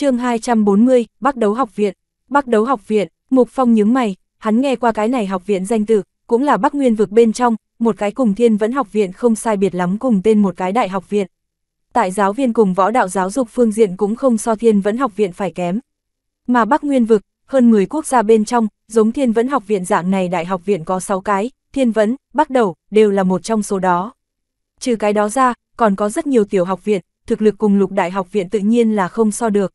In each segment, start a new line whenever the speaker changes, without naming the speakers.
chương 240, Bắc Đấu Học Viện. Bắc Đấu Học Viện, Mục Phong nhướng mày, hắn nghe qua cái này học viện danh tự cũng là Bắc Nguyên vực bên trong, một cái cùng thiên vẫn học viện không sai biệt lắm cùng tên một cái đại học viện. Tại giáo viên cùng võ đạo giáo dục phương diện cũng không so thiên vẫn học viện phải kém. Mà Bắc Nguyên vực, hơn 10 quốc gia bên trong, giống thiên vẫn học viện dạng này đại học viện có 6 cái, thiên vẫn bắt đầu, đều là một trong số đó. Trừ cái đó ra, còn có rất nhiều tiểu học viện, thực lực cùng lục đại học viện tự nhiên là không so được.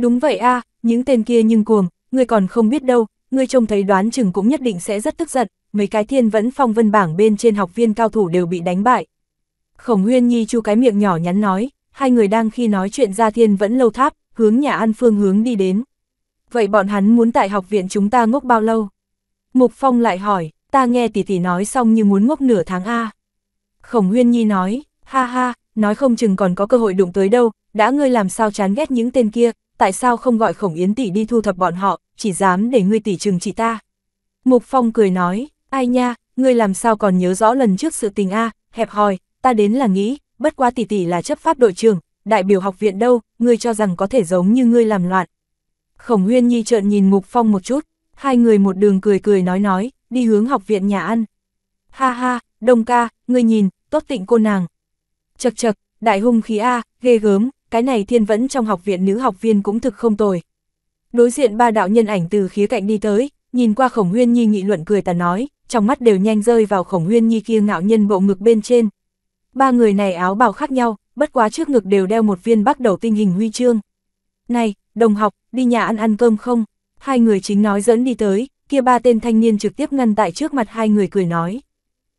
Đúng vậy a, à, những tên kia nhưng cuồng, ngươi còn không biết đâu, ngươi trông thấy đoán chừng cũng nhất định sẽ rất tức giận, mấy cái thiên vẫn phong vân bảng bên trên học viên cao thủ đều bị đánh bại. Khổng Huyên Nhi chu cái miệng nhỏ nhắn nói, hai người đang khi nói chuyện ra thiên vẫn lâu tháp, hướng nhà ăn phương hướng đi đến. Vậy bọn hắn muốn tại học viện chúng ta ngốc bao lâu? Mục Phong lại hỏi, ta nghe tỷ tỷ nói xong như muốn ngốc nửa tháng A. Khổng Huyên Nhi nói, ha ha, nói không chừng còn có cơ hội đụng tới đâu, đã ngươi làm sao chán ghét những tên kia, tại sao không gọi khổng yến tỷ đi thu thập bọn họ, chỉ dám để ngươi tỷ trừng trị ta. Mục Phong cười nói, ai nha, ngươi làm sao còn nhớ rõ lần trước sự tình a hẹp hòi, ta đến là nghĩ, bất quá tỷ tỷ là chấp pháp đội trưởng, đại biểu học viện đâu, ngươi cho rằng có thể giống như ngươi làm loạn. Khổng Huyên Nhi trợn nhìn Mục Phong một chút, hai người một đường cười cười nói nói, đi hướng học viện nhà ăn. Ha ha, đồng ca, ngươi nhìn, tốt tịnh cô nàng. Chật chật, đại hung khí A, ghê gớm, cái này thiên vẫn trong học viện nữ học viên cũng thực không tồi. Đối diện ba đạo nhân ảnh từ khía cạnh đi tới, nhìn qua Khổng Huyên Nhi nghị luận cười ta nói, trong mắt đều nhanh rơi vào Khổng Huyên Nhi kia ngạo nhân bộ ngực bên trên. Ba người này áo bào khác nhau, bất quá trước ngực đều đeo một viên bắt đầu tinh hình huy chương. Này, đồng học, đi nhà ăn ăn cơm không? Hai người chính nói dẫn đi tới, kia ba tên thanh niên trực tiếp ngăn tại trước mặt hai người cười nói.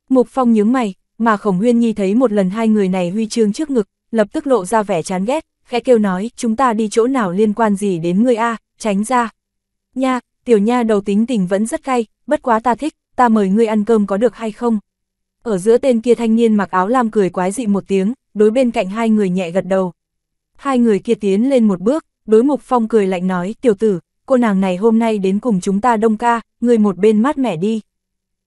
Mục Phong nhướng mày, mà Khổng Huyên Nhi thấy một lần hai người này huy chương trước ngực, lập tức lộ ra vẻ chán ghét, khẽ kêu nói, chúng ta đi chỗ nào liên quan gì đến ngươi A, tránh ra. Nha, tiểu nha đầu tính tình vẫn rất cay, bất quá ta thích, ta mời ngươi ăn cơm có được hay không? Ở giữa tên kia thanh niên mặc áo lam cười quái dị một tiếng, đối bên cạnh hai người nhẹ gật đầu. Hai người kia tiến lên một bước, đối mục phong cười lạnh nói, tiểu tử, cô nàng này hôm nay đến cùng chúng ta đông ca, người một bên mát mẻ đi.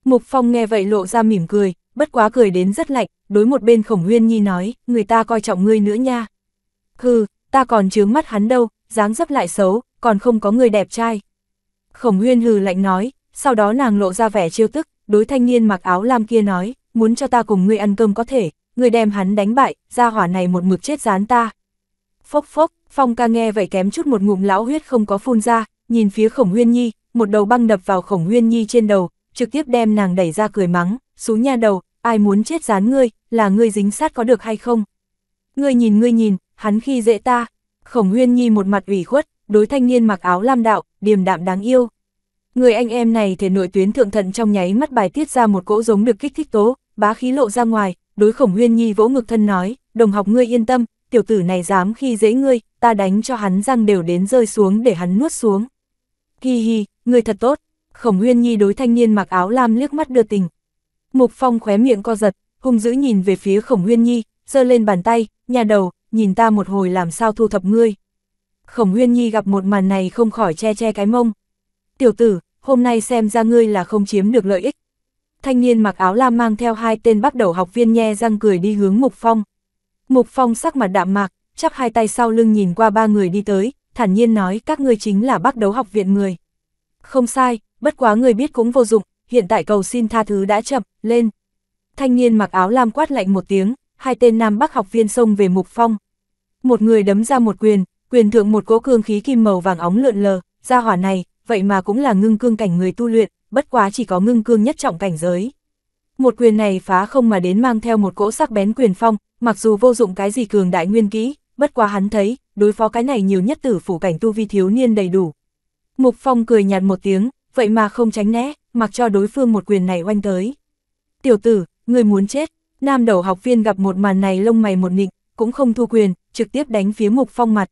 Mục phong nghe vậy lộ ra mỉm cười, bất quá cười đến rất lạnh, đối một bên khổng huyên nhi nói, người ta coi trọng ngươi nữa nha. Hừ, ta còn chướng mắt hắn đâu, dáng dấp lại xấu, còn không có người đẹp trai. Khổng huyên hừ lạnh nói, sau đó nàng lộ ra vẻ chiêu tức, đối thanh niên mặc áo lam kia nói, muốn cho ta cùng ngươi ăn cơm có thể, ngươi đem hắn đánh bại, ra hỏa này một mực chết dán ta. Phốc phốc, phong ca nghe vậy kém chút một ngụm lão huyết không có phun ra, nhìn phía khổng huyên nhi, một đầu băng đập vào khổng huyên nhi trên đầu, trực tiếp đem nàng đẩy ra cười mắng, xuống nhà đầu, ai muốn chết dán ngươi, là ngươi dính sát có được hay không? Ngươi nhìn ngươi nhìn, hắn khi dễ ta, khổng huyên nhi một mặt ủy khuất, đối thanh niên mặc áo lam đạo, điềm đạm đáng yêu. Người anh em này thể nội tuyến thượng thận trong nháy mắt bài tiết ra một cỗ giống được kích thích tố, bá khí lộ ra ngoài, đối khổng huyên nhi vỗ ngực thân nói, đồng học ngươi yên tâm, tiểu tử này dám khi dễ ngươi, ta đánh cho hắn răng đều đến rơi xuống để hắn nuốt xuống. Hi hi, ngươi thật tốt, Khổng Huyên Nhi đối thanh niên mặc áo lam liếc mắt đưa tình. Mục Phong khóe miệng co giật, hung dữ nhìn về phía Khổng Huyên Nhi, giơ lên bàn tay, nhà đầu, nhìn ta một hồi làm sao thu thập ngươi. Khổng Huyên Nhi gặp một màn này không khỏi che che cái mông. Tiểu tử, hôm nay xem ra ngươi là không chiếm được lợi ích. Thanh niên mặc áo lam mang theo hai tên bắt đầu học viên nhe răng cười đi hướng Mục Phong. Mục Phong sắc mặt đạm mạc, chắp hai tay sau lưng nhìn qua ba người đi tới, thản nhiên nói các ngươi chính là bắt đấu học viện người. Không sai, bất quá người biết cũng vô dụng, hiện tại cầu xin tha thứ đã chậm, lên. Thanh niên mặc áo lam quát lạnh một tiếng, hai tên nam bắc học viên xông về mục phong. Một người đấm ra một quyền, quyền thượng một cỗ cương khí kim màu vàng óng lượn lờ, ra hỏa này, vậy mà cũng là ngưng cương cảnh người tu luyện, bất quá chỉ có ngưng cương nhất trọng cảnh giới. Một quyền này phá không mà đến mang theo một cỗ sắc bén quyền phong, mặc dù vô dụng cái gì cường đại nguyên kỹ, bất quá hắn thấy, đối phó cái này nhiều nhất tử phủ cảnh tu vi thiếu niên đầy đủ. Mục Phong cười nhạt một tiếng, vậy mà không tránh né, mặc cho đối phương một quyền này oanh tới. Tiểu tử, người muốn chết, nam đầu học viên gặp một màn này lông mày một nịnh, cũng không thu quyền, trực tiếp đánh phía Mục Phong mặt.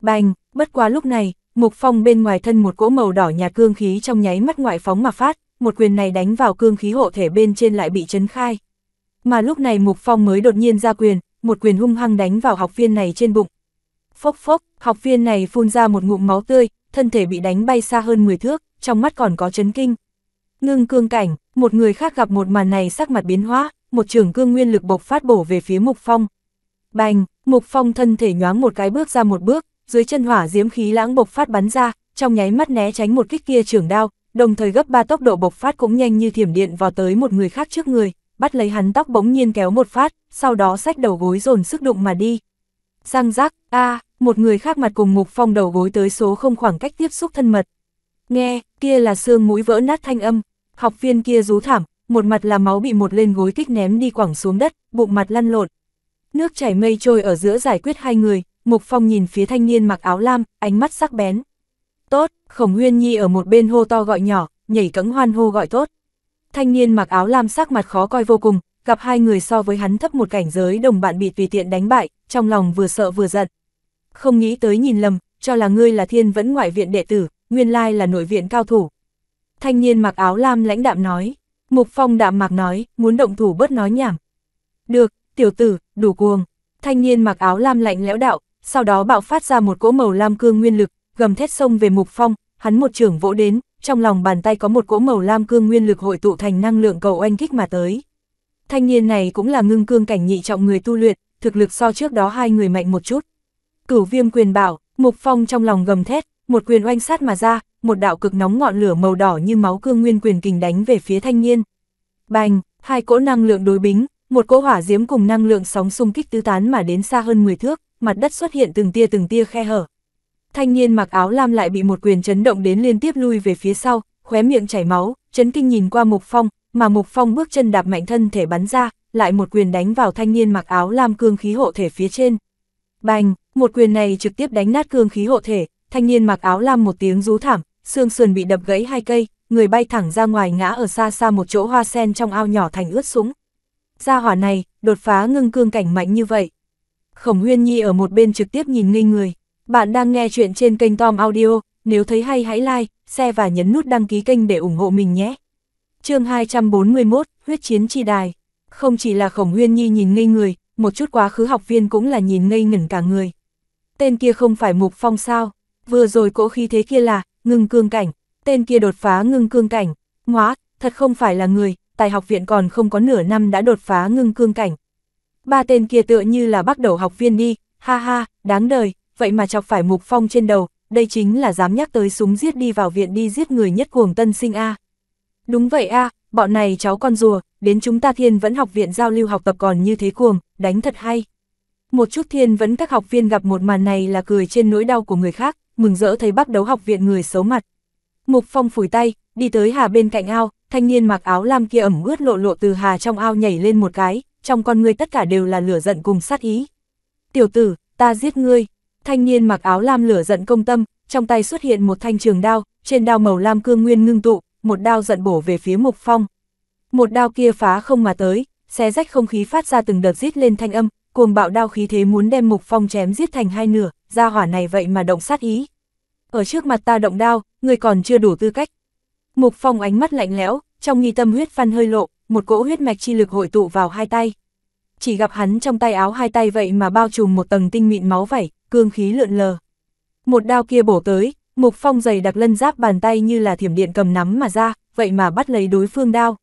Bành, bất quá lúc này, Mục Phong bên ngoài thân một cỗ màu đỏ nhạt cương khí trong nháy mắt ngoại phóng mà phát, một quyền này đánh vào cương khí hộ thể bên trên lại bị chấn khai. Mà lúc này Mục Phong mới đột nhiên ra quyền, một quyền hung hăng đánh vào học viên này trên bụng. Phốc phốc, học viên này phun ra một ngụm máu tươi, thân thể bị đánh bay xa hơn 10 thước trong mắt còn có chấn kinh. Ngưng cương cảnh, một người khác gặp một màn này sắc mặt biến hóa, một trường cương nguyên lực bộc phát bổ về phía Mục Phong. Bành, Mục Phong thân thể nhoáng một cái bước ra một bước, dưới chân hỏa diễm khí lãng bộc phát bắn ra, trong nháy mắt né tránh một kích kia trường đao, đồng thời gấp ba tốc độ bộc phát cũng nhanh như thiểm điện vào tới một người khác trước người, bắt lấy hắn tóc bỗng nhiên kéo một phát, sau đó xách đầu gối dồn sức đụng mà đi. giang giác a, một người khác mặt cùng Mục Phong đầu gối tới số không khoảng cách tiếp xúc thân mật, Nghe, kia là xương mũi vỡ nát thanh âm, học viên kia rú thảm, một mặt là máu bị một lên gối kích ném đi quẳng xuống đất, bụng mặt lăn lộn. Nước chảy mây trôi ở giữa giải quyết hai người, Mục Phong nhìn phía thanh niên mặc áo lam, ánh mắt sắc bén. Tốt, Khổng nguyên Nhi ở một bên hô to gọi nhỏ, nhảy cẫng hoan hô gọi tốt. Thanh niên mặc áo lam sắc mặt khó coi vô cùng, gặp hai người so với hắn thấp một cảnh giới đồng bạn bị tùy tiện đánh bại, trong lòng vừa sợ vừa giận. Không nghĩ tới nhìn lầm, cho là ngươi là thiên vẫn ngoại viện đệ tử, nguyên lai là nội viện cao thủ. Thanh niên mặc áo lam lãnh đạm nói, Mục Phong đạm mạc nói, muốn động thủ bớt nói nhảm. Được, tiểu tử, đủ cuồng. Thanh niên mặc áo lam lạnh lẽo đạo, sau đó bạo phát ra một cỗ màu lam cương nguyên lực, gầm thét sông về Mục Phong, hắn một trưởng vỗ đến, trong lòng bàn tay có một cỗ màu lam cương nguyên lực hội tụ thành năng lượng cầu oanh kích mà tới. Thanh niên này cũng là ngưng cương cảnh nhị trọng người tu luyện, thực lực so trước đó hai người mạnh một chút. Cửu viêm quyền bảo, Mục Phong trong lòng gầm thét, một quyền oanh sát mà ra, một đạo cực nóng ngọn lửa màu đỏ như máu cương nguyên quyền kình đánh về phía thanh niên. Bành, hai cỗ năng lượng đối bính, một cỗ hỏa diếm cùng năng lượng sóng xung kích tứ tán mà đến xa hơn 10 thước, mặt đất xuất hiện từng tia từng tia khe hở. Thanh niên mặc áo lam lại bị một quyền chấn động đến liên tiếp lui về phía sau, khóe miệng chảy máu, chấn kinh nhìn qua Mục Phong, mà Mục Phong bước chân đạp mạnh thân thể bắn ra, lại một quyền đánh vào thanh niên mặc áo lam cương khí hộ thể phía trên. Bành, một quyền này trực tiếp đánh nát cương khí hộ thể, thanh niên mặc áo lam một tiếng rú thảm, xương sườn bị đập gãy hai cây, người bay thẳng ra ngoài ngã ở xa xa một chỗ hoa sen trong ao nhỏ thành ướt sũng. Gia hỏa này, đột phá ngưng cương cảnh mạnh như vậy. Khổng Huyên Nhi ở một bên trực tiếp nhìn ngây người. Bạn đang nghe chuyện trên kênh Tom Audio, nếu thấy hay hãy like, share và nhấn nút đăng ký kênh để ủng hộ mình nhé. chương 241, Huyết Chiến Chi Đài. Không chỉ là Khổng Huyên Nhi nhìn ngây người, một chút quá khứ học viên cũng là nhìn ngây ngẩn cả người. Tên kia không phải Mục Phong sao? vừa rồi cỗ khí thế kia là, ngưng cương cảnh, tên kia đột phá ngưng cương cảnh, ngoá thật không phải là người, tại học viện còn không có nửa năm đã đột phá ngưng cương cảnh. Ba tên kia tựa như là bắt đầu học viên đi, ha ha, đáng đời, vậy mà chọc phải mục phong trên đầu, đây chính là dám nhắc tới súng giết đi vào viện đi giết người nhất cuồng tân sinh A. Đúng vậy A, bọn này cháu con rùa, đến chúng ta thiên vẫn học viện giao lưu học tập còn như thế cuồng, đánh thật hay. Một chút thiên vẫn các học viên gặp một màn này là cười trên nỗi đau của người khác, mừng rỡ thấy bắt đấu học viện người xấu mặt. Mục Phong phủi tay, đi tới hà bên cạnh ao, thanh niên mặc áo lam kia ẩm ướt lộ lộ từ hà trong ao nhảy lên một cái, trong con ngươi tất cả đều là lửa giận cùng sát ý. Tiểu tử, ta giết ngươi. Thanh niên mặc áo lam lửa giận công tâm, trong tay xuất hiện một thanh trường đao, trên đao màu lam cương nguyên ngưng tụ, một đao giận bổ về phía Mục Phong. Một đao kia phá không mà tới, xé rách không khí phát ra từng đợt rít lên thanh âm, cuồng bạo đao khí thế muốn đem Mục Phong chém giết thành hai nửa, ra hỏa này vậy mà động sát ý. Ở trước mặt ta động đao, người còn chưa đủ tư cách. Mục Phong ánh mắt lạnh lẽo, trong nghi tâm huyết văn hơi lộ, một cỗ huyết mạch chi lực hội tụ vào hai tay. Chỉ gặp hắn trong tay áo hai tay vậy mà bao trùm một tầng tinh mịn máu vảy, cương khí lượn lờ. Một đao kia bổ tới, Mục Phong dày đặc lân giáp bàn tay như là thiểm điện cầm nắm mà ra, vậy mà bắt lấy đối phương đao.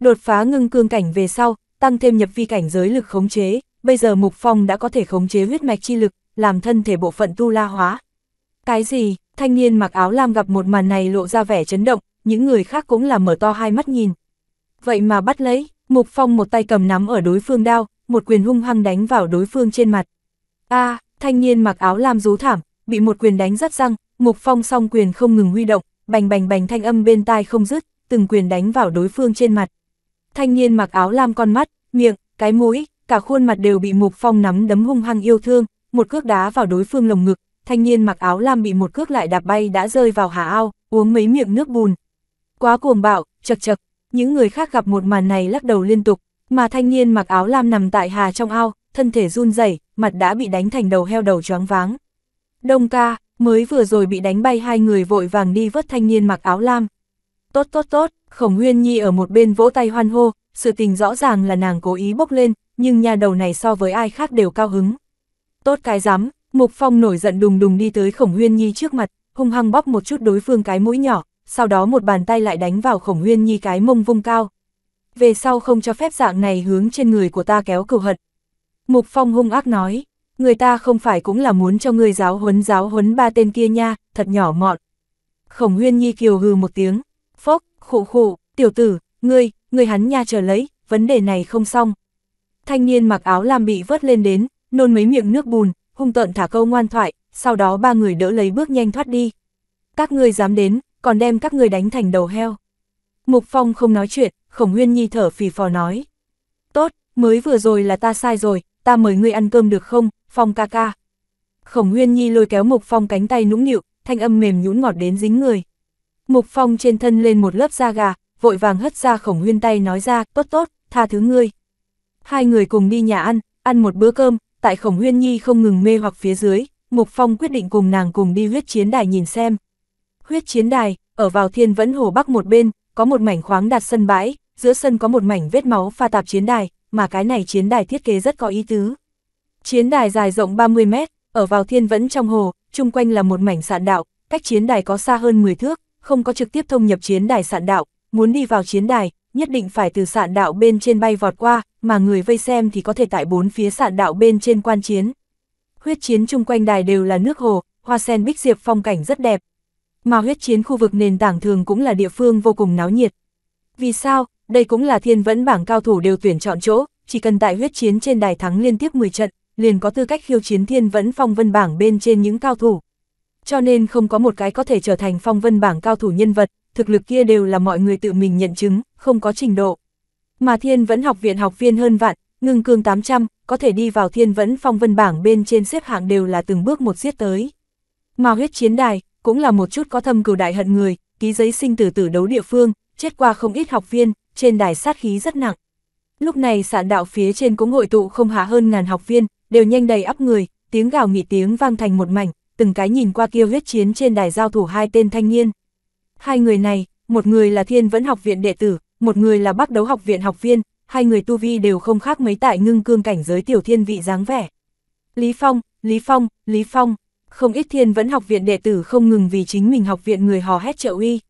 Đột phá ngưng cương cảnh về sau, tăng thêm nhập vi cảnh giới lực khống chế, bây giờ Mục Phong đã có thể khống chế huyết mạch chi lực, làm thân thể bộ phận tu la hóa. Cái gì, thanh niên mặc áo lam gặp một màn này lộ ra vẻ chấn động, những người khác cũng là mở to hai mắt nhìn. Vậy mà bắt lấy, Mục Phong một tay cầm nắm ở đối phương đao, một quyền hung hăng đánh vào đối phương trên mặt. a thanh niên mặc áo lam rú thảm, bị một quyền đánh rất răng, Mục Phong song quyền không ngừng huy động, bành bành bành thanh âm bên tai không dứt, từng quyền đánh vào đối phương trên mặt. Thanh niên mặc áo lam con mắt, miệng, cái mũi, cả khuôn mặt đều bị Mục Phong nắm đấm hung hăng yêu thương, một cước đá vào đối phương lồng ngực, thanh niên mặc áo lam bị một cước lại đạp bay đã rơi vào hà ao, uống mấy miệng nước bùn. Quá cuồng bạo, chật chật, những người khác gặp một màn này lắc đầu liên tục, mà thanh niên mặc áo lam nằm tại hà trong ao, thân thể run rẩy, mặt đã bị đánh thành đầu heo đầu choáng váng. Đông ca, mới vừa rồi bị đánh bay hai người vội vàng đi vớt thanh niên mặc áo lam. Tốt tốt tốt, Khổng Huyên Nhi ở một bên vỗ tay hoan hô, sự tình rõ ràng là nàng cố ý bốc lên, nhưng nhà đầu này so với ai khác đều cao hứng. Tốt cái rắm Mục Phong nổi giận đùng đùng đi tới Khổng Huyên Nhi trước mặt, hung hăng bóp một chút đối phương cái mũi nhỏ, sau đó một bàn tay lại đánh vào Khổng Huyên Nhi cái mông vung cao. Về sau không cho phép dạng này hướng trên người của ta kéo cừu hận. Mục Phong hung ác nói, người ta không phải cũng là muốn cho người giáo huấn giáo huấn ba tên kia nha, thật nhỏ mọn. Khổng Huyên Nhi kiều hừ một tiếng, phốc, khụ khụ, tiểu tử, ngươi, ngươi hắn nha chờ lấy, vấn đề này không xong, Thanh niên mặc áo lam bị vớt lên đến, nôn mấy miệng nước bùn, hung tợn thả câu ngoan thoại, sau đó ba người đỡ lấy bước nhanh thoát đi. Các ngươi dám đến, còn đem các ngươi đánh thành đầu heo. Mục Phong không nói chuyện, Khổng Huyên Nhi thở phì phò nói. Tốt, mới vừa rồi là ta sai rồi, ta mời ngươi ăn cơm được không, Phong ca ca. Khổng Huyên Nhi lôi kéo Mục Phong cánh tay nũng nịu, thanh âm mềm nhũn ngọt đến dính người. Mục Phong trên thân lên một lớp da gà, vội vàng hất ra Khổng Huyên tay nói ra, tốt tốt, tha thứ ngươi. Hai người cùng đi nhà ăn, ăn một bữa cơm, tại Khổng Huyên Nhi không ngừng mê hoặc phía dưới, Mục Phong quyết định cùng nàng cùng đi huyết chiến đài nhìn xem. Huyết chiến đài, ở vào thiên vẫn hồ bắc một bên, có một mảnh khoáng đặt sân bãi, giữa sân có một mảnh vết máu pha tạp chiến đài, mà cái này chiến đài thiết kế rất có ý tứ. Chiến đài dài rộng 30 mét, ở vào thiên vẫn trong hồ, chung quanh là một mảnh sạn đạo, cách chiến đài có xa hơn 10 thước, không có trực tiếp thông nhập chiến đài sạn đạo, muốn đi vào chiến đài, nhất định phải từ sạn đạo bên trên bay vọt qua, mà người vây xem thì có thể tại bốn phía sạn đạo bên trên quan chiến. Huyết chiến chung quanh đài đều là nước hồ, hoa sen bích diệp phong cảnh rất đẹp. Mà huyết chiến khu vực nền tảng thường cũng là địa phương vô cùng náo nhiệt. Vì sao, đây cũng là thiên vẫn bảng cao thủ đều tuyển chọn chỗ, chỉ cần tại huyết chiến trên đài thắng liên tiếp 10 trận, liền có tư cách khiêu chiến thiên vẫn phong vân bảng bên trên những cao thủ. Cho nên không có một cái có thể trở thành phong vân bảng cao thủ nhân vật, thực lực kia đều là mọi người tự mình nhận chứng, không có trình độ. Mà thiên vẫn học viện học viên hơn vạn, ngưng cương 800, có thể đi vào thiên vẫn phong vân bảng bên trên xếp hạng đều là từng bước một giết tới. Mà huyết chiến đài, cũng là một chút có thâm cừu đại hận người, ký giấy sinh tử tử đấu địa phương, chết qua không ít học viên, trên đài sát khí rất nặng. Lúc này sạn đạo phía trên cũng hội tụ không hạ hơn ngàn học viên, đều nhanh đầy ắp người, tiếng gào nghị tiếng vang thành một mảnh, từng cái nhìn qua kia huyết chiến trên đài giao thủ hai tên thanh niên. Hai người này, một người là thiên vẫn học viện đệ tử, một người là bắc đấu học viện học viên, hai người tu vi đều không khác mấy tại ngưng cương cảnh giới tiểu thiên vị dáng vẻ. Lý Phong, Lý Phong, Lý Phong, không ít thiên vẫn học viện đệ tử không ngừng vì chính mình học viện người hò hét trợ uy.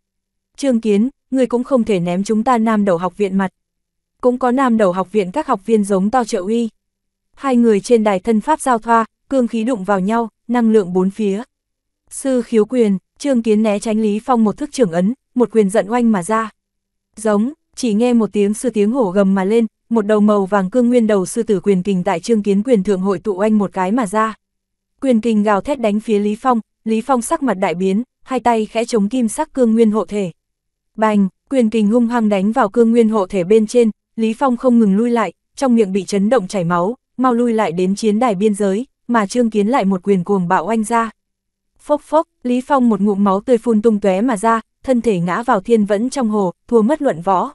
Trương Kiến, người cũng không thể ném chúng ta nam đầu học viện mặt. Cũng có nam đầu học viện các học viên giống to trợ uy. Hai người trên đài thân pháp giao thoa, cương khí đụng vào nhau, năng lượng bốn phía. Sư khiếu quyền, Trương Kiến né tránh Lý Phong một thức trưởng ấn, một quyền giận oanh mà ra. Giống, chỉ nghe một tiếng sư tiếng hổ gầm mà lên, một đầu màu vàng cương nguyên đầu sư tử quyền kình tại Trương Kiến quyền thượng hội tụ oanh một cái mà ra. Quyền kình gào thét đánh phía Lý Phong, Lý Phong sắc mặt đại biến, hai tay khẽ chống kim sắc cương nguyên hộ thể. Bành, quyền kình hung hăng đánh vào cương nguyên hộ thể bên trên, Lý Phong không ngừng lui lại, trong miệng bị chấn động chảy máu, mau lui lại đến chiến đài biên giới, mà Trương Kiến lại một quyền cuồng bạo oanh ra. Phốc phốc, Lý Phong một ngụm máu tươi phun tung tóe mà ra, thân thể ngã vào thiên vẫn trong hồ, thua mất luận võ.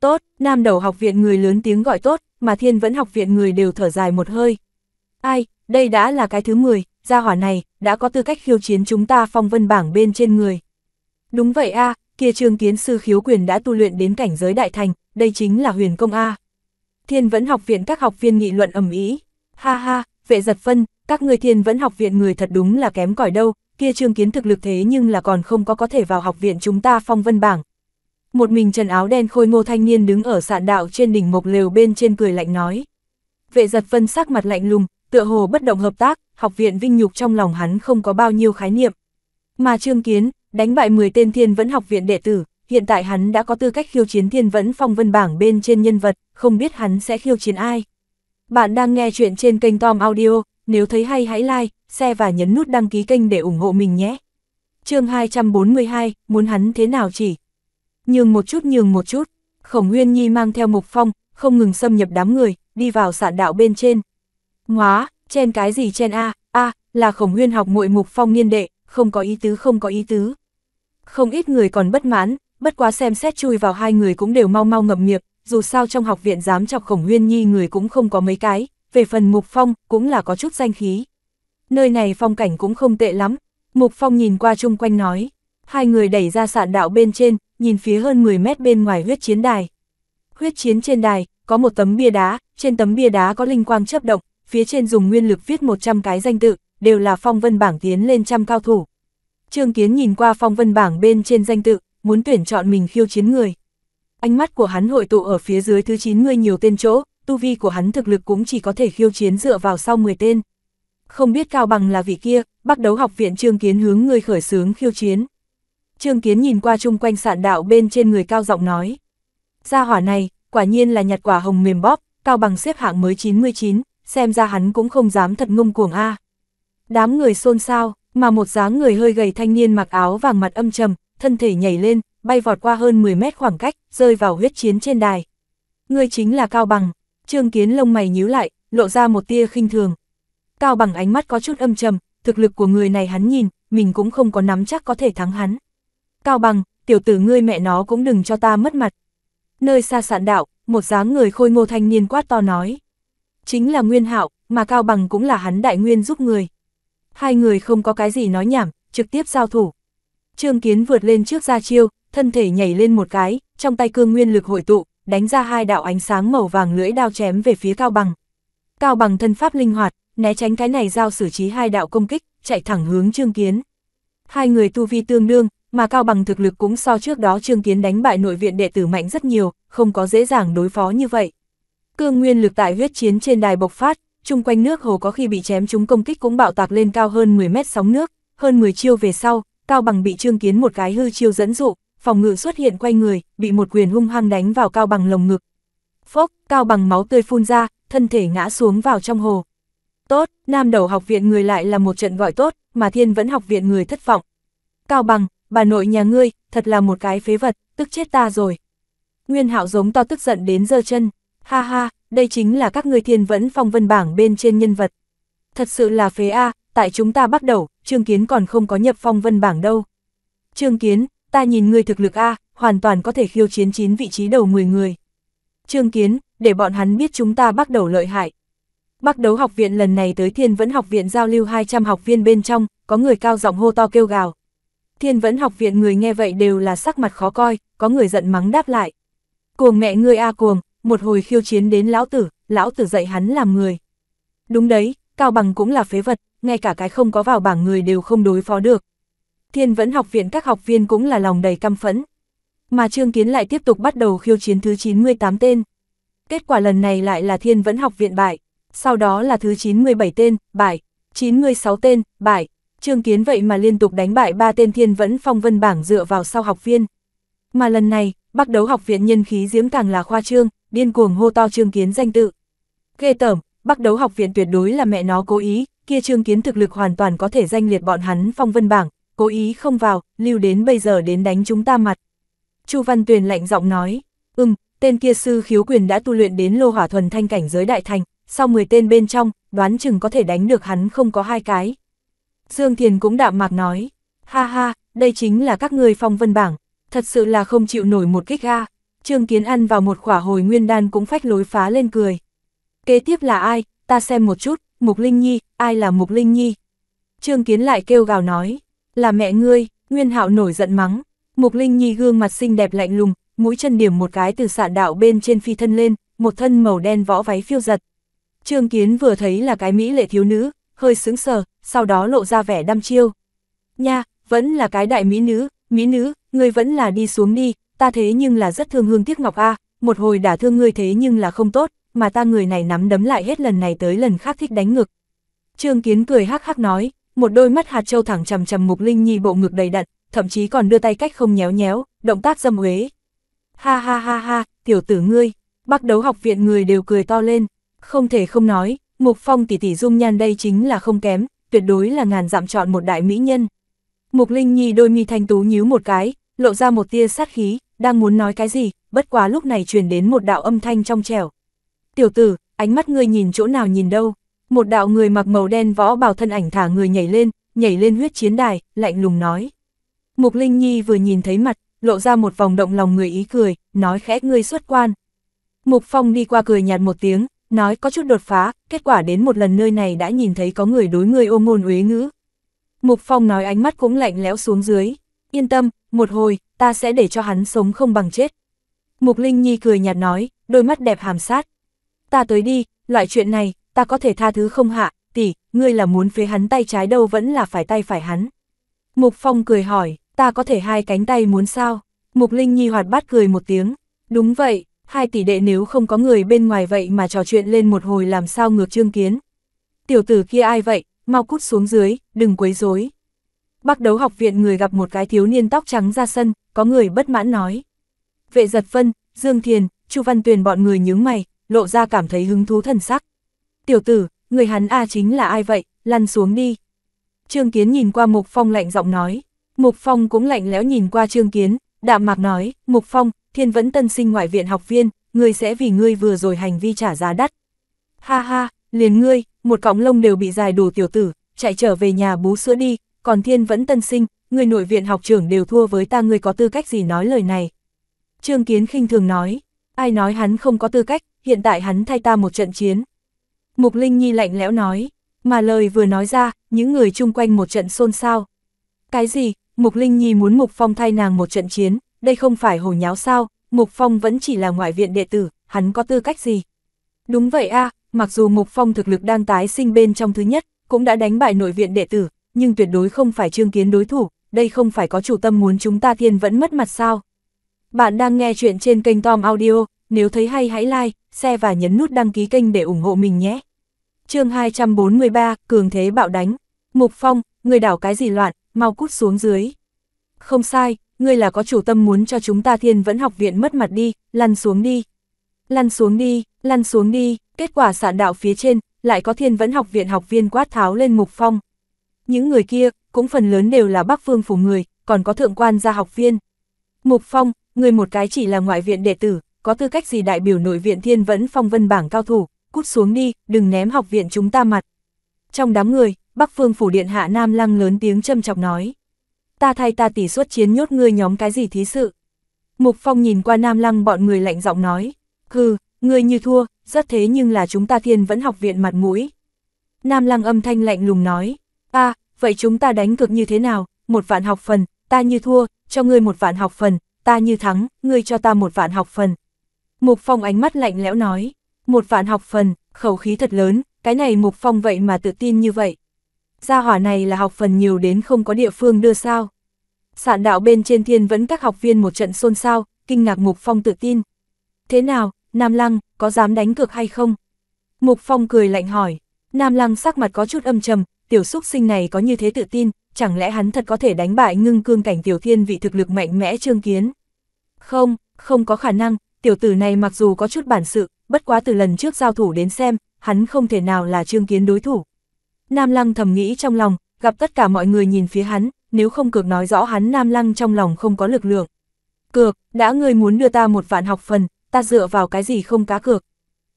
Tốt, nam đầu học viện người lớn tiếng gọi tốt, mà thiên vẫn học viện người đều thở dài một hơi. Ai, đây đã là cái thứ 10, gia hỏa này, đã có tư cách khiêu chiến chúng ta phong vân bảng bên trên người. Đúng vậy a kia trương kiến sư khiếu quyền đã tu luyện đến cảnh giới đại thành, đây chính là huyền công A. Thiên vẫn học viện các học viên nghị luận ầm ý. Ha ha, vệ giật phân, các người thiên vẫn học viện người thật đúng là kém cỏi đâu, kia trương kiến thực lực thế nhưng là còn không có có thể vào học viện chúng ta phong vân bảng. Một mình trần áo đen khôi ngô thanh niên đứng ở sạn đạo trên đỉnh mộc lều bên trên cười lạnh nói. Vệ giật phân sắc mặt lạnh lùng, tựa hồ bất động hợp tác, học viện vinh nhục trong lòng hắn không có bao nhiêu khái niệm. Mà trương kiến, đánh bại 10 tên thiên vẫn học viện đệ tử, hiện tại hắn đã có tư cách khiêu chiến thiên vẫn phong vân bảng bên trên nhân vật, không biết hắn sẽ khiêu chiến ai. Bạn đang nghe chuyện trên kênh Tom Audio, nếu thấy hay hãy like, share và nhấn nút đăng ký kênh để ủng hộ mình nhé. chương 242, muốn hắn thế nào chỉ? Nhường một chút nhường một chút, Khổng Nguyên Nhi mang theo Mục Phong, không ngừng xâm nhập đám người, đi vào sạn đạo bên trên. Ngóa, chen cái gì chen a, a, là Khổng Nguyên học muội Mục Phong niên đệ, không có ý tứ không có ý tứ. Không ít người còn bất mãn, bất quá xem xét chui vào hai người cũng đều mau mau ngậm miệng, dù sao trong học viện dám chọc Khổng Nguyên Nhi người cũng không có mấy cái, về phần Mục Phong cũng là có chút danh khí. Nơi này phong cảnh cũng không tệ lắm, Mục Phong nhìn qua chung quanh nói, hai người đẩy ra sạn đạo bên trên, nhìn phía hơn 10 mét bên ngoài huyết chiến đài. Huyết chiến trên đài, có một tấm bia đá, trên tấm bia đá có linh quang chấp động, phía trên dùng nguyên lực viết 100 cái danh tự, đều là phong vân bảng tiến lên trăm cao thủ. Trương Kiến nhìn qua phong vân bảng bên trên danh tự, muốn tuyển chọn mình khiêu chiến người. Ánh mắt của hắn hội tụ ở phía dưới thứ 90 nhiều tên chỗ, tu vi của hắn thực lực cũng chỉ có thể khiêu chiến dựa vào sau 10 tên. Không biết Cao Bằng là vị kia, bắt đấu học viện Trương Kiến hướng người khởi sướng khiêu chiến. Trương Kiến nhìn qua chung quanh sạn đạo bên trên người Cao giọng nói. Gia hỏa này, quả nhiên là nhặt quả hồng mềm bóp, Cao Bằng xếp hạng mới 99, xem ra hắn cũng không dám thật ngông cuồng a. Đám người xôn xao, mà một dáng người hơi gầy thanh niên mặc áo vàng mặt âm trầm, thân thể nhảy lên, bay vọt qua hơn 10 mét khoảng cách, rơi vào huyết chiến trên đài. người chính là Cao Bằng, Trương Kiến lông mày nhíu lại, lộ ra một tia khinh thường. Cao bằng ánh mắt có chút âm trầm, thực lực của người này hắn nhìn, mình cũng không có nắm chắc có thể thắng hắn. Cao bằng, tiểu tử ngươi mẹ nó cũng đừng cho ta mất mặt. Nơi xa sạn đạo, một dáng người khôi ngô thanh niên quát to nói. Chính là Nguyên hạo mà Cao bằng cũng là hắn đại nguyên giúp người. Hai người không có cái gì nói nhảm, trực tiếp giao thủ. Trương Kiến vượt lên trước ra chiêu, thân thể nhảy lên một cái, trong tay cương nguyên lực hội tụ, đánh ra hai đạo ánh sáng màu vàng lưỡi đao chém về phía Cao Bằng. Cao Bằng thân pháp linh hoạt, né tránh cái này giao xử trí hai đạo công kích, chạy thẳng hướng Trương Kiến. Hai người tu vi tương đương, mà Cao Bằng thực lực cũng so trước đó Trương Kiến đánh bại nội viện đệ tử mạnh rất nhiều, không có dễ dàng đối phó như vậy. Cương nguyên lực tại huyết chiến trên đài bộc phát, chung quanh nước hồ có khi bị chém chúng công kích cũng bạo tạc lên cao hơn 10 mét sóng nước, hơn 10 chiêu về sau, Cao Bằng bị Trương Kiến một cái hư chiêu dẫn dụ, phòng ngự xuất hiện quay người, bị một quyền hung hăng đánh vào Cao Bằng lồng ngực. Phốc, Cao Bằng máu tươi phun ra, thân thể ngã xuống vào trong hồ. Tốt, nam đầu học viện người lại là một trận gọi tốt, mà thiên vẫn học viện người thất vọng. Cao Bằng, bà nội nhà ngươi, thật là một cái phế vật, tức chết ta rồi. Nguyên hạo giống to tức giận đến giơ chân. Ha ha, đây chính là các ngươi thiên vẫn phong vân bảng bên trên nhân vật. Thật sự là phế A, tại chúng ta bắt đầu, Trương Kiến còn không có nhập phong vân bảng đâu. Trương Kiến, ta nhìn ngươi thực lực A, hoàn toàn có thể khiêu chiến chín vị trí đầu 10 người. Trương Kiến, để bọn hắn biết chúng ta bắt đầu lợi hại. bắt đấu học viện lần này tới Thiên Vẫn học viện giao lưu 200 học viên bên trong, có người cao giọng hô to kêu gào. Thiên Vẫn học viện người nghe vậy đều là sắc mặt khó coi, có người giận mắng đáp lại. Cuồng mẹ ngươi a cuồng, một hồi khiêu chiến đến lão tử, lão tử dạy hắn làm người. Đúng đấy, Cao Bằng cũng là phế vật, ngay cả cái không có vào bảng người đều không đối phó được thiên vẫn học viện các học viên cũng là lòng đầy căm phẫn. Mà Trương Kiến lại tiếp tục bắt đầu khiêu chiến thứ 98 tên. Kết quả lần này lại là thiên vẫn học viện bại, sau đó là thứ 97 tên, bại, 96 tên, bại. Trương Kiến vậy mà liên tục đánh bại ba tên thiên vẫn phong vân bảng dựa vào sau học viên. Mà lần này, bắt đấu học viện nhân khí diễm càng là khoa trương, điên cuồng hô to Trương Kiến danh tự. Ghê tởm, bắt đấu học viện tuyệt đối là mẹ nó cố ý, kia Trương Kiến thực lực hoàn toàn có thể danh liệt bọn hắn phong vân bảng, cố ý không vào, lưu đến bây giờ đến đánh chúng ta mặt. Chu Văn Tuyền lạnh giọng nói, ừm, tên kia sư khiếu quyền đã tu luyện đến lô hỏa thuần thanh cảnh giới đại thành, sau 10 tên bên trong, đoán chừng có thể đánh được hắn không có hai cái. Dương Thiền cũng đạm mạc nói, ha ha, đây chính là các người phong vân bảng, thật sự là không chịu nổi một kích ga. Trương Kiến ăn vào một khỏa hồi nguyên đan cũng phách lối phá lên cười. Kế tiếp là ai, ta xem một chút, Mục Linh Nhi, ai là Mục Linh Nhi? Trương Kiến lại kêu gào nói, là mẹ ngươi, Nguyên Hạo nổi giận mắng. Mục Linh Nhi gương mặt xinh đẹp lạnh lùng, mũi chân điểm một cái từ sạn đạo bên trên phi thân lên, một thân màu đen võ váy phiêu giật. Trương Kiến vừa thấy là cái mỹ lệ thiếu nữ, hơi sững sờ, sau đó lộ ra vẻ đăm chiêu. Nha, vẫn là cái đại mỹ nữ, mỹ nữ, ngươi vẫn là đi xuống đi, ta thế nhưng là rất thương hương tiếc ngọc a, một hồi đã thương ngươi thế nhưng là không tốt, mà ta người này nắm đấm lại hết lần này tới lần khác thích đánh ngực. Trương Kiến cười hắc hắc nói, một đôi mắt hạt châu thẳng chằm chằm Mục Linh Nhi bộ ngực đầy đặn, thậm chí còn đưa tay cách không nhéo nhéo, động tác dâm uế. Ha ha ha ha, tiểu tử ngươi, bắt đấu học viện người đều cười to lên, không thể không nói, Mục Phong tỷ tỷ dung nhan đây chính là không kém, tuyệt đối là ngàn dặm chọn một đại mỹ nhân. Mục Linh Nhi đôi mi thanh tú nhíu một cái, lộ ra một tia sát khí, đang muốn nói cái gì, bất quá lúc này truyền đến một đạo âm thanh trong trẻo. Tiểu tử, ánh mắt ngươi nhìn chỗ nào nhìn đâu. Một đạo người mặc màu đen võ bào thân ảnh thả người nhảy lên, nhảy lên huyết chiến đài, lạnh lùng nói. Mục Linh Nhi vừa nhìn thấy mặt, lộ ra một vòng động lòng người ý cười, nói khẽ ngươi xuất quan. Mục Phong đi qua cười nhạt một tiếng, nói có chút đột phá, kết quả đến một lần nơi này đã nhìn thấy có người đối ngươi ôm ngôn uế ngữ. Mục Phong nói ánh mắt cũng lạnh lẽo xuống dưới, yên tâm, một hồi, ta sẽ để cho hắn sống không bằng chết. Mục Linh Nhi cười nhạt nói, đôi mắt đẹp hàm sát. Ta tới đi, loại chuyện này, ta có thể tha thứ không hạ, tỷ, ngươi là muốn phế hắn tay trái đâu vẫn là phải tay phải hắn. Mục Phong cười hỏi, ta có thể hai cánh tay muốn sao? Mục Linh Nhi hoạt bát cười một tiếng, đúng vậy, hai tỷ đệ nếu không có người bên ngoài vậy mà trò chuyện lên một hồi làm sao ngược trương kiến. Tiểu tử kia ai vậy, mau cút xuống dưới, đừng quấy rối. Bắc đấu học viện người gặp một cái thiếu niên tóc trắng ra sân, có người bất mãn nói. Vệ giật phân, Dương Thiền, Chu Văn Tuyền bọn người nhướng mày, lộ ra cảm thấy hứng thú thần sắc tiểu tử, người hắn A chính là ai vậy, lăn xuống đi. Trương Kiến nhìn qua Mục Phong lạnh giọng nói, Mục Phong cũng lạnh lẽo nhìn qua Trương Kiến, đạm mạc nói, Mục Phong, thiên vẫn tân sinh ngoại viện học viên, người sẽ vì ngươi vừa rồi hành vi trả giá đắt. Ha ha, liền ngươi, một cọng lông đều bị dài đủ tiểu tử, chạy trở về nhà bú sữa đi, còn thiên vẫn tân sinh, người nội viện học trưởng đều thua với ta người có tư cách gì nói lời này. Trương Kiến khinh thường nói, ai nói hắn không có tư cách, hiện tại hắn thay ta một trận chiến, Mục Linh Nhi lạnh lẽo nói, mà lời vừa nói ra, những người chung quanh một trận xôn xao. Cái gì, Mục Linh Nhi muốn Mục Phong thay nàng một trận chiến, đây không phải hồ nháo sao, Mục Phong vẫn chỉ là ngoại viện đệ tử, hắn có tư cách gì? Đúng vậy a mặc dù Mục Phong thực lực đang tái sinh bên trong thứ nhất, cũng đã đánh bại nội viện đệ tử, nhưng tuyệt đối không phải trương kiến đối thủ, đây không phải có chủ tâm muốn chúng ta thiên vẫn mất mặt sao. Bạn đang nghe chuyện trên kênh Tom Audio, nếu thấy hay hãy like, share và nhấn nút đăng ký kênh để ủng hộ mình nhé chương 243, cường thế bạo đánh. Mục Phong, người đảo cái gì loạn, mau cút xuống dưới. Không sai, ngươi là có chủ tâm muốn cho chúng ta thiên vẫn học viện mất mặt đi, lăn xuống đi. Lăn xuống đi, lăn xuống đi, kết quả sạn đạo phía trên, lại có thiên vẫn học viện học viên quát tháo lên Mục Phong. Những người kia, cũng phần lớn đều là bắc phương phủ người, còn có thượng quan gia học viên. Mục Phong, người một cái chỉ là ngoại viện đệ tử, có tư cách gì đại biểu nội viện thiên vẫn phong vân bảng cao thủ, cút xuống đi, đừng ném học viện chúng ta mặt. Trong đám người, Bắc Phương Phủ Điện Hạ Nam Lăng lớn tiếng châm chọc nói. Ta thay ta tỷ suất chiến nhốt ngươi nhóm cái gì thí sự. Mục Phong nhìn qua Nam Lăng bọn người lạnh giọng nói. Hừ, ngươi như thua, rất thế nhưng là chúng ta thiên vẫn học viện mặt mũi. Nam Lăng âm thanh lạnh lùng nói. a à, vậy chúng ta đánh cực như thế nào, một vạn học phần, ta như thua, cho ngươi một vạn học phần, ta như thắng, ngươi cho ta một vạn học phần. Mục Phong ánh mắt lạnh lẽo nói một vạn học phần, khẩu khí thật lớn, cái này Mục Phong vậy mà tự tin như vậy. Gia hỏa này là học phần nhiều đến không có địa phương đưa sao. Sạn đạo bên trên thiên vẫn các học viên một trận xôn xao, kinh ngạc Mục Phong tự tin. Thế nào, Nam Lăng, có dám đánh cược hay không? Mục Phong cười lạnh hỏi, Nam Lăng sắc mặt có chút âm trầm, tiểu xúc sinh này có như thế tự tin, chẳng lẽ hắn thật có thể đánh bại ngưng cương cảnh tiểu thiên vị thực lực mạnh mẽ trương kiến? Không, không có khả năng, tiểu tử này mặc dù có chút bản sự, bất quá từ lần trước giao thủ đến xem, hắn không thể nào là trương kiến đối thủ. Nam Lăng thầm nghĩ trong lòng, gặp tất cả mọi người nhìn phía hắn, nếu không cược nói rõ hắn Nam Lăng trong lòng không có lực lượng. Cược, đã ngươi muốn đưa ta một vạn học phần, ta dựa vào cái gì không cá cược.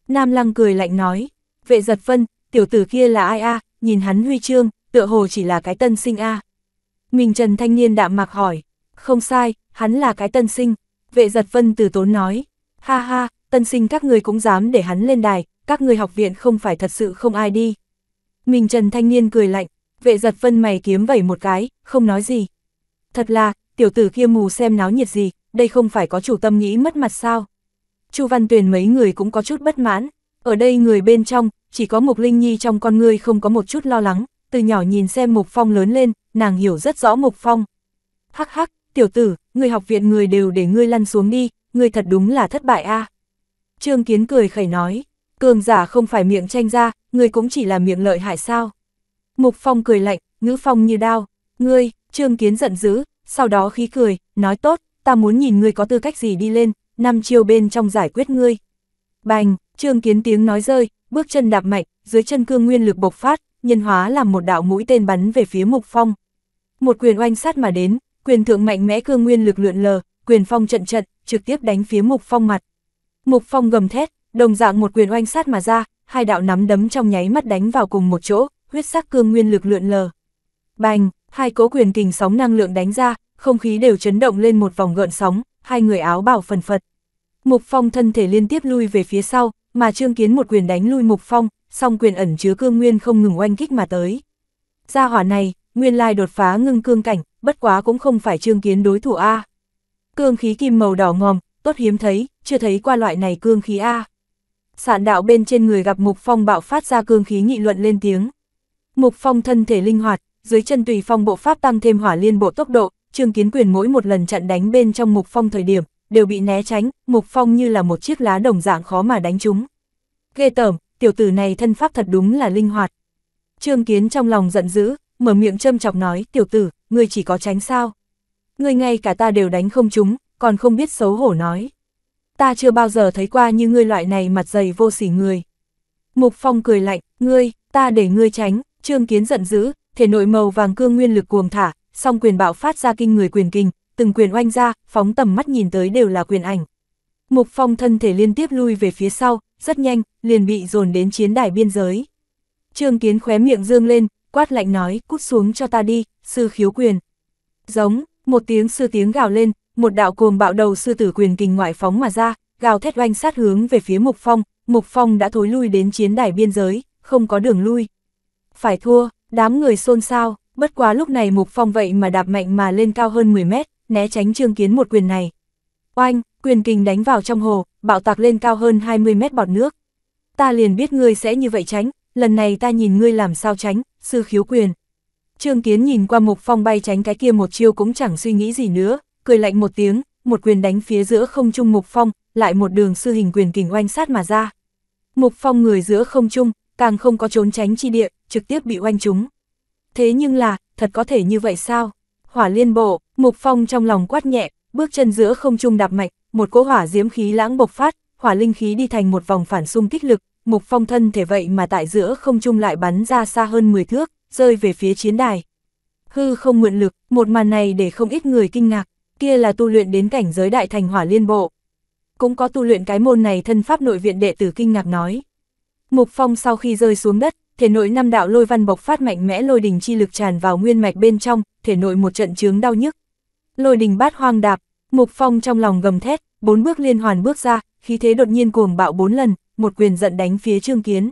Nam Lăng cười lạnh nói, vệ giật phân, tiểu tử kia là ai a nhìn hắn huy chương, tựa hồ chỉ là cái tân sinh a à. Mình Trần thanh niên đạm mạc hỏi, không sai, hắn là cái tân sinh, vệ giật phân từ tốn nói, Ha ha, tân sinh các người cũng dám để hắn lên đài, các người học viện không phải thật sự không ai đi. Mình Trần Thanh Niên cười lạnh, vệ giật vân mày kiếm vẩy một cái, không nói gì. Thật là, tiểu tử kia mù xem náo nhiệt gì, đây không phải có chủ tâm nghĩ mất mặt sao. Chu Văn Tuyền mấy người cũng có chút bất mãn, ở đây người bên trong, chỉ có Mục Linh Nhi trong con người không có một chút lo lắng, từ nhỏ nhìn xem Mục Phong lớn lên, nàng hiểu rất rõ Mục Phong. Hắc hắc, tiểu tử, người học viện người đều để ngươi lăn xuống đi, ngươi thật đúng là thất bại a Trương Kiến cười khẩy nói, cường giả không phải miệng tranh ra, ngươi cũng chỉ là miệng lợi hại sao. Mục Phong cười lạnh, ngữ phong như đao, ngươi, Trương Kiến giận dữ, sau đó khí cười, nói tốt, ta muốn nhìn ngươi có tư cách gì đi lên, năm chiều bên trong giải quyết ngươi. Bành, Trương Kiến tiếng nói rơi, bước chân đạp mạnh, dưới chân cương nguyên lực bộc phát, nhân hóa làm một đạo mũi tên bắn về phía Mục Phong. Một quyền oanh sát mà đến, quyền thượng mạnh mẽ cương nguyên lực lượn lờ, quyền phong trận trận, trực tiếp đánh phía Mục Phong mặt. Mục Phong gầm thét, đồng dạng một quyền oanh sát mà ra, hai đạo nắm đấm trong nháy mắt đánh vào cùng một chỗ, huyết sắc cương nguyên lực lượn lờ. Bành, hai cố quyền kình sóng năng lượng đánh ra, không khí đều chấn động lên một vòng gợn sóng, hai người áo bảo phần phật. Mục Phong thân thể liên tiếp lui về phía sau, mà Trương Kiến một quyền đánh lui Mục Phong, song quyền ẩn chứa cương nguyên không ngừng oanh kích mà tới. Gia hỏa này, nguyên lai đột phá ngưng cương cảnh, bất quá cũng không phải Trương Kiến đối thủ A cương khí kim màu đỏ ngòm, tốt hiếm thấy, chưa thấy qua loại này cương khí A. Sạn đạo bên trên người gặp Mục Phong bạo phát ra cương khí nghị luận lên tiếng. Mục Phong thân thể linh hoạt, dưới chân tùy phong bộ pháp tăng thêm hỏa liên bộ tốc độ, Trương Kiến Quyền mỗi một lần chặn đánh bên trong Mục Phong thời điểm, đều bị né tránh, Mục Phong như là một chiếc lá đồng dạng khó mà đánh chúng. Ghê tởm, tiểu tử này thân pháp thật đúng là linh hoạt. Trương Kiến trong lòng giận dữ, mở miệng châm chọc nói, tiểu tử, ngươi chỉ có tránh sao? ngươi ngay cả ta đều đánh không chúng, còn không biết xấu hổ nói. Ta chưa bao giờ thấy qua như ngươi loại này mặt dày vô sỉ người. Mục Phong cười lạnh, ngươi, ta để ngươi tránh, Trương Kiến giận dữ, thể nội màu vàng cương nguyên lực cuồng thả, song quyền bạo phát ra kinh người quyền kinh, từng quyền oanh ra, phóng tầm mắt nhìn tới đều là quyền ảnh. Mục Phong thân thể liên tiếp lui về phía sau, rất nhanh, liền bị dồn đến chiến đài biên giới. Trương Kiến khóe miệng dương lên, quát lạnh nói, cút xuống cho ta đi, sư khiếu quyền. Giống, một tiếng sư tiếng gào lên, một đạo cuồng bạo đầu sư tử quyền kình ngoại phóng mà ra, gào thét oanh sát hướng về phía Mục Phong, Mục Phong đã thối lui đến chiến đài biên giới, không có đường lui. Phải thua, đám người xôn xao, bất quá lúc này Mục Phong vậy mà đạp mạnh mà lên cao hơn 10 mét, né tránh trương kiến một quyền này. Oanh, quyền kình đánh vào trong hồ, bạo tạc lên cao hơn 20 mét bọt nước. Ta liền biết ngươi sẽ như vậy tránh, lần này ta nhìn ngươi làm sao tránh, sư khiếu quyền. Trương Kiến nhìn qua Mục Phong bay tránh cái kia một chiêu cũng chẳng suy nghĩ gì nữa, cười lạnh một tiếng, một quyền đánh phía giữa không trung Mục Phong, lại một đường sư hình quyền kình oanh sát mà ra. Mục Phong người giữa không trung, càng không có trốn tránh chi địa, trực tiếp bị oanh trúng. Thế nhưng là, thật có thể như vậy sao? Hỏa liên bộ, Mục Phong trong lòng quát nhẹ, bước chân giữa không trung đạp mạnh, một cỗ hỏa diễm khí lãng bộc phát, hỏa linh khí đi thành một vòng phản xung kích lực, Mục Phong thân thể vậy mà tại giữa không trung lại bắn ra xa hơn 10 thước, rơi về phía chiến đài. Hư không mượn lực, một màn này để không ít người kinh ngạc, kia là tu luyện đến cảnh giới đại thành hỏa liên bộ. Cũng có tu luyện cái môn này thân pháp nội viện đệ tử kinh ngạc nói. Mục Phong sau khi rơi xuống đất, thể nội năm đạo lôi văn bộc phát mạnh mẽ lôi đình chi lực tràn vào nguyên mạch bên trong, thể nội một trận chướng đau nhức. Lôi đình bát hoang đạp, Mục Phong trong lòng gầm thét, bốn bước liên hoàn bước ra, khí thế đột nhiên cuồng bạo bốn lần, một quyền giận đánh phía Trương Kiến.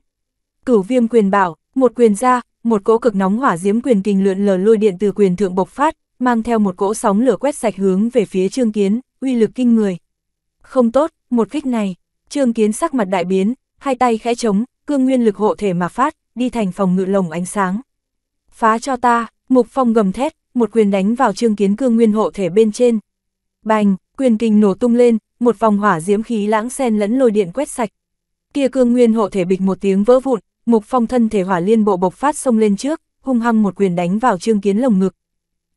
Cửu Viêm quyền bảo, một quyền ra, một cỗ cực nóng hỏa diễm quyền kình lượn lờ lôi điện từ quyền thượng bộc phát, mang theo một cỗ sóng lửa quét sạch hướng về phía Trương Kiến, uy lực kinh người. Không tốt, một kích này, Trương Kiến sắc mặt đại biến, hai tay khẽ chống, cương nguyên lực hộ thể mà phát, đi thành phòng ngự lồng ánh sáng. Phá cho ta, Mục Phong gầm thét, một quyền đánh vào Trương Kiến cương nguyên hộ thể bên trên. Bành, quyền kình nổ tung lên, một vòng hỏa diễm khí lãng xen lẫn lôi điện quét sạch. Kia cương nguyên hộ thể bịch một tiếng vỡ vụn, Mục Phong thân thể hỏa liên bộ bộc phát xông lên trước, hung hăng một quyền đánh vào Trương Kiến lồng ngực.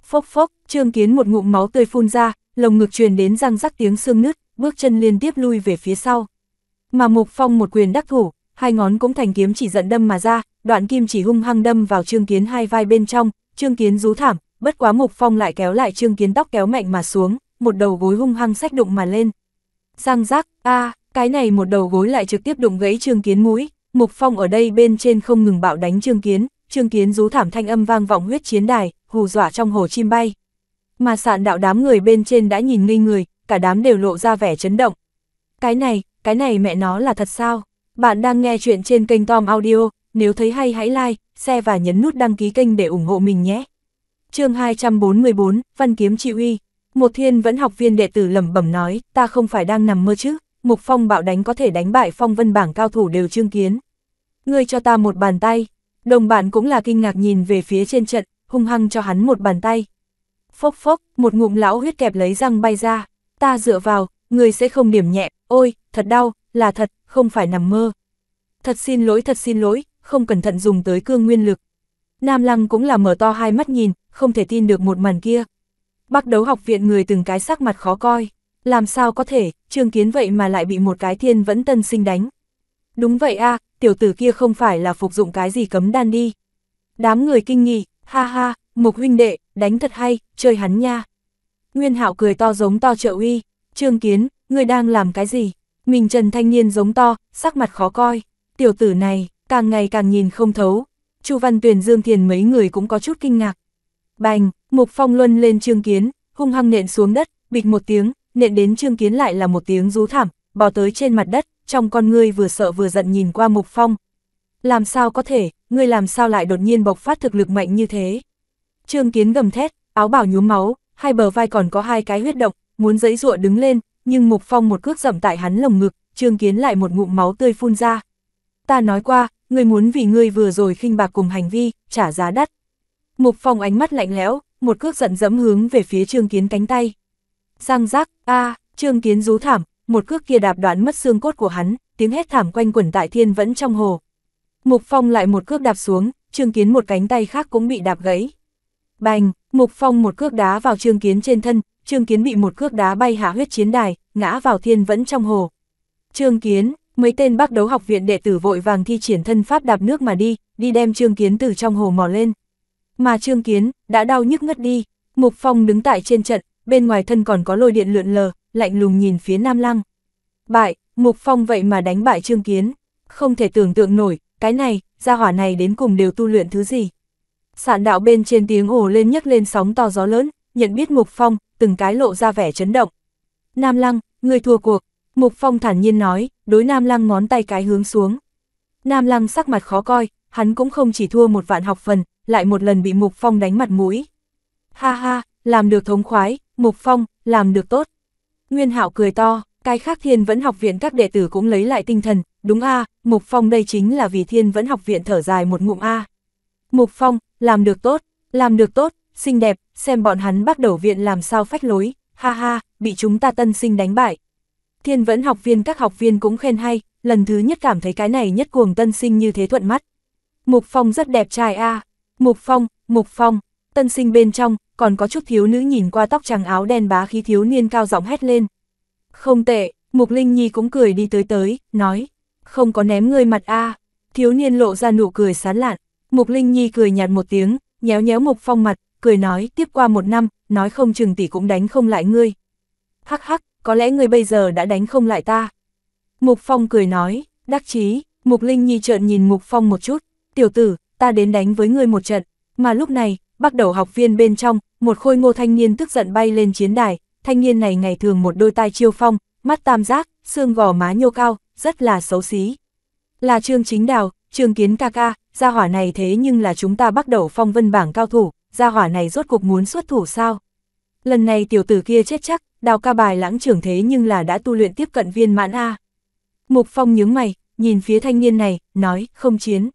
Phốc phốc, Trương Kiến một ngụm máu tươi phun ra, lồng ngực truyền đến răng rắc tiếng xương nứt, bước chân liên tiếp lui về phía sau. Mà Mục Phong một quyền đắc thủ, hai ngón cũng thành kiếm chỉ giận đâm mà ra, đoạn kim chỉ hung hăng đâm vào Trương Kiến hai vai bên trong, Trương Kiến rú thảm, bất quá Mục Phong lại kéo lại Trương Kiến tóc kéo mạnh mà xuống, một đầu gối hung hăng sách đụng mà lên. Răng rắc, a, cái này một đầu gối lại trực tiếp đụng gãy Trương Kiến mũi, Mục Phong ở đây bên trên không ngừng bạo đánh Trương Kiến, Trương Kiến rú thảm thanh âm vang vọng huyết chiến đài, hù dọa trong hồ chim bay. Mà sạn đạo đám người bên trên đã nhìn ngây người, cả đám đều lộ ra vẻ chấn động. Cái này, cái này mẹ nó là thật sao? Bạn đang nghe chuyện trên kênh Tom Audio, nếu thấy hay hãy like, share và nhấn nút đăng ký kênh để ủng hộ mình nhé. chương 244, Văn Kiếm Trị Uy Một thiên vẫn học viên đệ tử lẩm bẩm nói, ta không phải đang nằm mơ chứ, Mục Phong bạo đánh có thể đánh bại Phong Vân Bảng cao thủ đều Trương Kiến ngươi cho ta một bàn tay. Đồng bạn cũng là kinh ngạc nhìn về phía trên trận, hung hăng cho hắn một bàn tay. Phốc phốc, một ngụm lão huyết kẹp lấy răng bay ra, ta dựa vào, ngươi sẽ không điểm nhẹ, ôi, thật đau, là thật, không phải nằm mơ. Thật xin lỗi, thật xin lỗi, không cẩn thận dùng tới cương nguyên lực. Nam Lăng cũng là mở to hai mắt nhìn, không thể tin được một màn kia. Bác đấu học viện người từng cái sắc mặt khó coi, làm sao có thể, trương kiến vậy mà lại bị một cái thiên vẫn tân sinh đánh. Đúng vậy a tiểu tử kia không phải là phục dụng cái gì cấm đan đi. Đám người kinh nghỉ, ha ha, mục huynh đệ, đánh thật hay, chơi hắn nha. Nguyên hạo cười to giống to trợ uy, trương kiến, người đang làm cái gì? Mình trần thanh niên giống to, sắc mặt khó coi, tiểu tử này, càng ngày càng nhìn không thấu. Chu Văn Tuyền Dương Thiền mấy người cũng có chút kinh ngạc. Bành, mục phong luân lên trương kiến, hung hăng nện xuống đất, bịch một tiếng, nện đến trương kiến lại là một tiếng rú thảm, bò tới trên mặt đất, trong con ngươi vừa sợ vừa giận nhìn qua Mục Phong. Làm sao có thể, ngươi làm sao lại đột nhiên bộc phát thực lực mạnh như thế? Trương Kiến gầm thét, áo bảo nhuốm máu, hai bờ vai còn có hai cái huyết động, muốn giãy dụa đứng lên, nhưng Mục Phong một cước dậm tại hắn lồng ngực, Trương Kiến lại một ngụm máu tươi phun ra. Ta nói qua, ngươi muốn vì ngươi vừa rồi khinh bạc cùng hành vi, trả giá đắt. Mục Phong ánh mắt lạnh lẽo, một cước giận dẫm hướng về phía Trương Kiến cánh tay. Răng rác, a, Trương Kiến rú thảm, một cước kia đạp đoạn mất xương cốt của hắn, tiếng hét thảm quanh quẩn tại thiên vẫn trong hồ. Mục Phong lại một cước đạp xuống, Trương Kiến một cánh tay khác cũng bị đạp gãy. Bành, Mục Phong một cước đá vào Trương Kiến trên thân, Trương Kiến bị một cước đá bay hạ huyết chiến đài, ngã vào thiên vẫn trong hồ. Trương Kiến, mấy tên bác đấu học viện đệ tử vội vàng thi triển thân pháp đạp nước mà đi, đi đem Trương Kiến từ trong hồ mò lên. Mà Trương Kiến, đã đau nhức ngất đi, Mục Phong đứng tại trên trận, bên ngoài thân còn có lôi điện lượn lờ, lạnh lùng nhìn phía Nam Lăng. Bại, Mục Phong vậy mà đánh bại Trương Kiến, không thể tưởng tượng nổi, cái này, gia hỏa này đến cùng đều tu luyện thứ gì. Sạn đạo bên trên tiếng ồ lên nhấc lên sóng to gió lớn, nhận biết Mục Phong, từng cái lộ ra vẻ chấn động. Nam Lăng, người thua cuộc, Mục Phong thản nhiên nói, đối Nam Lăng ngón tay cái hướng xuống. Nam Lăng sắc mặt khó coi, hắn cũng không chỉ thua một vạn học phần, lại một lần bị Mục Phong đánh mặt mũi. Ha ha, làm được thống khoái, Mục Phong, làm được tốt. Nguyên Hạo cười to, cái khác thiên vẫn học viện các đệ tử cũng lấy lại tinh thần, đúng a Mục Phong đây chính là vì thiên vẫn học viện thở dài một ngụm a Mục Phong, làm được tốt, làm được tốt, xinh đẹp, xem bọn hắn bắt đầu viện làm sao phách lối, ha ha, bị chúng ta tân sinh đánh bại. Thiên vẫn học viên các học viên cũng khen hay, lần thứ nhất cảm thấy cái này nhất cuồng tân sinh như thế thuận mắt. Mục Phong rất đẹp trai a Mục Phong, Mục Phong, tân sinh bên trong, còn có chút thiếu nữ nhìn qua tóc trắng áo đen bá khí thiếu niên cao giọng hét lên. Không tệ, Mục Linh Nhi cũng cười đi tới tới, nói, không có ném ngươi mặt a thiếu niên lộ ra nụ cười sán lạn, Mục Linh Nhi cười nhạt một tiếng, nhéo nhéo Mục Phong mặt, cười nói, tiếp qua một năm, nói không chừng tỷ cũng đánh không lại ngươi. Hắc hắc, có lẽ ngươi bây giờ đã đánh không lại ta. Mục Phong cười nói, đắc chí, Mục Linh Nhi trợn nhìn Mục Phong một chút, tiểu tử, ta đến đánh với ngươi một trận, mà lúc này, bắt đầu học viên bên trong, một khôi ngô thanh niên tức giận bay lên chiến đài, thanh niên này ngày thường một đôi tai chiêu phong, mắt tam giác, xương gò má nhô cao, rất là xấu xí. Là Trương Chính Đào, Trương Kiến ca ca, gia hỏa này thế nhưng là chúng ta bắt đầu phong vân bảng cao thủ, gia hỏa này rốt cuộc muốn xuất thủ sao? Lần này tiểu tử kia chết chắc, đào ca bài lãng trưởng thế nhưng là đã tu luyện tiếp cận viên mãn A. Mục Phong nhướng mày, nhìn phía thanh niên này, nói, không chiến.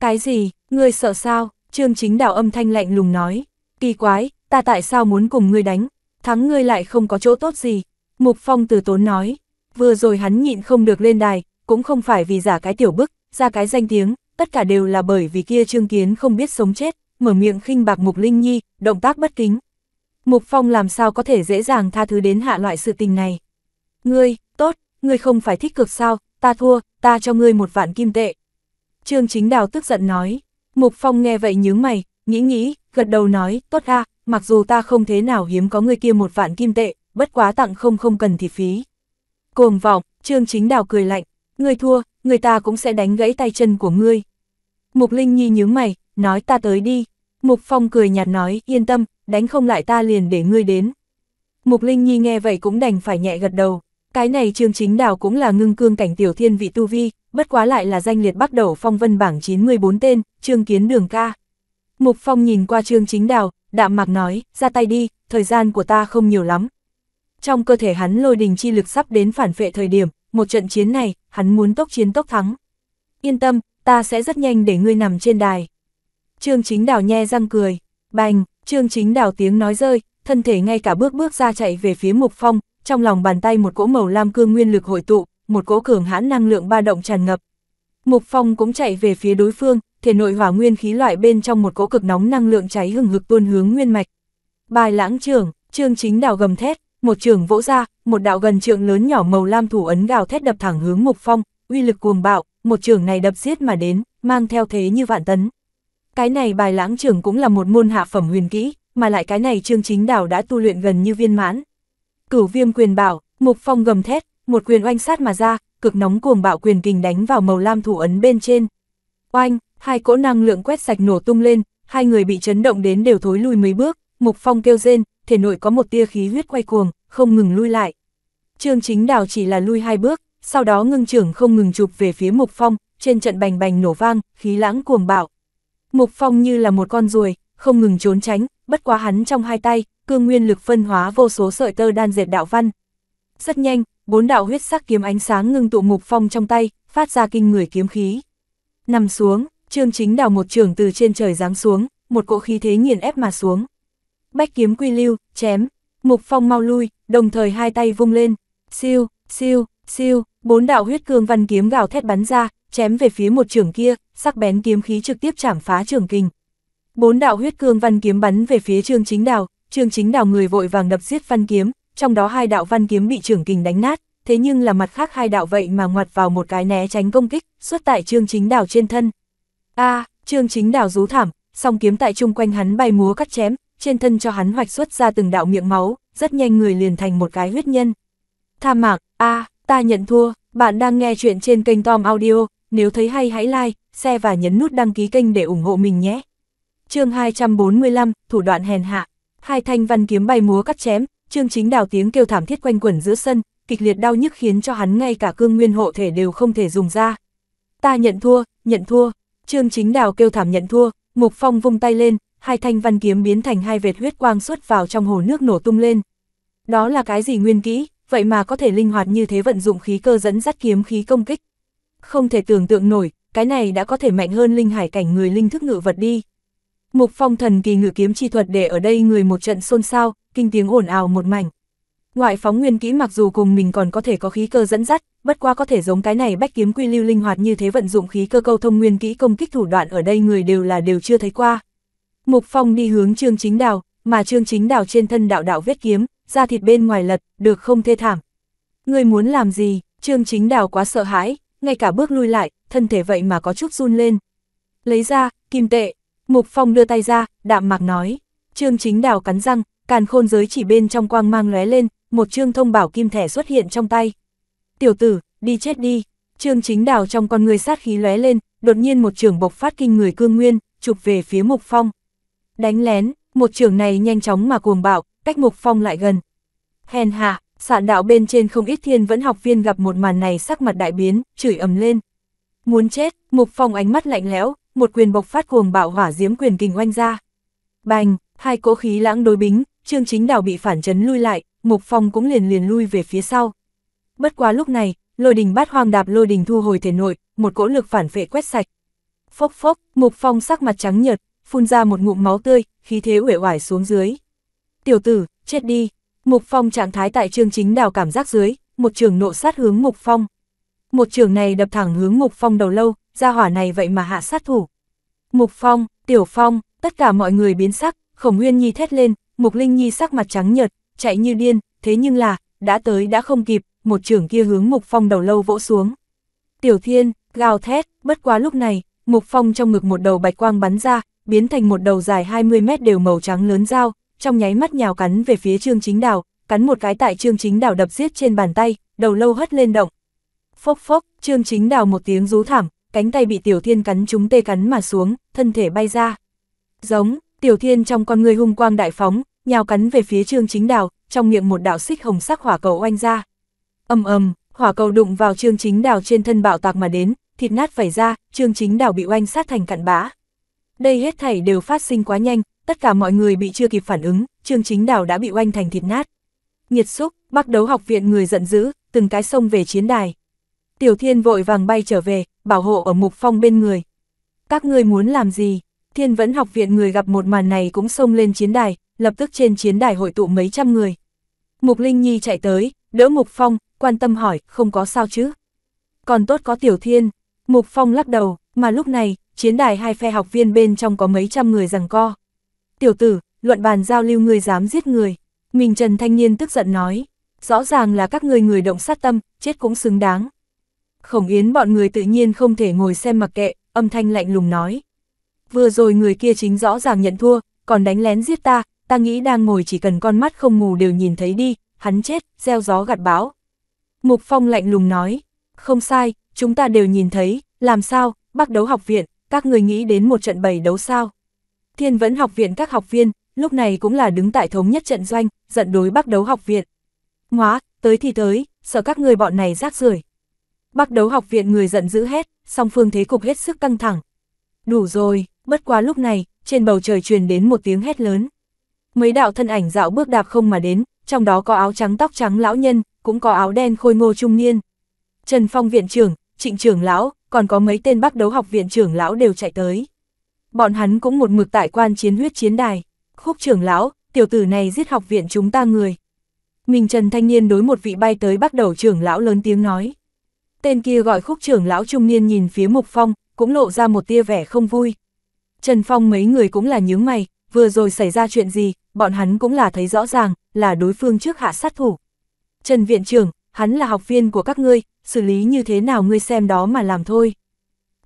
Cái gì, ngươi sợ sao? Trương chính đảo âm thanh lạnh lùng nói, kỳ quái, ta tại sao muốn cùng ngươi đánh, thắng ngươi lại không có chỗ tốt gì. Mục Phong từ tốn nói, vừa rồi hắn nhịn không được lên đài, cũng không phải vì giả cái tiểu bức, ra cái danh tiếng, tất cả đều là bởi vì kia Trương Kiến không biết sống chết, mở miệng khinh bạc Mục Linh Nhi, động tác bất kính. Mục Phong làm sao có thể dễ dàng tha thứ đến hạ loại sự tình này. Ngươi, tốt, ngươi không phải thích cực sao, ta thua, ta cho ngươi một vạn kim tệ. Trương Chính Đào tức giận nói, Mục Phong nghe vậy nhướng mày, nghĩ nghĩ, gật đầu nói, tốt ha. mặc dù ta không thế nào hiếm có người kia một vạn kim tệ, bất quá tặng không không cần thì phí. Cuồng vọng, Trương Chính Đào cười lạnh, người thua, người ta cũng sẽ đánh gãy tay chân của ngươi. Mục Linh Nhi nhướng mày, nói ta tới đi. Mục Phong cười nhạt nói, yên tâm, đánh không lại ta liền để ngươi đến. Mục Linh Nhi nghe vậy cũng đành phải nhẹ gật đầu. Cái này Trương Chính Đào cũng là ngưng cương cảnh tiểu thiên vị tu vi, bất quá lại là danh liệt bắt đầu phong vân bảng 94 tên, Trương Kiến Đường ca. Mục Phong nhìn qua Trương Chính Đào, đạm mạc nói, ra tay đi, thời gian của ta không nhiều lắm. Trong cơ thể hắn lôi đình chi lực sắp đến phản phệ thời điểm, một trận chiến này, hắn muốn tốc chiến tốc thắng. Yên tâm, ta sẽ rất nhanh để ngươi nằm trên đài. Trương Chính Đào nhe răng cười, bành, Trương Chính Đào tiếng nói rơi, thân thể ngay cả bước bước ra chạy về phía Mục Phong, trong lòng bàn tay một cỗ màu lam cương nguyên lực hội tụ, một cỗ cường hãn năng lượng ba động tràn ngập. Mục Phong cũng chạy về phía đối phương, thể nội hỏa nguyên khí loại bên trong một cỗ cực nóng năng lượng cháy hừng hực tuôn hướng nguyên mạch. Bài lãng trưởng, Trương Chính Đào gầm thét, một trường vỗ ra, một đạo gần trượng lớn nhỏ màu lam thủ ấn gào thét đập thẳng hướng Mục Phong, uy lực cuồng bạo, một trường này đập giết mà đến, mang theo thế như vạn tấn. Cái này bài lãng trưởng cũng là một môn hạ phẩm huyền kỹ, mà lại cái này Trương Chính Đào đã tu luyện gần như viên mãn, Cửu viêm quyền bảo, mục phong gầm thét, một quyền oanh sát mà ra, cực nóng cuồng bạo quyền kình đánh vào màu lam thủ ấn bên trên. Oanh, hai cỗ năng lượng quét sạch nổ tung lên, hai người bị chấn động đến đều thối lui mấy bước, mục phong kêu rên, thể nội có một tia khí huyết quay cuồng, không ngừng lui lại. Trương chính đào chỉ là lui hai bước, sau đó ngưng trưởng không ngừng chụp về phía mục phong, trên trận bành bành nổ vang, khí lãng cuồng bạo. Mục phong như là một con ruồi, không ngừng trốn tránh, bất quá hắn trong hai tay, cương nguyên lực phân hóa vô số sợi tơ đan dệt đạo văn. Rất nhanh, bốn đạo huyết sắc kiếm ánh sáng ngưng tụ mục phong trong tay, phát ra kinh người kiếm khí. Nằm xuống, Trương Chính đào một trường từ trên trời giáng xuống, một cỗ khí thế nghiền ép mà xuống. Bách kiếm quy lưu, chém, mục phong mau lui, đồng thời hai tay vung lên, siêu, siêu, siêu, bốn đạo huyết cương văn kiếm gào thét bắn ra, chém về phía một trường kia, sắc bén kiếm khí trực tiếp chảm phá trường kình. Bốn đạo huyết cương văn kiếm bắn về phía Trương Chính Đào, Trương Chính Đào người vội vàng đập giết văn kiếm, trong đó hai đạo văn kiếm bị trưởng kình đánh nát, thế nhưng là mặt khác hai đạo vậy mà ngoặt vào một cái né tránh công kích, xuất tại Trương Chính Đào trên thân. A, Trương Chính Đào rú thảm, song kiếm tại chung quanh hắn bay múa cắt chém, trên thân cho hắn hoạch xuất ra từng đạo miệng máu, rất nhanh người liền thành một cái huyết nhân. Tha mạc, a, ta nhận thua, bạn đang nghe chuyện trên kênh Tom Audio, nếu thấy hay hãy like, share và nhấn nút đăng ký kênh để ủng hộ mình nhé chương 245, thủ đoạn hèn hạ, hai thanh văn kiếm bay múa cắt chém, Trương Chính Đào tiếng kêu thảm thiết quanh quẩn giữa sân, kịch liệt đau nhức khiến cho hắn ngay cả cương nguyên hộ thể đều không thể dùng ra. Ta nhận thua, nhận thua, Trương Chính Đào kêu thảm nhận thua, Mục Phong vung tay lên, hai thanh văn kiếm biến thành hai vệt huyết quang xuất vào trong hồ nước nổ tung lên. Đó là cái gì nguyên kỹ, vậy mà có thể linh hoạt như thế vận dụng khí cơ dẫn dắt kiếm khí công kích. Không thể tưởng tượng nổi, cái này đã có thể mạnh hơn linh hải cảnh người linh thức ngự vật đi. Mục phong thần kỳ ngự kiếm chi thuật để ở đây người một trận xôn xao, kinh tiếng ồn ào một mảnh. Ngoại phóng nguyên kỹ mặc dù cùng mình còn có thể có khí cơ dẫn dắt, bất qua có thể giống cái này bách kiếm quy lưu linh hoạt như thế vận dụng khí cơ câu thông nguyên kỹ công kích thủ đoạn ở đây người đều là đều chưa thấy qua. Mục phong đi hướng trương chính đào, mà trương chính đào trên thân đạo đạo vết kiếm, da thịt bên ngoài lật, được không thê thảm. Người muốn làm gì, trương chính đào quá sợ hãi, ngay cả bước lui lại, thân thể vậy mà có chút run lên. Lấy ra, kim tệ, Mục Phong đưa tay ra, đạm mạc nói. Trương chính đào cắn răng, càn khôn giới chỉ bên trong quang mang lóe lên, một trương thông bảo kim thẻ xuất hiện trong tay. Tiểu tử, đi chết đi. Trương chính đào trong con người sát khí lóe lên, đột nhiên một trường bộc phát kinh người cương nguyên, chụp về phía Mục Phong. Đánh lén, một trường này nhanh chóng mà cuồng bạo, cách Mục Phong lại gần. Hèn hạ, sạn đạo bên trên không ít thiên vẫn học viên gặp một màn này sắc mặt đại biến, chửi ầm lên. Muốn chết, Mục Phong ánh mắt lạnh lẽo, một quyền bộc phát cuồng bạo hỏa diễm quyền kình oanh ra. Bành, hai cỗ khí lãng đối bính, Trương Chính Đào bị phản chấn lui lại, Mục Phong cũng liền liền lui về phía sau. Bất quá lúc này, lôi đình bát hoang đạp lôi đình thu hồi thể nội, một cỗ lực phản phệ quét sạch. Phốc phốc, Mục Phong sắc mặt trắng nhợt, phun ra một ngụm máu tươi, khí thế uể oải xuống dưới. Tiểu tử, chết đi. Mục Phong trạng thái tại Trương Chính Đào cảm giác dưới, một trường nộ sát hướng Mục Phong. Một trường này đập thẳng hướng Mục Phong đầu lâu, gia hỏa này vậy mà hạ sát thủ. Mục Phong, Tiểu Phong, tất cả mọi người biến sắc, Khổng Nguyên Nhi thét lên, Mục Linh Nhi sắc mặt trắng nhợt, chạy như điên, thế nhưng là, đã tới đã không kịp, một trưởng kia hướng Mục Phong đầu lâu vỗ xuống. Tiểu Thiên, gào thét, bất quá lúc này, Mục Phong trong ngực một đầu bạch quang bắn ra, biến thành một đầu dài 20 mét đều màu trắng lớn dao, trong nháy mắt nhào cắn về phía Trương Chính Đào, cắn một cái tại Trương Chính Đào đập giết trên bàn tay, đầu lâu hất lên động. Phốc phốc, Trương Chính Đào một tiếng rú thảm, cánh tay bị Tiểu Thiên cắn chúng tê cắn mà xuống, thân thể bay ra. Giống, Tiểu Thiên trong con người hung quang đại phóng, nhào cắn về phía Trương Chính Đào, trong miệng một đạo xích hồng sắc hỏa cầu oanh ra. Ầm ầm, hỏa cầu đụng vào Trương Chính Đào trên thân bạo tạc mà đến, thịt nát vảy ra, Trương Chính Đào bị oanh sát thành cặn bã. Đây hết thảy đều phát sinh quá nhanh, tất cả mọi người bị chưa kịp phản ứng, Trương Chính Đào đã bị oanh thành thịt nát. Nhiệt xúc, bắt đấu học viện người giận dữ, từng cái sông về chiến đài. Tiểu Thiên vội vàng bay trở về, bảo hộ ở mục phong bên người. Các ngươi muốn làm gì? Thiên vẫn học viện người gặp một màn này cũng xông lên chiến đài, lập tức trên chiến đài hội tụ mấy trăm người. Mục Linh Nhi chạy tới, đỡ Mục Phong, quan tâm hỏi, không có sao chứ? Còn tốt có Tiểu Thiên. Mục Phong lắc đầu, mà lúc này, chiến đài hai phe học viên bên trong có mấy trăm người rằng co. Tiểu tử, luận bàn giao lưu người dám giết người. Mình Trần Thanh Niên tức giận nói, rõ ràng là các người người động sát tâm, chết cũng xứng đáng. Khổng Yến bọn người tự nhiên không thể ngồi xem mặc kệ, âm thanh lạnh lùng nói. Vừa rồi người kia chính rõ ràng nhận thua, còn đánh lén giết ta, ta nghĩ đang ngồi chỉ cần con mắt không mù đều nhìn thấy đi, hắn chết, gieo gió gặt bão. Mục Phong lạnh lùng nói, không sai, chúng ta đều nhìn thấy, làm sao, bác đấu học viện, các người nghĩ đến một trận bầy đấu sao. Thiên vẫn học viện các học viên, lúc này cũng là đứng tại thống nhất trận doanh, giận đối bác đấu học viện. Ngoá, tới thì tới, sợ các người bọn này rác rưởi bắt đầu học viện người giận dữ hết, song phương thế cục hết sức căng thẳng. Đủ rồi, bất quá lúc này, trên bầu trời truyền đến một tiếng hét lớn. Mấy đạo thân ảnh dạo bước đạp không mà đến, trong đó có áo trắng tóc trắng lão nhân, cũng có áo đen khôi ngô trung niên. Trần Phong viện trưởng, trịnh trưởng lão, còn có mấy tên bắt đấu học viện trưởng lão đều chạy tới. Bọn hắn cũng một mực tại quan chiến huyết chiến đài. Khúc trưởng lão, tiểu tử này giết học viện chúng ta người. Mình Trần Thanh Niên đối một vị bay tới bắt đầu trưởng lão lớn tiếng nói. Tên kia gọi khúc trưởng lão trung niên nhìn phía Mục Phong, cũng lộ ra một tia vẻ không vui. Trần Phong mấy người cũng là nhướng mày, vừa rồi xảy ra chuyện gì, bọn hắn cũng là thấy rõ ràng, là đối phương trước hạ sát thủ. Trần Viện trưởng, hắn là học viên của các ngươi, xử lý như thế nào ngươi xem đó mà làm thôi.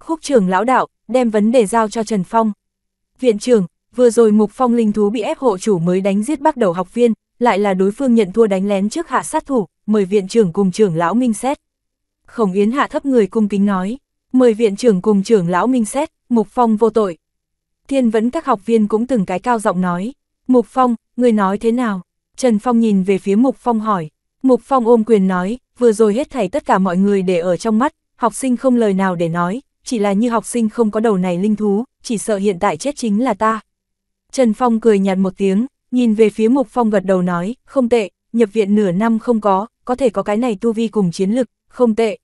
Khúc trưởng lão đạo, đem vấn đề giao cho Trần Phong. Viện trưởng, vừa rồi Mục Phong linh thú bị ép hộ chủ mới đánh giết bắt đầu học viên, lại là đối phương nhận thua đánh lén trước hạ sát thủ, mời viện trưởng cùng trưởng lão minh xét. Khổng Yến hạ thấp người cung kính nói, mời viện trưởng cùng trưởng lão minh xét, Mục Phong vô tội. Thiên vẫn các học viên cũng từng cái cao giọng nói, Mục Phong, người nói thế nào? Trần Phong nhìn về phía Mục Phong hỏi, Mục Phong ôm quyền nói, vừa rồi hết thảy tất cả mọi người để ở trong mắt, học sinh không lời nào để nói, chỉ là như học sinh không có đầu này linh thú, chỉ sợ hiện tại chết chính là ta. Trần Phong cười nhạt một tiếng, nhìn về phía Mục Phong gật đầu nói, không tệ, nhập viện nửa năm không có, có thể có cái này tu vi cùng chiến lực, không tệ.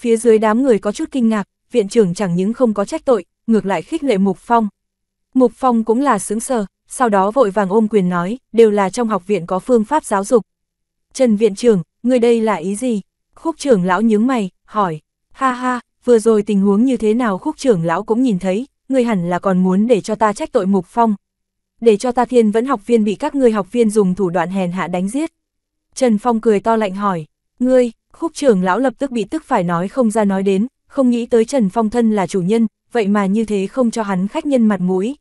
Phía dưới đám người có chút kinh ngạc, viện trưởng chẳng những không có trách tội, ngược lại khích lệ Mục Phong. Mục Phong cũng là sướng sờ, sau đó vội vàng ôm quyền nói, đều là trong học viện có phương pháp giáo dục. Trần viện trưởng, người đây là ý gì? Khúc trưởng lão nhướng mày, hỏi, ha ha, vừa rồi tình huống như thế nào khúc trưởng lão cũng nhìn thấy, người hẳn là còn muốn để cho ta trách tội Mục Phong. Để cho ta thiên vẫn học viên bị các người học viên dùng thủ đoạn hèn hạ đánh giết. Trần Phong cười to lạnh hỏi, ngươi, Khúc trưởng lão lập tức bị tức phải nói không ra nói đến, không nghĩ tới Trần Phong thân là chủ nhân, vậy mà như thế không cho hắn khách nhân mặt mũi.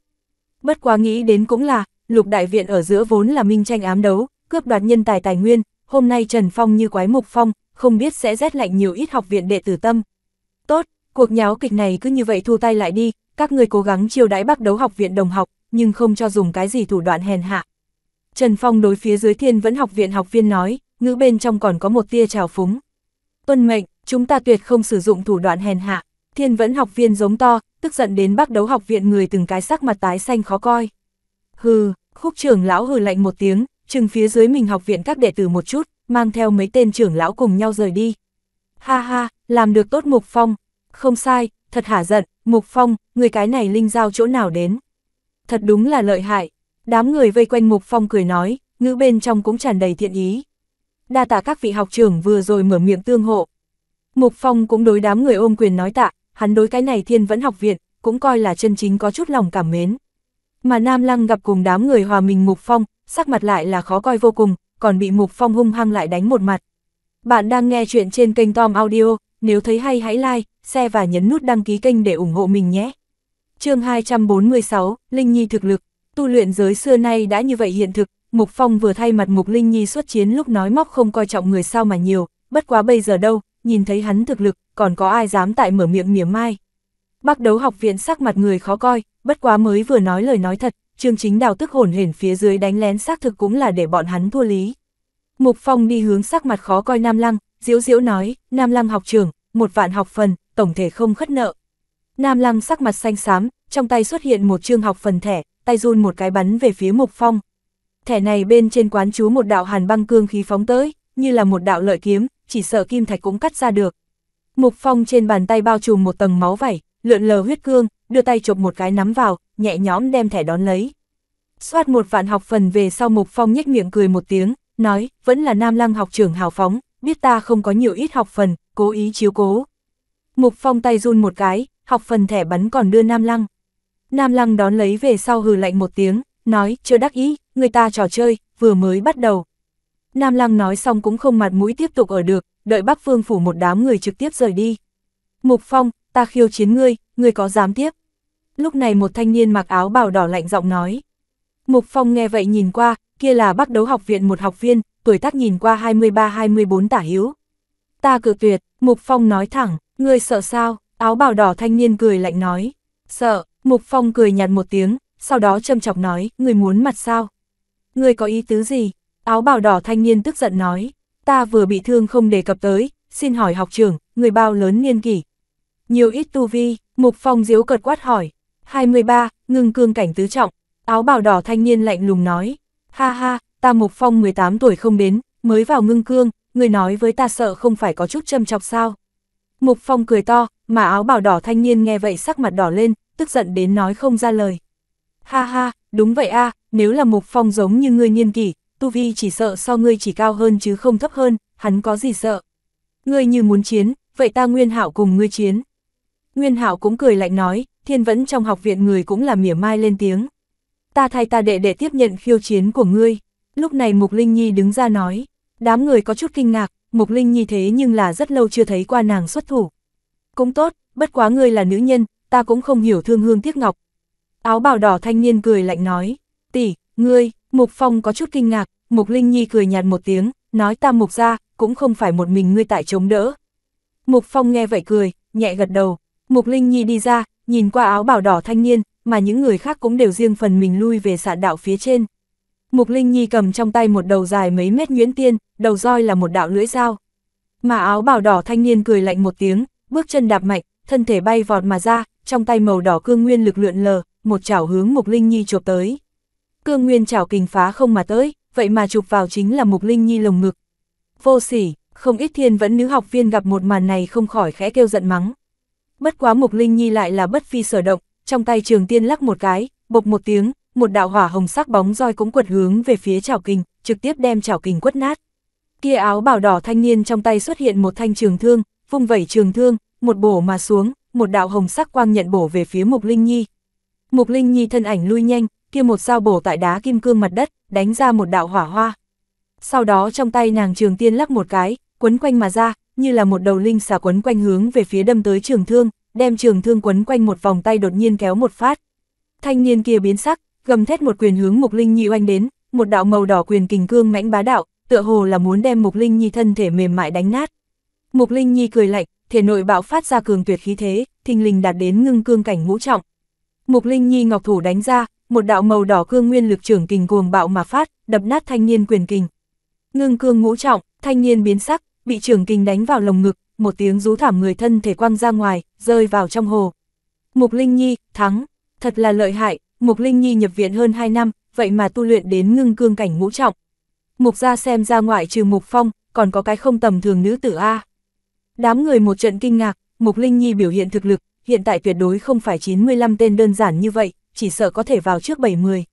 Bất quá nghĩ đến cũng là, lục đại viện ở giữa vốn là minh tranh ám đấu, cướp đoạt nhân tài tài nguyên, hôm nay Trần Phong như quái mục phong, không biết sẽ rét lạnh nhiều ít học viện đệ tử tâm. Tốt, cuộc nháo kịch này cứ như vậy thu tay lại đi, các người cố gắng chiêu đãi bác đấu học viện đồng học, nhưng không cho dùng cái gì thủ đoạn hèn hạ. Trần Phong đối phía dưới thiên vẫn học viện học viên nói ngữ bên trong còn có một tia trào phúng. Tuân mệnh, chúng ta tuyệt không sử dụng thủ đoạn hèn hạ, thiên vẫn học viên giống to, tức giận đến bác đấu học viện người từng cái sắc mặt tái xanh khó coi. Hừ, khúc trưởng lão hừ lạnh một tiếng, chừng phía dưới mình học viện các đệ tử một chút, mang theo mấy tên trưởng lão cùng nhau rời đi. Ha ha, làm được tốt Mục Phong. Không sai, thật hả giận, Mục Phong, người cái này linh giao chỗ nào đến. Thật đúng là lợi hại. Đám người vây quanh Mục Phong cười nói, ngữ bên trong cũng tràn đầy thiện ý đa tạ các vị học trưởng vừa rồi mở miệng tương hộ. Mục Phong cũng đối đám người ôm quyền nói tạ, hắn đối cái này thiên vẫn học viện, cũng coi là chân chính có chút lòng cảm mến. Mà Nam Lăng gặp cùng đám người hòa mình Mục Phong, sắc mặt lại là khó coi vô cùng, còn bị Mục Phong hung hăng lại đánh một mặt. Bạn đang nghe chuyện trên kênh Tom Audio, nếu thấy hay hãy like, share và nhấn nút đăng ký kênh để ủng hộ mình nhé. chương 246, Linh Nhi thực lực, tu luyện giới xưa nay đã như vậy hiện thực, Mục Phong vừa thay mặt Mục Linh Nhi xuất chiến lúc nói móc không coi trọng người sao mà nhiều, bất quá bây giờ đâu, nhìn thấy hắn thực lực, còn có ai dám tại mở miệng mỉa mai. Bác đấu học viện sắc mặt người khó coi, bất quá mới vừa nói lời nói thật, Trương Chính Đào tức hồn hển phía dưới đánh lén xác thực cũng là để bọn hắn thua lý. Mục Phong đi hướng sắc mặt khó coi Nam Lăng, diễu diễu nói, Nam Lăng học trường, một vạn học phần, tổng thể không khất nợ. Nam Lăng sắc mặt xanh xám, trong tay xuất hiện một chương học phần thẻ, tay run một cái bắn về phía Mục Phong thẻ này bên trên quán chú một đạo hàn băng cương khí phóng tới, như là một đạo lợi kiếm, chỉ sợ kim thạch cũng cắt ra được. Mục Phong trên bàn tay bao trùm một tầng máu vảy, lượn lờ huyết cương, đưa tay chụp một cái nắm vào, nhẹ nhõm đem thẻ đón lấy. Xoát một vạn học phần về sau Mục Phong nhếch miệng cười một tiếng, nói, vẫn là nam lăng học trưởng hào phóng, biết ta không có nhiều ít học phần, cố ý chiếu cố. Mục Phong tay run một cái, học phần thẻ bắn còn đưa nam lăng. Nam lăng đón lấy về sau hừ lạnh một tiếng, nói, chưa đắc ý, người ta trò chơi, vừa mới bắt đầu. Nam Lăng nói xong cũng không mặt mũi tiếp tục ở được, đợi Bắc Phương phủ một đám người trực tiếp rời đi. Mục Phong, ta khiêu chiến ngươi, ngươi có dám tiếp? Lúc này một thanh niên mặc áo bào đỏ lạnh giọng nói. Mục Phong nghe vậy nhìn qua, kia là bắt đấu học viện một học viên, tuổi tác nhìn qua 23-24 tả hiếu. Ta cự tuyệt, Mục Phong nói thẳng, ngươi sợ sao, áo bào đỏ thanh niên cười lạnh nói. Sợ, Mục Phong cười nhạt một tiếng, sau đó châm chọc nói, ngươi muốn mặt sao? ngươi có ý tứ gì? Áo bào đỏ thanh niên tức giận nói, ta vừa bị thương không đề cập tới, xin hỏi học trưởng, người bao lớn niên kỷ? Nhiều ít tu vi, Mục Phong diếu cật quát hỏi, 23, ngưng cương cảnh tứ trọng, áo bào đỏ thanh niên lạnh lùng nói, ha ha, ta Mục Phong 18 tuổi không đến, mới vào ngưng cương, người nói với ta sợ không phải có chút châm chọc sao. Mục Phong cười to, mà áo bào đỏ thanh niên nghe vậy sắc mặt đỏ lên, tức giận đến nói không ra lời. Ha ha, đúng vậy a, nếu là Mục Phong giống như ngươi niên kỷ, tu vi chỉ sợ so ngươi chỉ cao hơn chứ không thấp hơn, hắn có gì sợ. Ngươi như muốn chiến, vậy ta Nguyên Hảo cùng ngươi chiến. Nguyên Hảo cũng cười lạnh nói, thiên vẫn trong học viện người cũng là mỉa mai lên tiếng. Ta thay ta đệ để tiếp nhận khiêu chiến của ngươi. Lúc này Mục Linh Nhi đứng ra nói, đám người có chút kinh ngạc, Mục Linh Nhi thế nhưng là rất lâu chưa thấy qua nàng xuất thủ. Cũng tốt, bất quá ngươi là nữ nhân, ta cũng không hiểu thương hương tiếc ngọc. Áo bào đỏ thanh niên cười lạnh nói tỷ, ngươi, Mục Phong có chút kinh ngạc, Mục Linh Nhi cười nhạt một tiếng, nói ta Mục ra, cũng không phải một mình ngươi tại chống đỡ. Mục Phong nghe vậy cười, nhẹ gật đầu, Mục Linh Nhi đi ra, nhìn qua áo bảo đỏ thanh niên, mà những người khác cũng đều riêng phần mình lui về sạn đạo phía trên. Mục Linh Nhi cầm trong tay một đầu dài mấy mét nguyễn tiên, đầu roi là một đạo lưỡi dao. Mà áo bảo đỏ thanh niên cười lạnh một tiếng, bước chân đạp mạnh, thân thể bay vọt mà ra, trong tay màu đỏ cương nguyên lực lượn lờ, một chảo hướng Mục Linh Nhi chộp tới cương nguyên trảo kình phá không mà tới, vậy mà chụp vào chính là Mục Linh Nhi lồng ngực. Vô sỉ, không ít thiên vẫn nữ học viên gặp một màn này không khỏi khẽ kêu giận mắng. Bất quá Mục Linh Nhi lại là bất phi sở động, trong tay trường tiên lắc một cái, bộc một tiếng, một đạo hỏa hồng sắc bóng roi cũng quật hướng về phía trảo kình, trực tiếp đem trảo kình quất nát. Kia áo bảo đỏ thanh niên trong tay xuất hiện một thanh trường thương, vung vẩy trường thương, một bổ mà xuống, một đạo hồng sắc quang nhận bổ về phía Mục Linh Nhi. Mục Linh Nhi thân ảnh lui nhanh, kia một sao bổ tại đá kim cương mặt đất, đánh ra một đạo hỏa hoa. Sau đó trong tay nàng trường tiên lắc một cái, quấn quanh mà ra, như là một đầu linh xà quấn quanh hướng về phía đâm tới trường thương, đem trường thương quấn quanh một vòng tay đột nhiên kéo một phát. Thanh niên kia biến sắc, gầm thét một quyền hướng Mục Linh Nhi oanh đến, một đạo màu đỏ quyền kình cương mãnh bá đạo, tựa hồ là muốn đem Mục Linh Nhi thân thể mềm mại đánh nát. Mục Linh Nhi cười lạnh, thể nội bạo phát ra cường tuyệt khí thế, thình lình đạt đến ngưng cương cảnh ngũ trọng. Mục Linh Nhi ngọc thủ đánh ra, một đạo màu đỏ cương nguyên lực trưởng kình cuồng bạo mà phát, đập nát thanh niên quyền kình. Ngưng cương ngũ trọng, thanh niên biến sắc, bị trưởng kình đánh vào lồng ngực, một tiếng rú thảm người thân thể quăng ra ngoài, rơi vào trong hồ. Mục Linh Nhi, thắng, thật là lợi hại, Mục Linh Nhi nhập viện hơn 2 năm, vậy mà tu luyện đến ngưng cương cảnh ngũ trọng. Mục ra xem ra ngoại trừ Mục Phong, còn có cái không tầm thường nữ tử A. Đám người một trận kinh ngạc, Mục Linh Nhi biểu hiện thực lực, hiện tại tuyệt đối không phải 95 tên đơn giản như vậy, chỉ sợ có thể vào trước 70.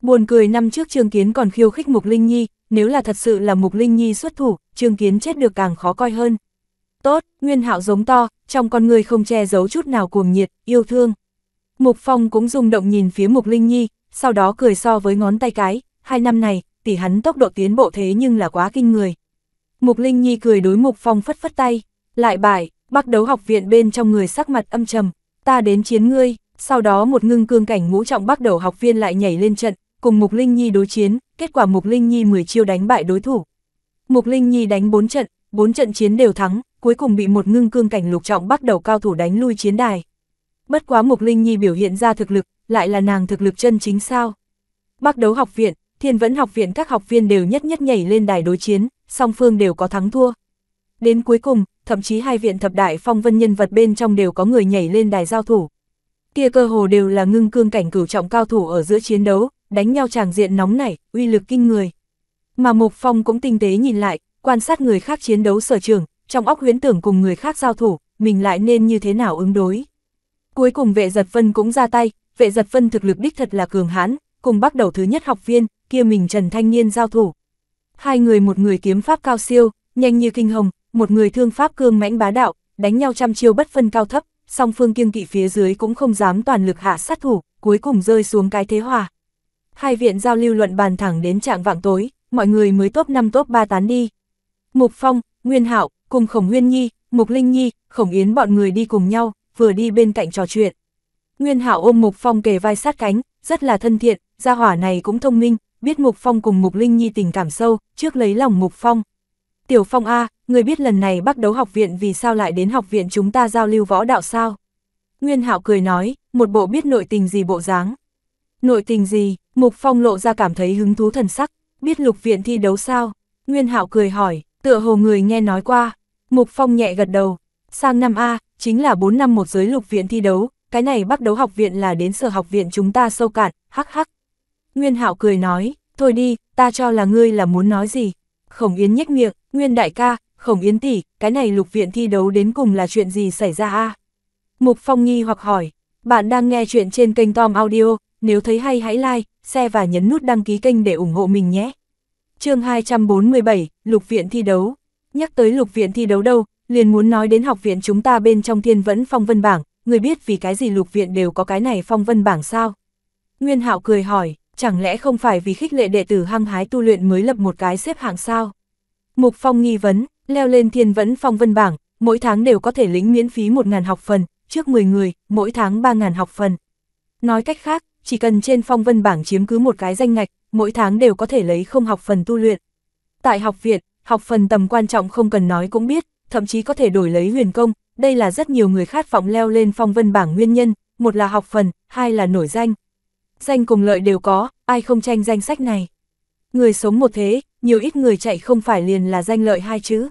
Buồn cười năm trước Trương Kiến còn khiêu khích Mục Linh Nhi, nếu là thật sự là Mục Linh Nhi xuất thủ, Trương Kiến chết được càng khó coi hơn. Tốt, Nguyên Hạo giống to, trong con người không che giấu chút nào cuồng nhiệt, yêu thương. Mục Phong cũng rung động nhìn phía Mục Linh Nhi, sau đó cười so với ngón tay cái, hai năm này, tỷ hắn tốc độ tiến bộ thế nhưng là quá kinh người. Mục Linh Nhi cười đối Mục Phong phất phất tay, lại bài, bắt đấu học viện bên trong người sắc mặt âm trầm, ta đến chiến ngươi sau đó một ngưng cương cảnh ngũ trọng bắt đầu học viên lại nhảy lên trận, cùng Mục Linh Nhi đối chiến, kết quả Mục Linh Nhi 10 chiêu đánh bại đối thủ. Mục Linh Nhi đánh 4 trận, 4 trận chiến đều thắng, cuối cùng bị một ngưng cương cảnh lục trọng bắt đầu cao thủ đánh lui chiến đài. Bất quá Mục Linh Nhi biểu hiện ra thực lực, lại là nàng thực lực chân chính sao. bắt đấu học viện, thiên vẫn học viện các học viên đều nhất nhất nhảy lên đài đối chiến, song phương đều có thắng thua. Đến cuối cùng, thậm chí hai viện thập đại phong vân nhân vật bên trong đều có người nhảy lên đài giao thủ kia cơ hồ đều là ngưng cương cảnh cửu trọng cao thủ ở giữa chiến đấu, đánh nhau tràng diện nóng nảy, uy lực kinh người. Mà mục Phong cũng tinh tế nhìn lại, quan sát người khác chiến đấu sở trường, trong óc huyến tưởng cùng người khác giao thủ, mình lại nên như thế nào ứng đối. Cuối cùng vệ giật phân cũng ra tay, vệ giật phân thực lực đích thật là cường hãn, cùng bắt đầu thứ nhất học viên, kia mình Trần Thanh Niên giao thủ. Hai người một người kiếm pháp cao siêu, nhanh như kinh hồng, một người thương pháp cương mãnh bá đạo, đánh nhau trăm chiêu bất phân cao thấp, song phương kiêng kỵ phía dưới cũng không dám toàn lực hạ sát thủ, cuối cùng rơi xuống cái thế hòa. Hai viện giao lưu luận bàn thẳng đến trạng vạng tối, mọi người mới top 5 top 3 tán đi. Mục Phong, Nguyên Hạo cùng Khổng Nguyên Nhi, Mục Linh Nhi, Khổng Yến bọn người đi cùng nhau, vừa đi bên cạnh trò chuyện. Nguyên Hạo ôm Mục Phong kề vai sát cánh, rất là thân thiện, gia hỏa này cũng thông minh, biết Mục Phong cùng Mục Linh Nhi tình cảm sâu, trước lấy lòng Mục Phong, Tiểu Phong A, người biết lần này bắt đấu học viện vì sao lại đến học viện chúng ta giao lưu võ đạo sao? Nguyên Hạo cười nói, một bộ biết nội tình gì bộ dáng. Nội tình gì, Mục Phong lộ ra cảm thấy hứng thú thần sắc, biết lục viện thi đấu sao? Nguyên Hạo cười hỏi, tựa hồ người nghe nói qua. Mục Phong nhẹ gật đầu, sang năm A, chính là 4 năm một giới lục viện thi đấu, cái này bắt đấu học viện là đến sở học viện chúng ta sâu cạn, hắc hắc. Nguyên Hạo cười nói, thôi đi, ta cho là ngươi là muốn nói gì, Khổng Yến nhếch miệng, Nguyên đại ca, Khổng Yến tỷ, cái này lục viện thi đấu đến cùng là chuyện gì xảy ra a? Mục Phong nghi hoặc hỏi, bạn đang nghe chuyện trên kênh Tom Audio, nếu thấy hay hãy like, share và nhấn nút đăng ký kênh để ủng hộ mình nhé. chương 247, Lục viện thi đấu. Nhắc tới lục viện thi đấu đâu, liền muốn nói đến học viện chúng ta bên trong thiên vẫn phong vân bảng, người biết vì cái gì lục viện đều có cái này phong vân bảng sao? Nguyên Hạo cười hỏi, chẳng lẽ không phải vì khích lệ đệ tử hăng hái tu luyện mới lập một cái xếp hạng sao? Mục Phong nghi vấn, leo lên thiên vẫn phong vân bảng, mỗi tháng đều có thể lĩnh miễn phí 1.000 học phần, trước 10 người, mỗi tháng 3.000 học phần. Nói cách khác, chỉ cần trên phong vân bảng chiếm cứ một cái danh ngạch, mỗi tháng đều có thể lấy không học phần tu luyện. Tại học viện, học phần tầm quan trọng không cần nói cũng biết, thậm chí có thể đổi lấy huyền công, đây là rất nhiều người khát vọng leo lên phong vân bảng nguyên nhân, một là học phần, hai là nổi danh, danh cùng lợi đều có, ai không tranh danh sách này. Người sống một thế, nhiều ít người chạy không phải liền là danh lợi hai chữ.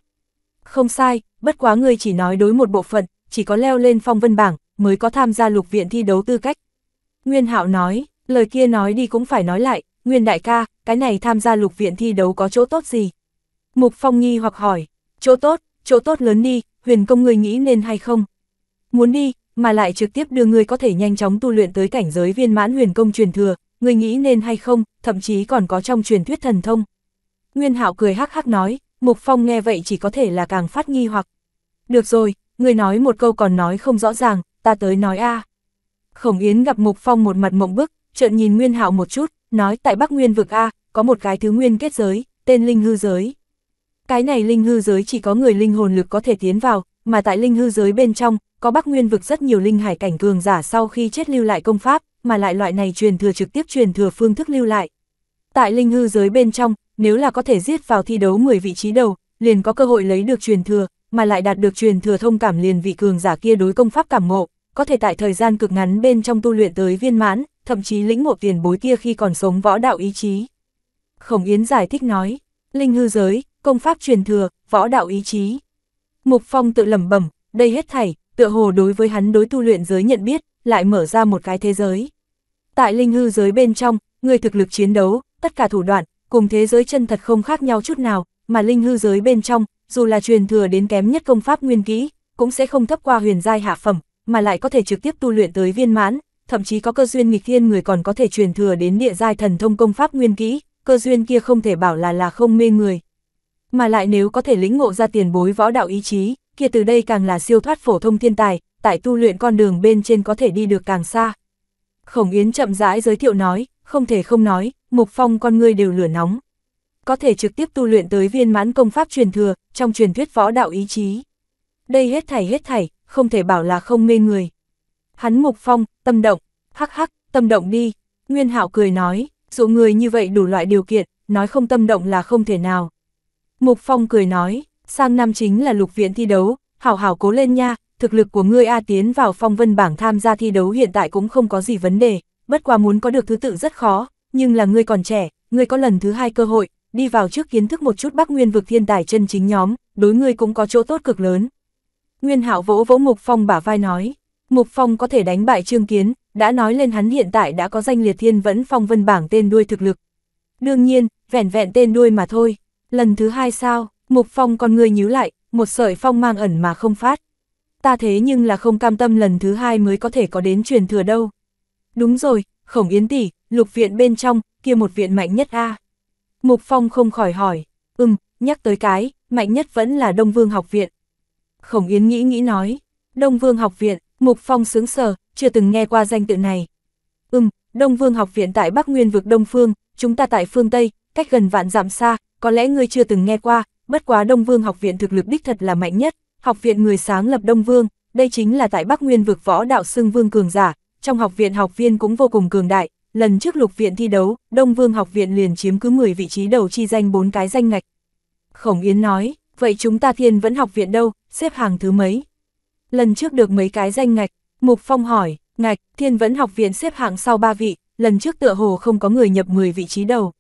Không sai, bất quá người chỉ nói đối một bộ phận, chỉ có leo lên phong vân bảng, mới có tham gia lục viện thi đấu tư cách. Nguyên Hạo nói, lời kia nói đi cũng phải nói lại, Nguyên đại ca, cái này tham gia lục viện thi đấu có chỗ tốt gì? Mục Phong nghi hoặc hỏi, chỗ tốt, chỗ tốt lớn đi, huyền công người nghĩ nên hay không? Muốn đi, mà lại trực tiếp đưa ngươi có thể nhanh chóng tu luyện tới cảnh giới viên mãn huyền công truyền thừa, ngươi nghĩ nên hay không, thậm chí còn có trong truyền thuyết thần thông. Nguyên Hạo cười hắc hắc nói, Mục Phong nghe vậy chỉ có thể là càng phát nghi hoặc. Được rồi, ngươi nói một câu còn nói không rõ ràng, ta tới nói a. Khổng Yến gặp Mục Phong một mặt mộng bức, trợn nhìn Nguyên Hạo một chút, nói tại Bắc Nguyên vực a, có một cái thứ nguyên kết giới, tên linh hư giới. Cái này linh hư giới chỉ có người linh hồn lực có thể tiến vào, mà tại linh hư giới bên trong, có Bắc Nguyên vực rất nhiều linh hải cảnh cường giả sau khi chết lưu lại công pháp, mà lại loại này truyền thừa trực tiếp truyền thừa phương thức lưu lại. Tại linh hư giới bên trong, nếu là có thể giết vào thi đấu 10 vị trí đầu, liền có cơ hội lấy được truyền thừa, mà lại đạt được truyền thừa thông cảm liền vị cường giả kia đối công pháp cảm ngộ, có thể tại thời gian cực ngắn bên trong tu luyện tới viên mãn, thậm chí lĩnh ngộ tiền bối kia khi còn sống võ đạo ý chí. Khổng Yến giải thích nói, linh hư giới, công pháp truyền thừa, võ đạo ý chí, Mục Phong tự lẩm bẩm, đây hết thảy, tựa hồ đối với hắn đối tu luyện giới nhận biết, lại mở ra một cái thế giới. Tại linh hư giới bên trong, người thực lực chiến đấu, tất cả thủ đoạn, cùng thế giới chân thật không khác nhau chút nào, mà linh hư giới bên trong, dù là truyền thừa đến kém nhất công pháp nguyên kỹ, cũng sẽ không thấp qua huyền giai hạ phẩm, mà lại có thể trực tiếp tu luyện tới viên mãn, thậm chí có cơ duyên nghịch thiên người còn có thể truyền thừa đến địa giai thần thông công pháp nguyên kỹ, cơ duyên kia không thể bảo là là không mê người mà lại nếu có thể lĩnh ngộ ra tiền bối võ đạo ý chí, kia từ đây càng là siêu thoát phổ thông thiên tài, tại tu luyện con đường bên trên có thể đi được càng xa. Khổng Yến chậm rãi giới thiệu nói, không thể không nói, Mục Phong con người đều lửa nóng. Có thể trực tiếp tu luyện tới viên mãn công pháp truyền thừa, trong truyền thuyết võ đạo ý chí. Đây hết thảy hết thảy, không thể bảo là không mê người. Hắn Mục Phong, tâm động, hắc hắc, tâm động đi. Nguyên Hạo cười nói, dụ người như vậy đủ loại điều kiện, nói không tâm động là không thể nào. Mục Phong cười nói, sang năm chính là lục viện thi đấu, hảo hảo cố lên nha, thực lực của ngươi A tiến vào phong vân bảng tham gia thi đấu hiện tại cũng không có gì vấn đề, bất quá muốn có được thứ tự rất khó, nhưng là ngươi còn trẻ, ngươi có lần thứ hai cơ hội, đi vào trước kiến thức một chút Bắc Nguyên vực thiên tài chân chính nhóm, đối ngươi cũng có chỗ tốt cực lớn. Nguyên Hạo vỗ vỗ Mục Phong bả vai nói, Mục Phong có thể đánh bại Trương Kiến, đã nói lên hắn hiện tại đã có danh liệt thiên vẫn phong vân bảng tên đuôi thực lực. Đương nhiên, vẹn vẹn tên đuôi mà thôi, Lần thứ hai sao, mục phong con người nhíu lại, một sợi phong mang ẩn mà không phát. Ta thế nhưng là không cam tâm lần thứ hai mới có thể có đến truyền thừa đâu. Đúng rồi, khổng yến tỷ, lục viện bên trong, kia một viện mạnh nhất a Mục phong không khỏi hỏi, ừm, nhắc tới cái, mạnh nhất vẫn là Đông Vương học viện. Khổng yến nghĩ nghĩ nói, Đông Vương học viện, mục phong sướng sờ, chưa từng nghe qua danh tự này. Ừm, Đông Vương học viện tại Bắc Nguyên vực Đông Phương, chúng ta tại phương Tây, cách gần vạn dặm xa, có lẽ ngươi chưa từng nghe qua, bất quá Đông Vương học viện thực lực đích thật là mạnh nhất, học viện người sáng lập Đông Vương, đây chính là tại Bắc Nguyên vực võ đạo xưng vương cường giả, trong học viện học viên cũng vô cùng cường đại, lần trước lục viện thi đấu, Đông Vương học viện liền chiếm cứ 10 vị trí đầu chi danh bốn cái danh ngạch. Khổng Yến nói, vậy chúng ta thiên vẫn học viện đâu, xếp hàng thứ mấy? Lần trước được mấy cái danh ngạch, Mục Phong hỏi, ngạch, thiên vẫn học viện xếp hạng sau 3 vị, lần trước tựa hồ không có người nhập 10 vị trí đầu.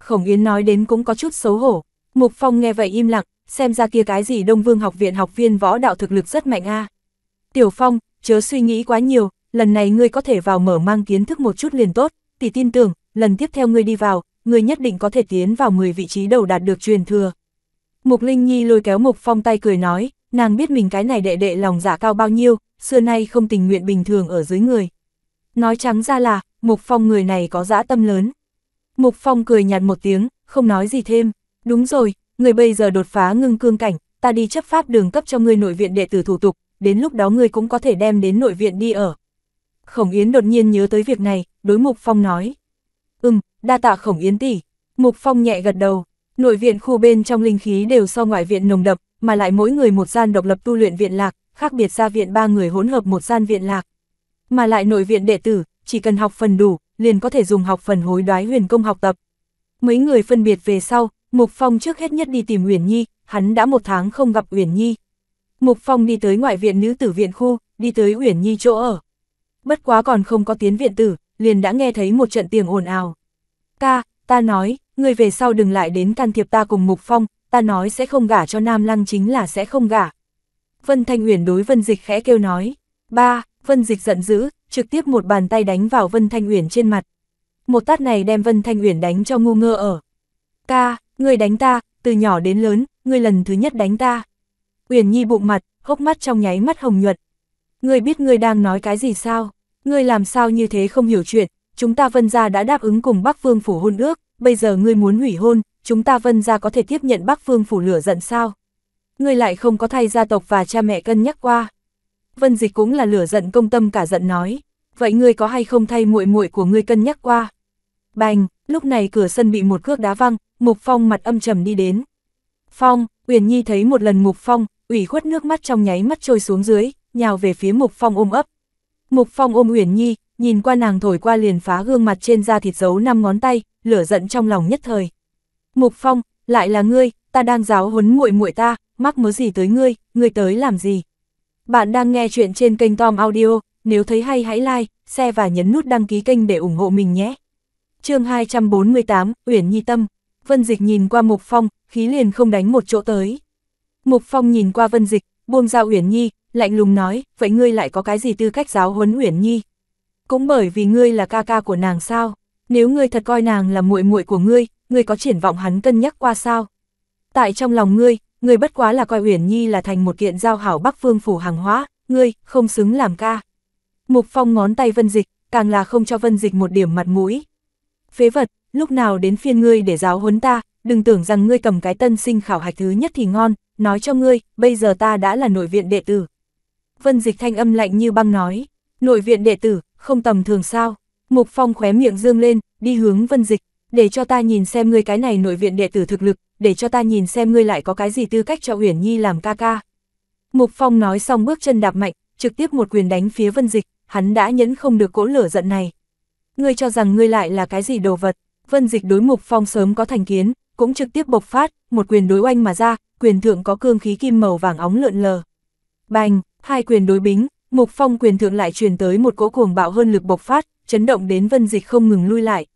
Khổng Yến nói đến cũng có chút xấu hổ. Mục Phong nghe vậy im lặng, xem ra kia cái gì Đông Vương học viện học viên võ đạo thực lực rất mạnh a. Tiểu Phong, chớ suy nghĩ quá nhiều, lần này ngươi có thể vào mở mang kiến thức một chút liền tốt, tỷ tin tưởng, lần tiếp theo ngươi đi vào, ngươi nhất định có thể tiến vào 10 vị trí đầu đạt được truyền thừa. Mục Linh Nhi lôi kéo Mục Phong tay cười nói, nàng biết mình cái này đệ đệ lòng giả dạ cao bao nhiêu, xưa nay không tình nguyện bình thường ở dưới người. Nói trắng ra là, Mục Phong người này có dã tâm lớn. Mục Phong cười nhạt một tiếng, không nói gì thêm. Đúng rồi, người bây giờ đột phá ngưng cương cảnh, ta đi chấp pháp đường cấp cho người nội viện đệ tử thủ tục, đến lúc đó người cũng có thể đem đến nội viện đi ở. Khổng Yến đột nhiên nhớ tới việc này, đối Mục Phong nói. Ừm, đa tạ Khổng Yến tỷ. Mục Phong nhẹ gật đầu. Nội viện khu bên trong linh khí đều so ngoại viện nồng đậm, mà lại mỗi người một gian độc lập tu luyện viện lạc, khác biệt ra viện ba người hỗn hợp một gian viện lạc. Mà lại nội viện đệ tử, chỉ cần học phần đủ, liền có thể dùng học phần hối đoái huyền công học tập. Mấy người phân biệt về sau, Mục Phong trước hết nhất đi tìm Uyển Nhi, hắn đã một tháng không gặp Uyển Nhi. Mục Phong đi tới ngoại viện nữ tử viện khu, đi tới Uyển Nhi chỗ ở. Bất quá còn không có tiến viện tử, liền đã nghe thấy một trận tiếng ồn ào. Ca, ta nói, người về sau đừng lại đến can thiệp ta cùng Mục Phong, ta nói sẽ không gả cho Nam Lăng chính là sẽ không gả. Vân Thanh Uyển đối Vân Dịch khẽ kêu nói. Ba, Vân Dịch giận dữ, trực tiếp một bàn tay đánh vào Vân Thanh Uyển trên mặt. Một tát này đem Vân Thanh Uyển đánh cho ngu ngơ ở. Ca, ngươi đánh ta, từ nhỏ đến lớn, ngươi lần thứ nhất đánh ta. Uyển Nhi bụng mặt, hốc mắt trong nháy mắt hồng nhuận. Ngươi biết ngươi đang nói cái gì sao? Ngươi làm sao như thế không hiểu chuyện? Chúng ta Vân gia đã đáp ứng cùng Bắc phương phủ hôn ước, bây giờ ngươi muốn hủy hôn, chúng ta Vân gia có thể tiếp nhận Bắc phương phủ lửa giận sao? Ngươi lại không có thay gia tộc và cha mẹ cân nhắc qua. Vân Dịch cũng là lửa giận công tâm cả giận nói, vậy ngươi có hay không thay muội muội của ngươi cân nhắc qua? Bành, lúc này cửa sân bị một cước đá văng, Mục Phong mặt âm trầm đi đến. Phong, Uyển Nhi thấy một lần Mục Phong, ủy khuất nước mắt trong nháy mắt trôi xuống dưới, nhào về phía Mục Phong ôm ấp. Mục Phong ôm Uyển Nhi, nhìn qua nàng thổi qua liền phá gương mặt trên da thịt giấu năm ngón tay, lửa giận trong lòng nhất thời. Mục Phong, lại là ngươi, ta đang giáo huấn muội muội ta, mắc mớ gì tới ngươi, ngươi tới làm gì? Bạn đang nghe chuyện trên kênh Tom Audio, nếu thấy hay hãy like, share và nhấn nút đăng ký kênh để ủng hộ mình nhé. chương 248, Uyển Nhi Tâm, Vân Dịch nhìn qua Mục Phong, khí liền không đánh một chỗ tới. Mục Phong nhìn qua Vân Dịch, buông ra Uyển Nhi, lạnh lùng nói, vậy ngươi lại có cái gì tư cách giáo huấn Uyển Nhi? Cũng bởi vì ngươi là ca ca của nàng sao? Nếu ngươi thật coi nàng là muội muội của ngươi, ngươi có triển vọng hắn cân nhắc qua sao? Tại trong lòng ngươi, người bất quá là coi Uyển Nhi là thành một kiện giao hảo Bắc Phương phủ hàng hóa, ngươi không xứng làm ca. Mục Phong ngón tay Vân Dịch, càng là không cho Vân Dịch một điểm mặt mũi. Phế vật, lúc nào đến phiên ngươi để giáo huấn ta, đừng tưởng rằng ngươi cầm cái tân sinh khảo hạch thứ nhất thì ngon, nói cho ngươi, bây giờ ta đã là nội viện đệ tử. Vân Dịch thanh âm lạnh như băng nói, nội viện đệ tử, không tầm thường sao? Mục Phong khóe miệng dương lên, đi hướng Vân Dịch, để cho ta nhìn xem ngươi cái này nội viện đệ tử thực lực, để cho ta nhìn xem ngươi lại có cái gì tư cách cho Uyển Nhi làm ca ca. Mục Phong nói xong bước chân đạp mạnh, trực tiếp một quyền đánh phía Vân Dịch, hắn đã nhẫn không được cỗ lửa giận này. Ngươi cho rằng ngươi lại là cái gì đồ vật? Vân Dịch đối Mục Phong sớm có thành kiến, cũng trực tiếp bộc phát, một quyền đối oanh mà ra, quyền thượng có cương khí kim màu vàng óng lượn lờ. Bành, hai quyền đối bính, Mục Phong quyền thượng lại truyền tới một cỗ cuồng bạo hơn lực bộc phát, chấn động đến Vân Dịch không ngừng lui lại,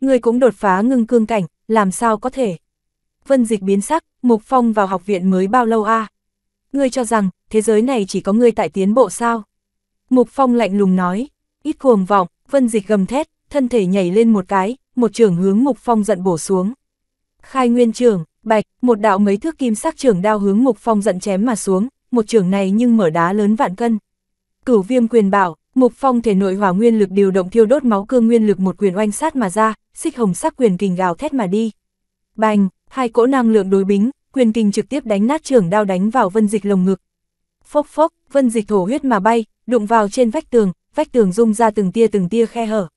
Người cũng đột phá ngưng cương cảnh, làm sao có thể? Vân dịch biến sắc, Mục Phong vào học viện mới bao lâu a? Ngươi cho rằng, thế giới này chỉ có ngươi tại tiến bộ sao? Mục Phong lạnh lùng nói, ít cuồng vọng, Vân dịch gầm thét, thân thể nhảy lên một cái, một trường hướng Mục Phong giận bổ xuống. Khai nguyên trường, bạch, một đạo mấy thước kim sắc trường đao hướng Mục Phong giận chém mà xuống, một trường này nhưng mở đá lớn vạn cân. Cửu viêm quyền bảo, Mục Phong thể nội hỏa nguyên lực điều động thiêu đốt máu cương nguyên lực một quyền oanh sát mà ra, xích hồng sắc quyền kình gào thét mà đi. Bành, hai cỗ năng lượng đối bính, quyền kình trực tiếp đánh nát trưởng đao đánh vào vân dịch lồng ngực. Phốc phốc, vân dịch thổ huyết mà bay, đụng vào trên vách tường, vách tường rung ra từng tia từng tia khe hở.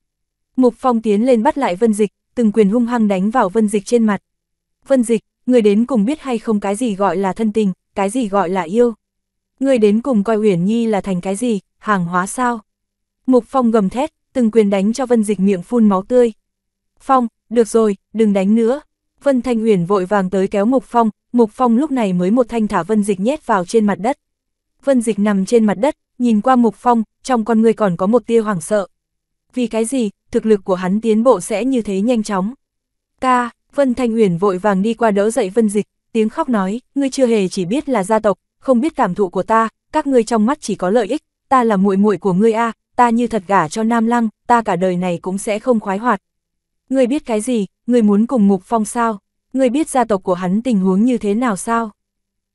Mục Phong tiến lên bắt lại vân dịch, từng quyền hung hăng đánh vào vân dịch trên mặt. Vân dịch, người đến cùng biết hay không cái gì gọi là thân tình, cái gì gọi là yêu. Người đến cùng coi Uyển Nhi là thành cái gì, hàng hóa sao. Mục Phong gầm thét, từng quyền đánh cho vân dịch miệng phun máu tươi. Phong, được rồi, đừng đánh nữa. Vân Thanh Huyền vội vàng tới kéo Mục Phong, Mục Phong lúc này mới một thanh thả Vân Dịch nhét vào trên mặt đất. Vân Dịch nằm trên mặt đất, nhìn qua Mục Phong, trong con người còn có một tia hoảng sợ. Vì cái gì, thực lực của hắn tiến bộ sẽ như thế nhanh chóng. Ca, Vân Thanh Huyền vội vàng đi qua đỡ dậy Vân Dịch, tiếng khóc nói, ngươi chưa hề chỉ biết là gia tộc, không biết cảm thụ của ta, các ngươi trong mắt chỉ có lợi ích, ta là muội muội của ngươi a, ta như thật gả cho Nam Lăng, ta cả đời này cũng sẽ không khoái hoạt. Ngươi biết cái gì, ngươi muốn cùng Mục Phong sao? Ngươi biết gia tộc của hắn tình huống như thế nào sao?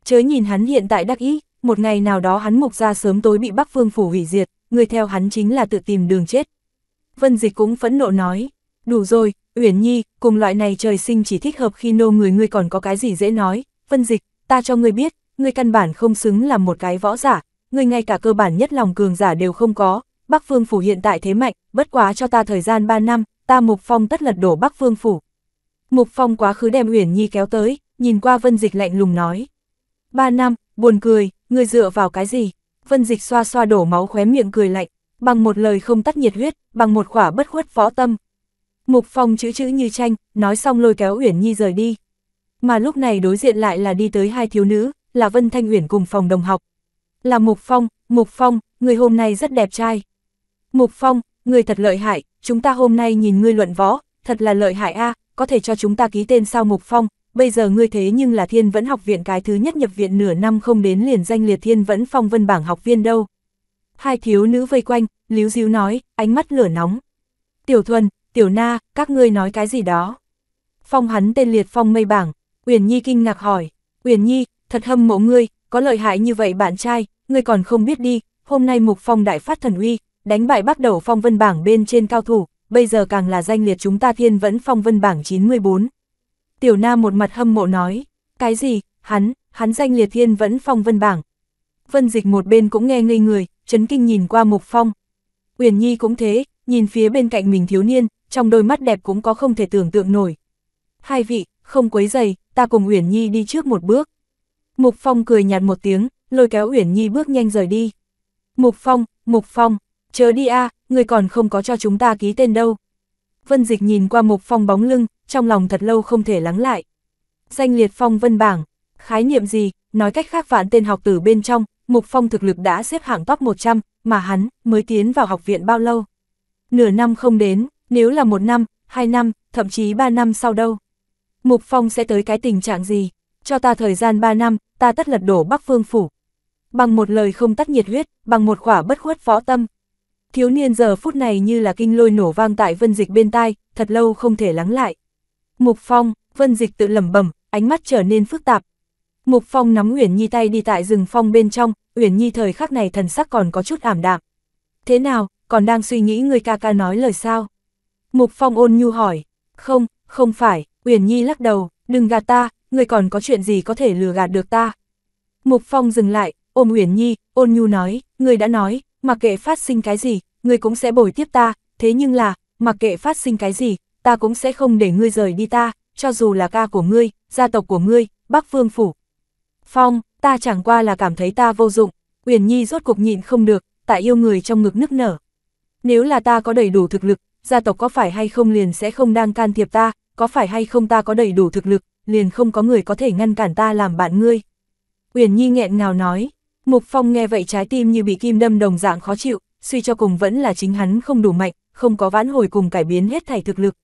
Chớ nhìn hắn hiện tại đắc ý, một ngày nào đó hắn Mục ra sớm tối bị Bắc Phương Phủ hủy diệt, ngươi theo hắn chính là tự tìm đường chết. Vân Dịch cũng phẫn nộ nói, đủ rồi, Uyển Nhi, cùng loại này trời sinh chỉ thích hợp khi nô người ngươi còn có cái gì dễ nói, Vân Dịch, ta cho ngươi biết, ngươi căn bản không xứng là một cái võ giả, ngươi ngay cả cơ bản nhất lòng cường giả đều không có, Bắc Phương Phủ hiện tại thế mạnh, bất quá cho ta thời gian 3 năm, ta Mục Phong tất lật đổ Bắc Phương Phủ. Mục Phong quá khứ đem Uyển Nhi kéo tới, nhìn qua Vân Dịch lạnh lùng nói. Ba năm, buồn cười, người dựa vào cái gì? Vân Dịch xoa xoa đổ máu khóe miệng cười lạnh, bằng một lời không tắt nhiệt huyết, bằng một khỏa bất khuất võ tâm. Mục Phong chữ chữ như tranh, nói xong lôi kéo Uyển Nhi rời đi. Mà lúc này đối diện lại là đi tới hai thiếu nữ, là Vân Thanh Uyển cùng phòng đồng học. Là Mục Phong, Mục Phong, người hôm nay rất đẹp trai. Mục Phong, người thật lợi hại, chúng ta hôm nay nhìn ngươi luận võ, thật là lợi hại a, có thể cho chúng ta ký tên sao Mục Phong, bây giờ ngươi thế nhưng là thiên vẫn học viện cái thứ nhất nhập viện nửa năm không đến liền danh liệt thiên vẫn phong vân bảng học viên đâu. Hai thiếu nữ vây quanh, líu díu nói, ánh mắt lửa nóng. Tiểu Thuần, Tiểu Na, các ngươi nói cái gì đó. Phong hắn tên liệt phong mây bảng, Uyển Nhi kinh ngạc hỏi, Uyển Nhi, thật hâm mộ ngươi, có lợi hại như vậy bạn trai, ngươi còn không biết đi, hôm nay Mục Phong đại phát thần uy, đánh bại bắt đầu phong vân bảng bên trên cao thủ, bây giờ càng là danh liệt chúng ta thiên vẫn phong vân bảng 94. Tiểu Nam một mặt hâm mộ nói, cái gì, hắn, hắn danh liệt thiên vẫn phong vân bảng. Vân dịch một bên cũng nghe ngây người, chấn kinh nhìn qua mục phong. Uyển Nhi cũng thế, nhìn phía bên cạnh mình thiếu niên, trong đôi mắt đẹp cũng có không thể tưởng tượng nổi. Hai vị, không quấy giày, ta cùng Uyển Nhi đi trước một bước. Mục Phong cười nhạt một tiếng, lôi kéo Uyển Nhi bước nhanh rời đi. Mục Phong, Mục Phong, chớ đi a, người còn không có cho chúng ta ký tên đâu. Vân Dịch nhìn qua mục Phong bóng lưng, trong lòng thật lâu không thể lắng lại. Danh liệt phong vân bảng, khái niệm gì, nói cách khác vạn tên học tử bên trong, Mục Phong thực lực đã xếp hạng top 100, mà hắn mới tiến vào học viện bao lâu? Nửa năm không đến, nếu là một năm, hai năm, thậm chí ba năm sau đâu? Mục Phong sẽ tới cái tình trạng gì? Cho ta thời gian ba năm, ta tất lật đổ Bắc Phương Phủ. Bằng một lời không tắt nhiệt huyết, bằng một quả bất khuất võ tâm, thiếu niên giờ phút này như là kinh lôi nổ vang tại Vân Dịch bên tai, thật lâu không thể lắng lại. Mục Phong, Vân Dịch tự lẩm bẩm, ánh mắt trở nên phức tạp. Mục Phong nắm Uyển Nhi tay đi tại rừng phong bên trong, Uyển Nhi thời khắc này thần sắc còn có chút ảm đạm. Thế nào, còn đang suy nghĩ người ca ca nói lời sao? Mục Phong ôn nhu hỏi, không, không phải, Uyển Nhi lắc đầu, đừng gạt ta, người còn có chuyện gì có thể lừa gạt được ta. Mục Phong dừng lại, ôm Uyển Nhi, ôn nhu nói, người đã nói, mặc kệ phát sinh cái gì, ngươi cũng sẽ bồi tiếp ta, thế nhưng là, mặc kệ phát sinh cái gì, ta cũng sẽ không để ngươi rời đi ta, cho dù là ca của ngươi, gia tộc của ngươi, Bắc phương Phủ. Phong, ta chẳng qua là cảm thấy ta vô dụng, Uyển Nhi rốt cục nhịn không được, tại yêu người trong ngực nức nở. Nếu là ta có đầy đủ thực lực, gia tộc có phải hay không liền sẽ không đang can thiệp ta, có phải hay không ta có đầy đủ thực lực, liền không có người có thể ngăn cản ta làm bạn ngươi. Uyển Nhi nghẹn ngào nói. Mục Phong nghe vậy trái tim như bị kim đâm đồng dạng khó chịu, suy cho cùng vẫn là chính hắn không đủ mạnh, không có vãn hồi cùng cải biến hết thảy thực lực.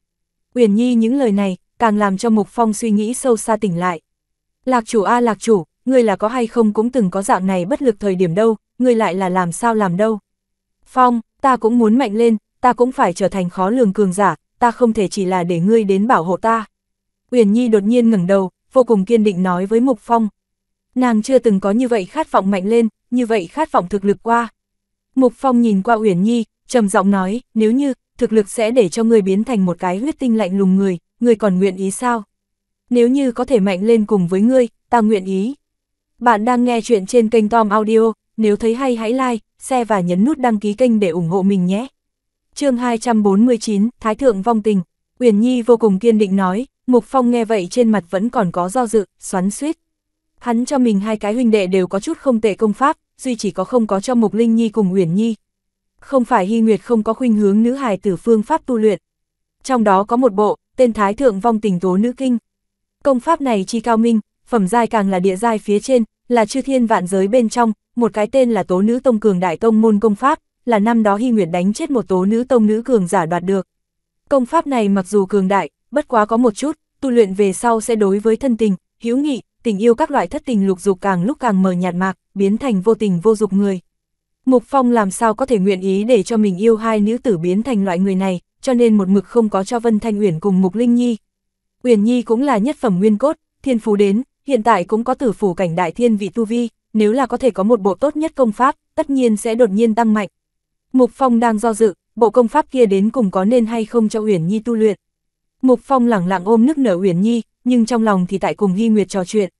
Uyển Nhi những lời này, càng làm cho Mục Phong suy nghĩ sâu xa tỉnh lại. Lạc chủ a lạc chủ, người là có hay không cũng từng có dạng này bất lực thời điểm đâu, ngươi lại là làm sao làm đâu. Phong, ta cũng muốn mạnh lên, ta cũng phải trở thành khó lường cường giả, ta không thể chỉ là để ngươi đến bảo hộ ta. Uyển Nhi đột nhiên ngẩng đầu, vô cùng kiên định nói với Mục Phong, nàng chưa từng có như vậy khát vọng mạnh lên, như vậy khát vọng thực lực qua. Mục Phong nhìn qua Uyển Nhi, trầm giọng nói, nếu như, thực lực sẽ để cho người biến thành một cái huyết tinh lạnh lùng người, người còn nguyện ý sao? Nếu như có thể mạnh lên cùng với ngươi, ta nguyện ý. Bạn đang nghe chuyện trên kênh Tom Audio, nếu thấy hay hãy like, share và nhấn nút đăng ký kênh để ủng hộ mình nhé. chương 249, Thái Thượng Vong Tình, Uyển Nhi vô cùng kiên định nói, Mục Phong nghe vậy trên mặt vẫn còn có do dự, xoắn suýt. Hắn cho mình hai cái huynh đệ đều có chút không tệ công pháp, duy chỉ có không có cho Mộc Linh Nhi cùng Uyển Nhi. Không phải Hy Nguyệt không có khuynh hướng nữ hài tử phương pháp tu luyện. Trong đó có một bộ, tên Thái Thượng Vong Tình Tố Nữ Kinh. Công pháp này chi cao minh, phẩm giai càng là địa giai phía trên, là chư thiên vạn giới bên trong, một cái tên là Tố Nữ Tông Cường Đại Tông môn công pháp, là năm đó Hy Nguyệt đánh chết một Tố Nữ Tông Nữ Cường giả đoạt được. Công pháp này mặc dù cường đại, bất quá có một chút, tu luyện về sau sẽ đối với thân tình, hiếu nghị, tình yêu các loại thất tình lục dục càng lúc càng mờ nhạt mạc, biến thành vô tình vô dục người. Mục Phong làm sao có thể nguyện ý để cho mình yêu hai nữ tử biến thành loại người này, cho nên một mực không có cho Vân Thanh Uyển cùng Mục Linh Nhi. Uyển Nhi cũng là nhất phẩm nguyên cốt, thiên phú đến, hiện tại cũng có tử phủ cảnh đại thiên vị tu vi, nếu là có thể có một bộ tốt nhất công pháp, tất nhiên sẽ đột nhiên tăng mạnh. Mục Phong đang do dự, bộ công pháp kia đến cùng có nên hay không cho Uyển Nhi tu luyện. Mục Phong lẳng lặng ôm nước nở Uyển Nhi, nhưng trong lòng thì tại cùng Hy Nguyệt trò chuyện.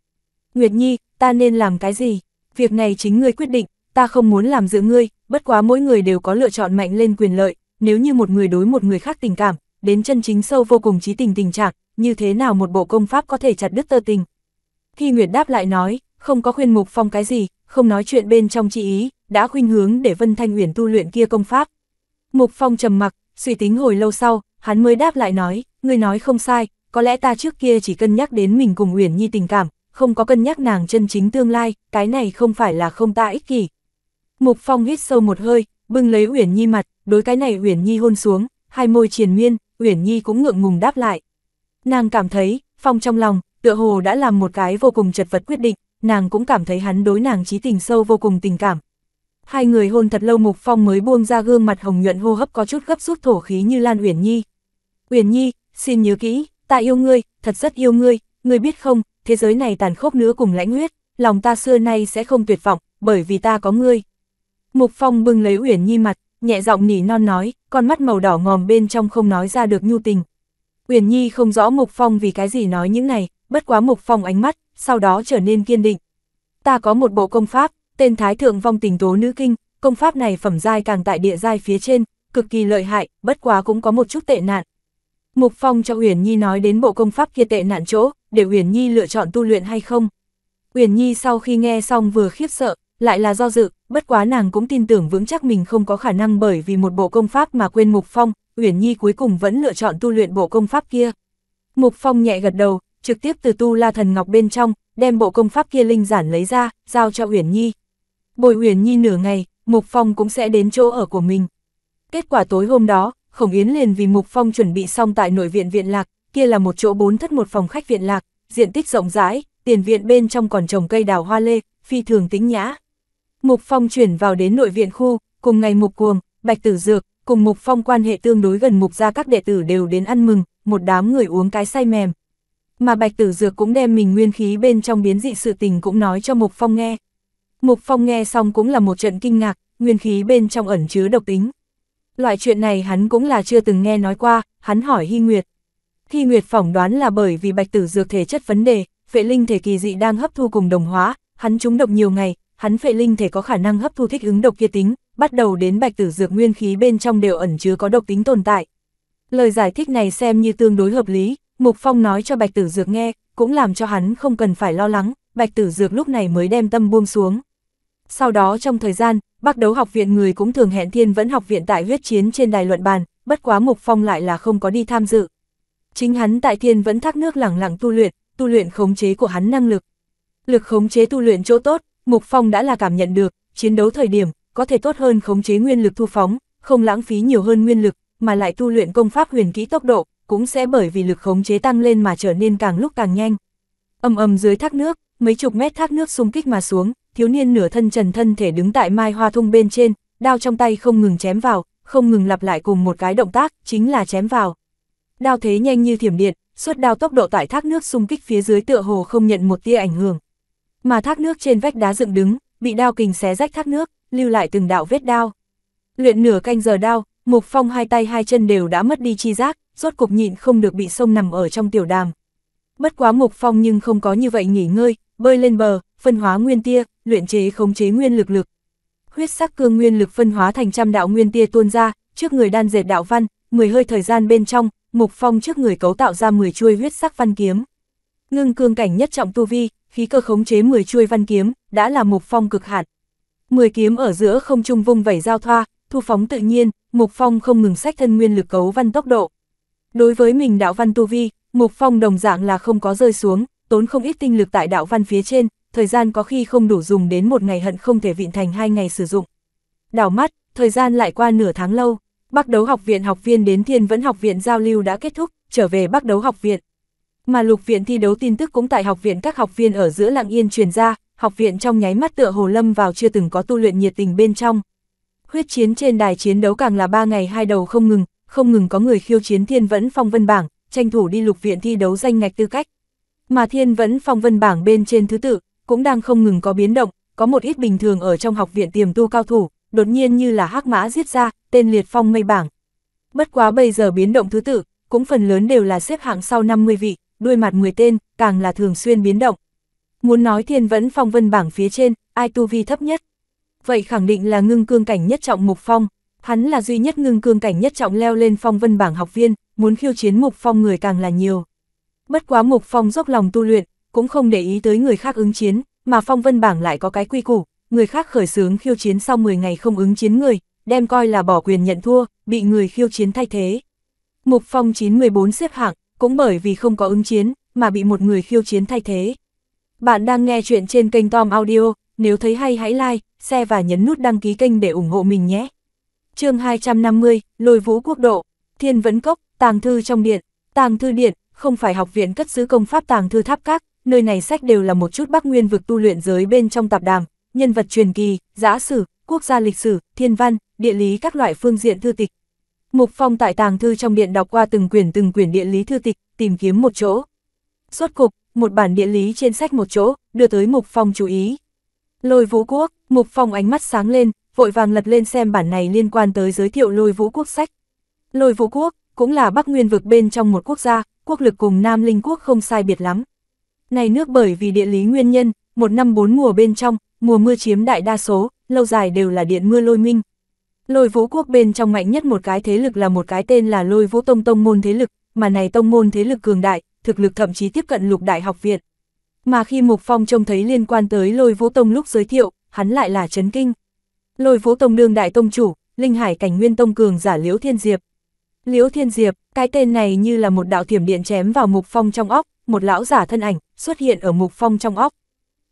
Nguyệt Nhi, ta nên làm cái gì? Việc này chính ngươi quyết định, ta không muốn làm giữa ngươi, bất quá mỗi người đều có lựa chọn mạnh lên quyền lợi, nếu như một người đối một người khác tình cảm, đến chân chính sâu vô cùng trí tình tình trạng, như thế nào một bộ công pháp có thể chặt đứt tơ tình. Khi Nguyệt đáp lại nói, không có khuyên Mục Phong cái gì, không nói chuyện bên trong chi ý, đã khuyên hướng để Vân Thanh Uyển tu luyện kia công pháp. Mục Phong trầm mặc, suy tính hồi lâu sau, hắn mới đáp lại nói, ngươi nói không sai, có lẽ ta trước kia chỉ cân nhắc đến mình cùng Uyển Nhi tình cảm, không có cân nhắc nàng chân chính tương lai, cái này không phải là không ta ích kỷ. Mục Phong hít sâu một hơi, bưng lấy Uyển Nhi mặt, đối cái này Uyển Nhi hôn xuống, hai môi triền miên, Uyển Nhi cũng ngượng ngùng đáp lại. Nàng cảm thấy, Phong trong lòng, tựa hồ đã làm một cái vô cùng chật vật quyết định, nàng cũng cảm thấy hắn đối nàng trí tình sâu vô cùng tình cảm. Hai người hôn thật lâu Mục Phong mới buông ra gương mặt hồng nhuận hô hấp có chút gấp rút thổ khí như Lan Uyển Nhi. Uyển Nhi, xin nhớ kỹ, ta yêu ngươi, thật rất yêu ngươi, ngươi biết không, thế giới này tàn khốc nữa cùng lãnh huyết, lòng ta xưa nay sẽ không tuyệt vọng, bởi vì ta có ngươi. Mục Phong bưng lấy Uyển Nhi mặt, nhẹ giọng nỉ non nói, con mắt màu đỏ ngòm bên trong không nói ra được nhu tình. Uyển Nhi không rõ Mục Phong vì cái gì nói những này, bất quá Mục Phong ánh mắt, sau đó trở nên kiên định. Ta có một bộ công pháp, tên Thái Thượng Vong Tình Tố Nữ Kinh, công pháp này phẩm giai càng tại địa giai phía trên, cực kỳ lợi hại, bất quá cũng có một chút tệ nạn, Mục Phong cho Uyển Nhi nói đến bộ công pháp kia tệ nạn chỗ, để Uyển Nhi lựa chọn tu luyện hay không. Uyển Nhi sau khi nghe xong vừa khiếp sợ, lại là do dự, bất quá nàng cũng tin tưởng vững chắc mình không có khả năng bởi vì một bộ công pháp mà quên Mục Phong, Uyển Nhi cuối cùng vẫn lựa chọn tu luyện bộ công pháp kia. Mục Phong nhẹ gật đầu, trực tiếp từ tu La Thần Ngọc bên trong, đem bộ công pháp kia linh giản lấy ra, giao cho Uyển Nhi. Bồi Uyển Nhi nửa ngày, Mục Phong cũng sẽ đến chỗ ở của mình. Kết quả tối hôm đó, Khổng Yến liền vì Mục Phong chuẩn bị xong tại nội viện viện lạc, kia là một chỗ bốn thất một phòng khách viện lạc, diện tích rộng rãi, tiền viện bên trong còn trồng cây đào hoa lê, phi thường tính nhã. Mục Phong chuyển vào đến nội viện khu, cùng ngày Mục Cuồng, Bạch Tử Dược, cùng Mục Phong quan hệ tương đối gần Mục ra các đệ tử đều đến ăn mừng, một đám người uống cái say mềm. Mà Bạch Tử Dược cũng đem mình nguyên khí bên trong biến dị sự tình cũng nói cho Mục Phong nghe. Mục Phong nghe xong cũng là một trận kinh ngạc, nguyên khí bên trong ẩn chứa độc tính, Loại chuyện này hắn cũng là chưa từng nghe nói qua, hắn hỏi Hy Nguyệt. Hy Nguyệt phỏng đoán là bởi vì bạch tử dược thể chất vấn đề, phệ linh thể kỳ dị đang hấp thu cùng đồng hóa, hắn trúng độc nhiều ngày, hắn phệ linh thể có khả năng hấp thu thích ứng độc kia tính, bắt đầu đến bạch tử dược nguyên khí bên trong đều ẩn chứa có độc tính tồn tại. Lời giải thích này xem như tương đối hợp lý, Mục Phong nói cho bạch tử dược nghe, cũng làm cho hắn không cần phải lo lắng, bạch tử dược lúc này mới đem tâm buông xuống. Sau đó trong thời gian, bác đấu học viện người cũng thường hẹn thiên vẫn học viện tại huyết chiến trên đài luận bàn, bất quá Mục Phong lại là không có đi tham dự. Chính hắn tại thiên vẫn thác nước lẳng lặng tu luyện, tu luyện khống chế của hắn năng lực. Lực khống chế tu luyện chỗ tốt, Mục Phong đã là cảm nhận được, chiến đấu thời điểm, có thể tốt hơn khống chế nguyên lực thu phóng, không lãng phí nhiều hơn nguyên lực, mà lại tu luyện công pháp huyền kỹ tốc độ, cũng sẽ bởi vì lực khống chế tăng lên mà trở nên càng lúc càng nhanh. Âm ầm dưới thác nước, mấy chục mét thác nước xung kích mà xuống, thiếu niên nửa thân trần thân thể đứng tại mai hoa thung bên trên, đao trong tay không ngừng chém vào, không ngừng lặp lại cùng một cái động tác, chính là chém vào. Đao thế nhanh như thiểm điện, suốt đao tốc độ tại thác nước xung kích phía dưới tựa hồ không nhận một tia ảnh hưởng. Mà thác nước trên vách đá dựng đứng, bị đao kình xé rách thác nước, lưu lại từng đạo vết đao. Luyện nửa canh giờ đao, Mục Phong hai tay hai chân đều đã mất đi chi giác, rốt cục nhịn không được bị sông nằm ở trong tiểu đàm. Bất quá Mục Phong nhưng không có như vậy nghỉ ngơi, bơi lên bờ, phân hóa nguyên tia, luyện chế khống chế nguyên lực lực. Huyết sắc cương nguyên lực phân hóa thành trăm đạo nguyên tia tuôn ra, trước người đan dệt đạo văn, 10 hơi thời gian bên trong, Mục Phong trước người cấu tạo ra 10 chuôi huyết sắc văn kiếm. Ngưng cương cảnh nhất trọng tu vi, khí cơ khống chế 10 chuôi văn kiếm, đã là Mục Phong cực hạn. 10 kiếm ở giữa không trung vung vẩy giao thoa, thu phóng tự nhiên, Mục Phong không ngừng sách thân nguyên lực cấu văn tốc độ. Đối với mình đạo văn tu vi, Mục Phong đồng dạng là không có rơi xuống, tốn không ít tinh lực tại đạo văn phía trên, thời gian có khi không đủ dùng đến một ngày hận không thể vịn thành hai ngày sử dụng. Đảo mắt, thời gian lại qua nửa tháng lâu, Bắc đấu học viện học viên đến Thiên Vẫn học viện giao lưu đã kết thúc, trở về Bắc đấu học viện. Mà lục viện thi đấu tin tức cũng tại học viện các học viên ở giữa lặng yên truyền ra, học viện trong nháy mắt tựa hồ lâm vào chưa từng có tu luyện nhiệt tình bên trong. Huyết chiến trên đài chiến đấu càng là ba ngày hai đầu không ngừng, không ngừng có người khiêu chiến Thiên Vẫn phong vân bảng, tranh thủ đi lục viện thi đấu danh ngạch tư cách mà thiên vẫn phong vân bảng bên trên thứ tự, cũng đang không ngừng có biến động, có một ít bình thường ở trong học viện tiềm tu cao thủ, đột nhiên như là hắc mã giết ra, tên liệt phong mây bảng. Bất quá bây giờ biến động thứ tự, cũng phần lớn đều là xếp hạng sau 50 vị, đuôi mặt 10 tên, càng là thường xuyên biến động. Muốn nói thiên vẫn phong vân bảng phía trên, ai tu vi thấp nhất? Vậy khẳng định là ngưng cương cảnh nhất trọng mục phong, hắn là duy nhất ngưng cương cảnh nhất trọng leo lên phong vân bảng học viên, muốn khiêu chiến mục phong người càng là nhiều. Bất quá Mục Phong dốc lòng tu luyện, cũng không để ý tới người khác ứng chiến, mà Phong Vân Bảng lại có cái quy củ, người khác khởi xướng khiêu chiến sau 10 ngày không ứng chiến người, đem coi là bỏ quyền nhận thua, bị người khiêu chiến thay thế. Mục Phong 914 xếp hạng, cũng bởi vì không có ứng chiến, mà bị một người khiêu chiến thay thế. Bạn đang nghe chuyện trên kênh Tom Audio, nếu thấy hay hãy like, share và nhấn nút đăng ký kênh để ủng hộ mình nhé. chương 250, Lôi Vũ Quốc Độ, Thiên Vấn Cốc, Tàng Thư trong Điện, Tàng Thư Điện, không phải học viện cất giữ công pháp tàng thư tháp các, nơi này sách đều là một chút bắc nguyên vực tu luyện giới bên trong tạp đàm, nhân vật truyền kỳ, giã sử, quốc gia lịch sử, thiên văn, địa lý các loại phương diện thư tịch. Mục Phong tại tàng thư trong điện đọc qua từng quyển từng quyển địa lý thư tịch, tìm kiếm một chỗ. Rốt cục, một bản địa lý trên sách một chỗ, đưa tới Mục Phong chú ý. Lôi Vũ Quốc, Mục Phong ánh mắt sáng lên, vội vàng lật lên xem bản này liên quan tới giới thiệu Lôi Vũ Quốc sách. Lôi Vũ Quốc, cũng là Bắc Nguyên vực bên trong một quốc gia, quốc lực cùng Nam Linh quốc không sai biệt lắm. Này nước bởi vì địa lý nguyên nhân, một năm bốn mùa bên trong, mùa mưa chiếm đại đa số, lâu dài đều là điện mưa lôi minh. Lôi vũ quốc bên trong mạnh nhất một cái thế lực là một cái tên là lôi vũ tông tông môn thế lực, mà này tông môn thế lực cường đại, thực lực thậm chí tiếp cận lục đại học viện. Mà khi Mục Phong trông thấy liên quan tới lôi vũ tông lúc giới thiệu, hắn lại là chấn kinh. Lôi vũ tông đương đại tông chủ, linh hải cảnh nguyên tông cường giả liễu thiên diệp, Liễu Thiên Diệp, cái tên này như là một đạo thiểm điện chém vào Mục Phong trong óc, một lão giả thân ảnh xuất hiện ở Mục Phong trong óc.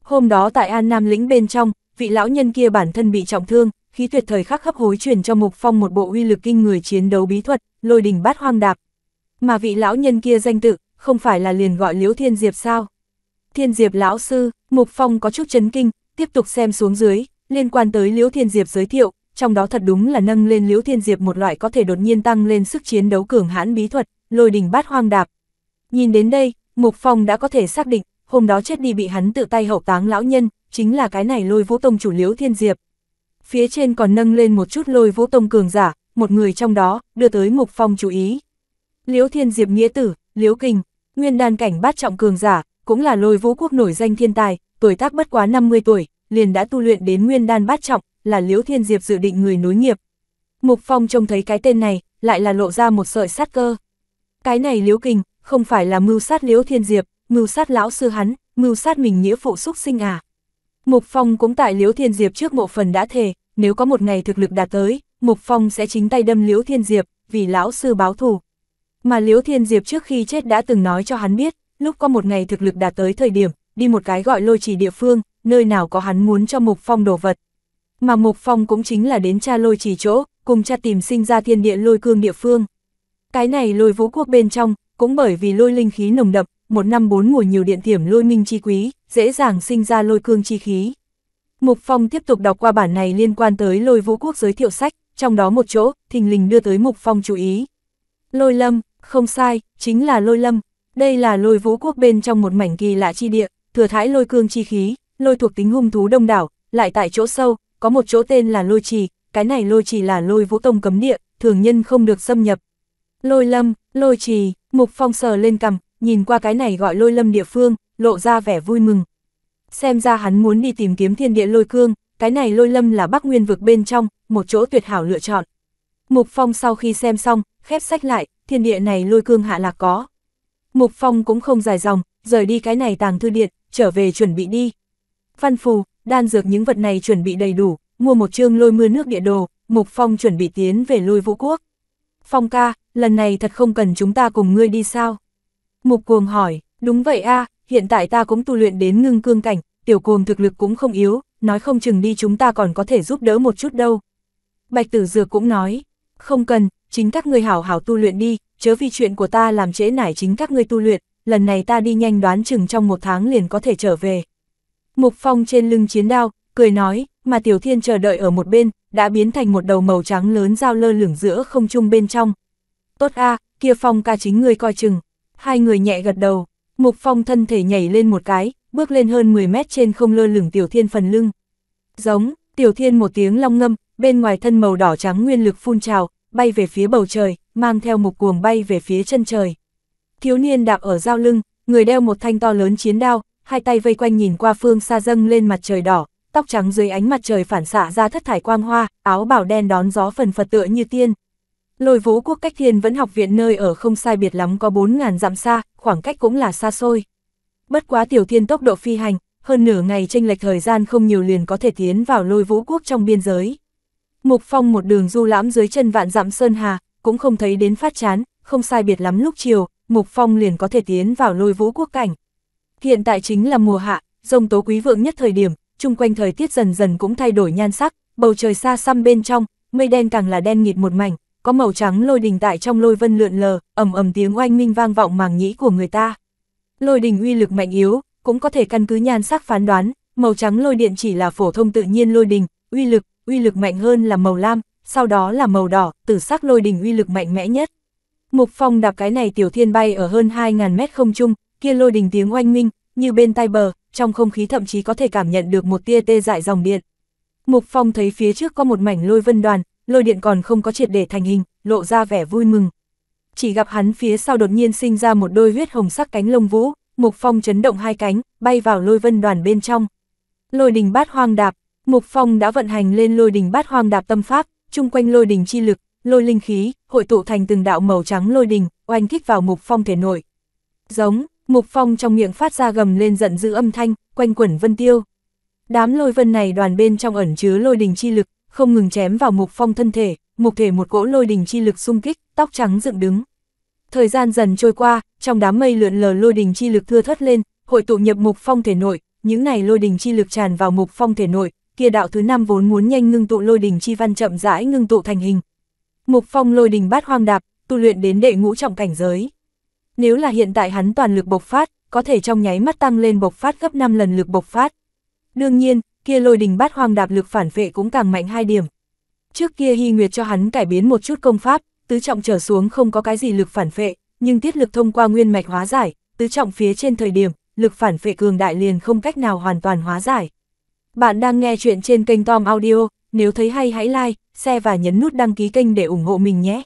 Hôm đó tại An Nam lĩnh bên trong, vị lão nhân kia bản thân bị trọng thương, khí tuyệt thời khắc hấp hối truyền cho Mục Phong một bộ uy lực kinh người chiến đấu bí thuật, lôi đình bát hoang đạp. Mà vị lão nhân kia danh tự, không phải là liền gọi Liễu Thiên Diệp sao? Thiên Diệp lão sư, Mục Phong có chút chấn kinh, tiếp tục xem xuống dưới, liên quan tới Liễu Thiên Diệp giới thiệu, trong đó thật đúng là nâng lên Liễu Thiên Diệp một loại có thể đột nhiên tăng lên sức chiến đấu cường hãn bí thuật, lôi đình bát hoang đạp. Nhìn đến đây, Mục Phong đã có thể xác định, hôm đó chết đi bị hắn tự tay hậu táng lão nhân, chính là cái này lôi vũ tông chủ Liễu Thiên Diệp. Phía trên còn nâng lên một chút lôi vũ tông cường giả, một người trong đó, đưa tới Mục Phong chú ý. Liễu Thiên Diệp nghĩa tử, Liễu Kình, nguyên đan cảnh bát trọng cường giả, cũng là lôi vũ quốc nổi danh thiên tài, tuổi tác bất quá 50 tuổi, liền đã tu luyện đến nguyên đan bát trọng, là Liễu Thiên Diệp dự định người nối nghiệp. Mục Phong trông thấy cái tên này, lại là lộ ra một sợi sát cơ. Cái này Liễu Kình, không phải là mưu sát Liễu Thiên Diệp, mưu sát lão sư hắn, mưu sát mình nghĩa phụ xúc sinh à. Mục Phong cũng tại Liễu Thiên Diệp trước mộ phần đã thề, nếu có một ngày thực lực đạt tới, Mục Phong sẽ chính tay đâm Liễu Thiên Diệp, vì lão sư báo thù. Mà Liễu Thiên Diệp trước khi chết đã từng nói cho hắn biết, lúc có một ngày thực lực đạt tới thời điểm, đi một cái gọi lôi chỉ địa phương, nơi nào có hắn muốn cho Mục Phong đồ vật, mà Mục Phong cũng chính là đến cha lôi chỉ chỗ, cùng cha tìm sinh ra thiên địa lôi cương địa phương. Cái này lôi vũ quốc bên trong, cũng bởi vì lôi linh khí nồng đậm, một năm bốn mùa nhiều điện thiểm lôi minh chi quý, dễ dàng sinh ra lôi cương chi khí. Mục Phong tiếp tục đọc qua bản này liên quan tới lôi vũ quốc giới thiệu sách, trong đó một chỗ, thình lình đưa tới Mục Phong chú ý. Lôi lâm, không sai, chính là lôi lâm, đây là lôi vũ quốc bên trong một mảnh kỳ lạ chi địa, thừa thái lôi cương chi khí, lôi thuộc tính hung thú đông đảo, lại tại chỗ sâu, có một chỗ tên là lôi trì, cái này lôi trì là lôi vũ tông cấm địa, thường nhân không được xâm nhập. Lôi lâm, lôi trì, mục phong sờ lên cầm, nhìn qua cái này gọi lôi lâm địa phương, lộ ra vẻ vui mừng. Xem ra hắn muốn đi tìm kiếm thiên địa lôi cương, cái này lôi lâm là bắc nguyên vực bên trong, một chỗ tuyệt hảo lựa chọn. Mục phong sau khi xem xong, khép sách lại, thiên địa này lôi cương hạ là có. Mục phong cũng không dài dòng, rời đi cái này tàng thư điện, trở về chuẩn bị đi. Văn phù, đan dược những vật này chuẩn bị đầy đủ, mua một chương lôi mưa nước địa đồ, Mục Phong chuẩn bị tiến về lôi vũ quốc. Phong ca, lần này thật không cần chúng ta cùng ngươi đi sao? Mục Cuồng hỏi, đúng vậy a, hiện tại ta cũng tu luyện đến ngưng cương cảnh, tiểu cuồng thực lực cũng không yếu, nói không chừng đi chúng ta còn có thể giúp đỡ một chút đâu. Bạch Tử Dược cũng nói, không cần, chính các ngươi hảo hảo tu luyện đi, chớ vì chuyện của ta làm trễ nải chính các ngươi tu luyện, lần này ta đi nhanh đoán chừng trong một tháng liền có thể trở về. Mục Phong trên lưng chiến đao, cười nói, mà Tiểu Thiên chờ đợi ở một bên, đã biến thành một đầu màu trắng lớn dao lơ lửng giữa không trung bên trong. Tốt a, kia Phong ca chính người coi chừng. Hai người nhẹ gật đầu, Mục Phong thân thể nhảy lên một cái, bước lên hơn 10 mét trên không lơ lửng Tiểu Thiên phần lưng. Giống, Tiểu Thiên một tiếng long ngâm, bên ngoài thân màu đỏ trắng nguyên lực phun trào, bay về phía bầu trời, mang theo một cuồng bay về phía chân trời. Thiếu niên đạp ở dao lưng, người đeo một thanh to lớn chiến đao, hai tay vây quanh nhìn qua phương xa dâng lên mặt trời đỏ, tóc trắng dưới ánh mặt trời phản xạ ra thất thải quang hoa, áo bảo đen đón gió phần phật tựa như tiên. Lôi vũ quốc cách thiên vẫn học viện nơi ở không sai biệt lắm có 4.000 dặm xa, khoảng cách cũng là xa xôi. Bất quá tiểu thiên tốc độ phi hành, hơn nửa ngày tranh lệch thời gian không nhiều liền có thể tiến vào lôi vũ quốc trong biên giới. Mục phong một đường du lãm dưới chân vạn dặm sơn hà, cũng không thấy đến phát chán, không sai biệt lắm lúc chiều, mục phong liền có thể tiến vào lôi vũ quốc cảnh. Hiện tại chính là mùa hạ, rông tố quý vượng nhất thời điểm, chung quanh thời tiết dần dần cũng thay đổi nhan sắc, bầu trời xa xăm bên trong, mây đen càng là đen nghịt một mảnh, có màu trắng lôi đình tại trong lôi vân lượn lờ, ầm ầm tiếng oanh minh vang vọng màng nhĩ của người ta. Lôi đình uy lực mạnh yếu, cũng có thể căn cứ nhan sắc phán đoán, màu trắng lôi điện chỉ là phổ thông tự nhiên lôi đình, uy lực, uy lực mạnh hơn là màu lam, sau đó là màu đỏ, tử sắc lôi đình uy lực mạnh mẽ nhất. Mục Phong đạp cái này tiểu thiên bay ở hơn 2000 mét không trung, kia lôi đình tiếng oanh minh, như bên tai bờ, trong không khí thậm chí có thể cảm nhận được một tia tê dại dòng điện. Mục Phong thấy phía trước có một mảnh lôi vân đoàn, lôi điện còn không có triệt để thành hình, lộ ra vẻ vui mừng. Chỉ gặp hắn phía sau đột nhiên sinh ra một đôi huyết hồng sắc cánh lông vũ, Mục Phong chấn động hai cánh, bay vào lôi vân đoàn bên trong. Lôi đình bát hoang đạp, Mục Phong đã vận hành lên lôi đình bát hoang đạp tâm pháp, chung quanh lôi đình chi lực, lôi linh khí, hội tụ thành từng đạo màu trắng lôi đình, oanh kích vào Mục Phong thể nội. Giống, Mục Phong trong miệng phát ra gầm lên giận dữ âm thanh, quanh quẩn Vân Tiêu. Đám lôi vân này đoàn bên trong ẩn chứa lôi đình chi lực, không ngừng chém vào Mục Phong thân thể, mục thể một cỗ lôi đình chi lực xung kích, tóc trắng dựng đứng. Thời gian dần trôi qua, trong đám mây lượn lờ lôi đình chi lực thưa thớt lên, hội tụ nhập Mục Phong thể nội, những này lôi đình chi lực tràn vào Mục Phong thể nội, kia đạo thứ năm vốn muốn nhanh ngưng tụ lôi đình chi văn chậm rãi ngưng tụ thành hình. Mục Phong lôi đình bát hoang đạp, tu luyện đến đệ ngũ trọng cảnh giới. Nếu là hiện tại hắn toàn lực bộc phát, có thể trong nháy mắt tăng lên bộc phát gấp 5 lần lực bộc phát. Đương nhiên, kia lôi đình bát hoang đạp lực phản vệ cũng càng mạnh hai điểm. Trước kia Hy Nguyệt cho hắn cải biến một chút công pháp, tứ trọng trở xuống không có cái gì lực phản vệ, nhưng tiết lực thông qua nguyên mạch hóa giải, tứ trọng phía trên thời điểm, lực phản vệ cường đại liền không cách nào hoàn toàn hóa giải. Bạn đang nghe chuyện trên kênh Tom Audio, nếu thấy hay hãy like, share và nhấn nút đăng ký kênh để ủng hộ mình nhé.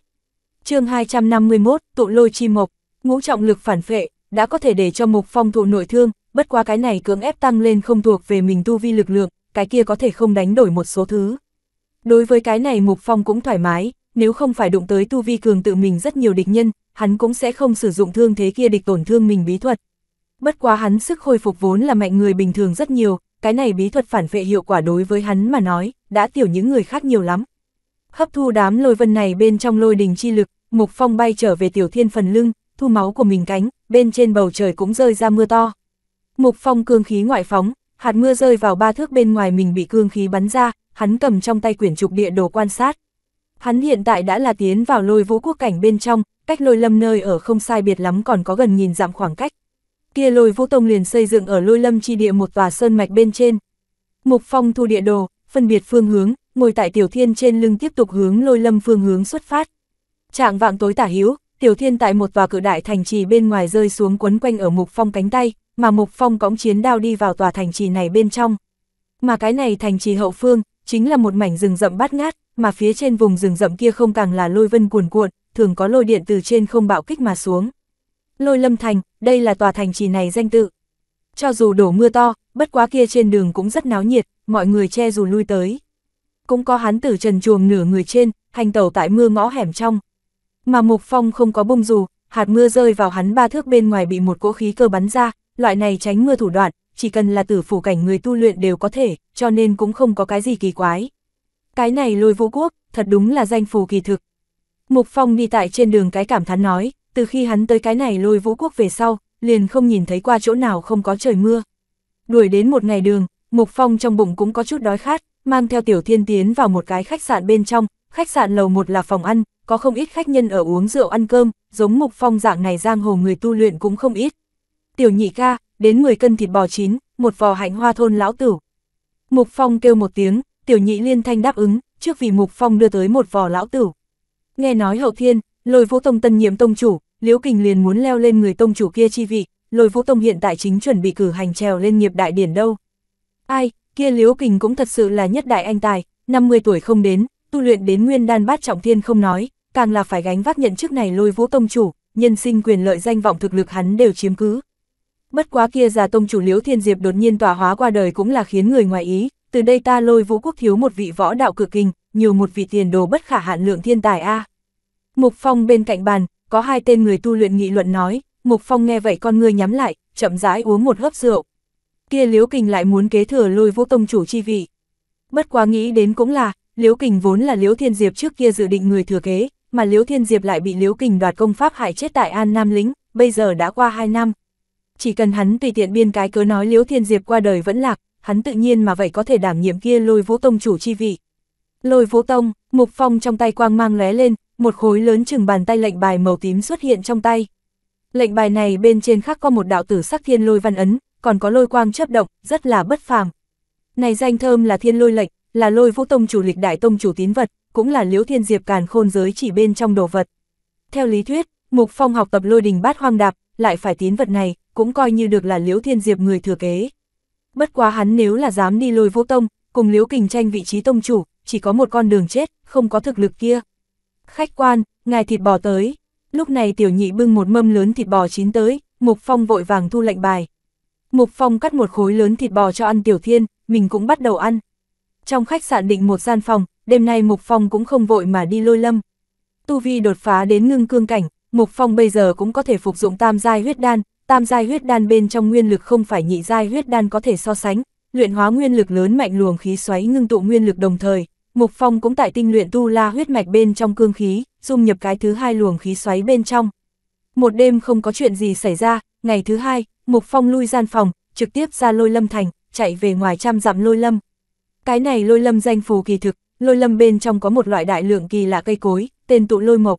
chương 251, Tụ Lôi Chi Mộc ngũ trọng lực phản phệ, đã có thể để cho Mục Phong thụ nội thương, bất quá cái này cưỡng ép tăng lên không thuộc về mình tu vi lực lượng, cái kia có thể không đánh đổi một số thứ. Đối với cái này Mục Phong cũng thoải mái, nếu không phải đụng tới tu vi cường tự mình rất nhiều địch nhân, hắn cũng sẽ không sử dụng thương thế kia địch tổn thương mình bí thuật. Bất quá hắn sức khôi phục vốn là mạnh người bình thường rất nhiều, cái này bí thuật phản phệ hiệu quả đối với hắn mà nói, đã tiểu những người khác nhiều lắm. Hấp thu đám lôi vân này bên trong lôi đình chi lực, Mục Phong bay trở về tiểu thiên phần lưng, thu máu của mình cánh, bên trên bầu trời cũng rơi ra mưa to. Mục Phong cương khí ngoại phóng, hạt mưa rơi vào ba thước bên ngoài mình bị cương khí bắn ra, hắn cầm trong tay quyển trục địa đồ quan sát. Hắn hiện tại đã là tiến vào lôi vũ quốc cảnh bên trong, cách lôi lâm nơi ở không sai biệt lắm còn có gần nghìn dặm khoảng cách. Kia lôi vũ tông liền xây dựng ở lôi lâm chi địa một tòa sơn mạch bên trên. Mục Phong thu địa đồ, phân biệt phương hướng, ngồi tại tiểu thiên trên lưng tiếp tục hướng lôi lâm phương hướng xuất phát. Trạng vạng tối tả hữu Tiểu Thiên tại một tòa cự đại thành trì bên ngoài rơi xuống quấn quanh ở Mục Phong cánh tay, mà Mục Phong cõng chiến đao đi vào tòa thành trì này bên trong. Mà cái này thành trì hậu phương, chính là một mảnh rừng rậm bát ngát, mà phía trên vùng rừng rậm kia không càng là lôi vân cuồn cuộn, thường có lôi điện từ trên không bạo kích mà xuống. Lôi Lâm Thành, đây là tòa thành trì này danh tự. Cho dù đổ mưa to, bất quá kia trên đường cũng rất náo nhiệt, mọi người che dù lui tới. Cũng có hắn tử trần chuồng nửa người trên, hành tẩu tại mưa ngõ hẻm trong. Mà Mục Phong không có bông dù, hạt mưa rơi vào hắn ba thước bên ngoài bị một cỗ khí cơ bắn ra, loại này tránh mưa thủ đoạn, chỉ cần là tử phủ cảnh người tu luyện đều có thể, cho nên cũng không có cái gì kỳ quái. Cái này lôi vũ quốc, thật đúng là danh phù kỳ thực. Mục Phong đi tại trên đường cái cảm thán nói, từ khi hắn tới cái này lôi vũ quốc về sau, liền không nhìn thấy qua chỗ nào không có trời mưa. Đuổi đến một ngày đường, Mục Phong trong bụng cũng có chút đói khát, mang theo Tiểu Thiên tiến vào một cái khách sạn bên trong, khách sạn lầu một là phòng ăn, có không ít khách nhân ở uống rượu ăn cơm, giống Mục Phong dạng này giang hồ người tu luyện cũng không ít. Tiểu nhị ca, đến 10 cân thịt bò chín, một vò hạnh hoa thôn lão tử. Mục Phong kêu một tiếng, tiểu nhị liên thanh đáp ứng, trước vì Mục Phong đưa tới một vò lão tử. Nghe nói hậu thiên, lôi vũ tông tân nhiệm tông chủ, Liễu Kình liền muốn leo lên người tông chủ kia chi vị, lôi vũ tông hiện tại chính chuẩn bị cử hành trèo lên nghiệp đại điển đâu. Ai, kia Liễu Kình cũng thật sự là nhất đại anh tài, 50 tuổi không đến, tu luyện đến nguyên đan bát trọng thiên không nói, càng là phải gánh vác nhận chức này lôi vũ tông chủ, nhân sinh quyền lợi danh vọng thực lực hắn đều chiếm cứ. Bất quá kia già tông chủ Liễu Thiên Diệp đột nhiên tỏa hóa qua đời cũng là khiến người ngoài ý, từ đây ta lôi vũ quốc thiếu một vị võ đạo cực kinh, nhiều một vị tiền đồ bất khả hạn lượng thiên tài a. Mục Phong bên cạnh bàn, có hai tên người tu luyện nghị luận nói, Mục Phong nghe vậy con ngươi nhắm lại, chậm rãi uống một hớp rượu. Kia Liễu Kình lại muốn kế thừa lôi vũ tông chủ chi vị. Bất quá nghĩ đến cũng là, Liễu Kình vốn là Liễu Thiên Diệp trước kia dự định người thừa kế, mà Liễu Thiên Diệp lại bị Liễu Kình đoạt công pháp hại chết tại An Nam Lĩnh, bây giờ đã qua 2 năm. Chỉ cần hắn tùy tiện biên cái cớ nói Liễu Thiên Diệp qua đời vẫn lạc, hắn tự nhiên mà vậy có thể đảm nhiệm kia lôi vũ tông chủ chi vị. Lôi vũ tông, mục phong trong tay quang mang lóe lên, một khối lớn chừng bàn tay lệnh bài màu tím xuất hiện trong tay. Lệnh bài này bên trên khác có một đạo tử sắc thiên lôi văn ấn, còn có lôi quang chớp động, rất là bất phàm. Này danh thơm là thiên lôi lệnh, là lôi vũ tông chủ lịch đại tông chủ tín vật, cũng là liễu thiên diệp càn khôn giới chỉ bên trong đồ vật. Theo lý thuyết, Mục Phong học tập lôi đình bát hoang đạp, lại phải tín vật này, cũng coi như được là liễu thiên diệp người thừa kế. Bất quá hắn nếu là dám đi lôi vô tông, cùng liễu kình tranh vị trí tông chủ, chỉ có một con đường chết, không có thực lực kia. Khách quan, ngài thịt bò tới. Lúc này tiểu nhị bưng một mâm lớn thịt bò chín tới, Mục Phong vội vàng thu lệnh bài. Mục Phong cắt một khối lớn thịt bò cho ăn tiểu thiên, mình cũng bắt đầu ăn. Trong khách sạn định một gian phòng, đêm nay Mục Phong cũng không vội mà đi lôi lâm. Tu Vi đột phá đến ngưng cương cảnh, Mục Phong bây giờ cũng có thể phục dụng tam giai huyết đan, tam giai huyết đan bên trong nguyên lực không phải nhị giai huyết đan có thể so sánh, luyện hóa nguyên lực lớn mạnh luồng khí xoáy ngưng tụ nguyên lực đồng thời, Mục Phong cũng tại tinh luyện tu la huyết mạch bên trong cương khí, dung nhập cái thứ hai luồng khí xoáy bên trong. Một đêm không có chuyện gì xảy ra, ngày thứ hai, Mục Phong lui gian phòng, trực tiếp ra lôi lâm thành, chạy về ngoài trăm dặm lôi lâm. Cái này lôi lâm danh phù kỳ thực, lôi lâm bên trong có một loại đại lượng kỳ lạ cây cối, tên tụ lôi mộc.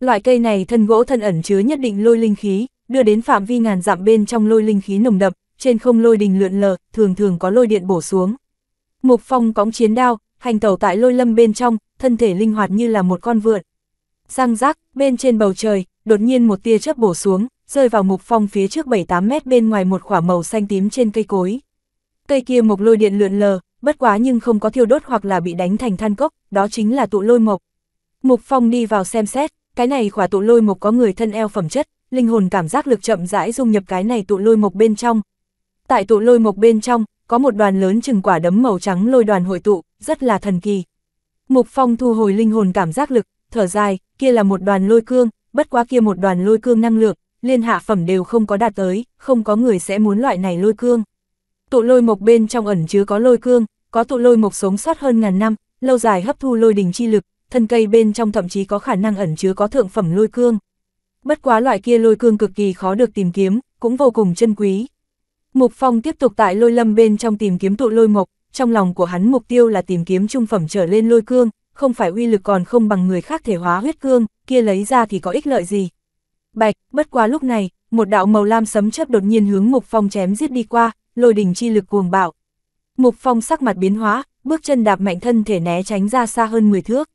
Loại cây này thân gỗ thân ẩn chứa nhất định lôi linh khí, đưa đến phạm vi ngàn dặm bên trong lôi linh khí nồng đậm, trên không lôi đình lượn lờ, thường thường có lôi điện bổ xuống. Mục Phong cõng chiến đao, hành tẩu tại lôi lâm bên trong, thân thể linh hoạt như là một con vượn. Sang rác, bên trên bầu trời, đột nhiên một tia chớp bổ xuống, rơi vào Mục Phong phía trước 7-8 mét bên ngoài một quả màu xanh tím trên cây cối. Cây kia một lôi điện lượn lờ, bất quá nhưng không có thiêu đốt hoặc là bị đánh thành than cốc, đó chính là tụ lôi mộc. Mục Phong đi vào xem xét, cái này khỏa tụ lôi mộc có người thân eo phẩm chất, linh hồn cảm giác lực chậm rãi dung nhập cái này tụ lôi mộc bên trong. Tại tụ lôi mộc bên trong, có một đoàn lớn chừng quả đấm màu trắng lôi đoàn hội tụ, rất là thần kỳ. Mục Phong thu hồi linh hồn cảm giác lực, thở dài, kia là một đoàn lôi cương, bất quá kia một đoàn lôi cương năng lượng, liên hạ phẩm đều không có đạt tới, không có người sẽ muốn loại này lôi cương. Tụ lôi mộc bên trong ẩn chứa có lôi cương, có tụ lôi mục sống sót hơn ngàn năm, lâu dài hấp thu lôi đình chi lực, thân cây bên trong thậm chí có khả năng ẩn chứa có thượng phẩm lôi cương. Bất quá loại kia lôi cương cực kỳ khó được tìm kiếm, cũng vô cùng chân quý. Mục Phong tiếp tục tại lôi lâm bên trong tìm kiếm tụ lôi mục trong lòng của hắn mục tiêu là tìm kiếm trung phẩm trở lên lôi cương, không phải uy lực còn không bằng người khác thể hóa huyết cương, kia lấy ra thì có ích lợi gì. Bạch, bất quá lúc này, một đạo màu lam sấm chớp đột nhiên hướng Mục Phong chém giết đi qua, lôi đỉnh chi lực cuồng bạo, Mục Phong sắc mặt biến hóa, bước chân đạp mạnh thân thể né tránh ra xa hơn 10 thước.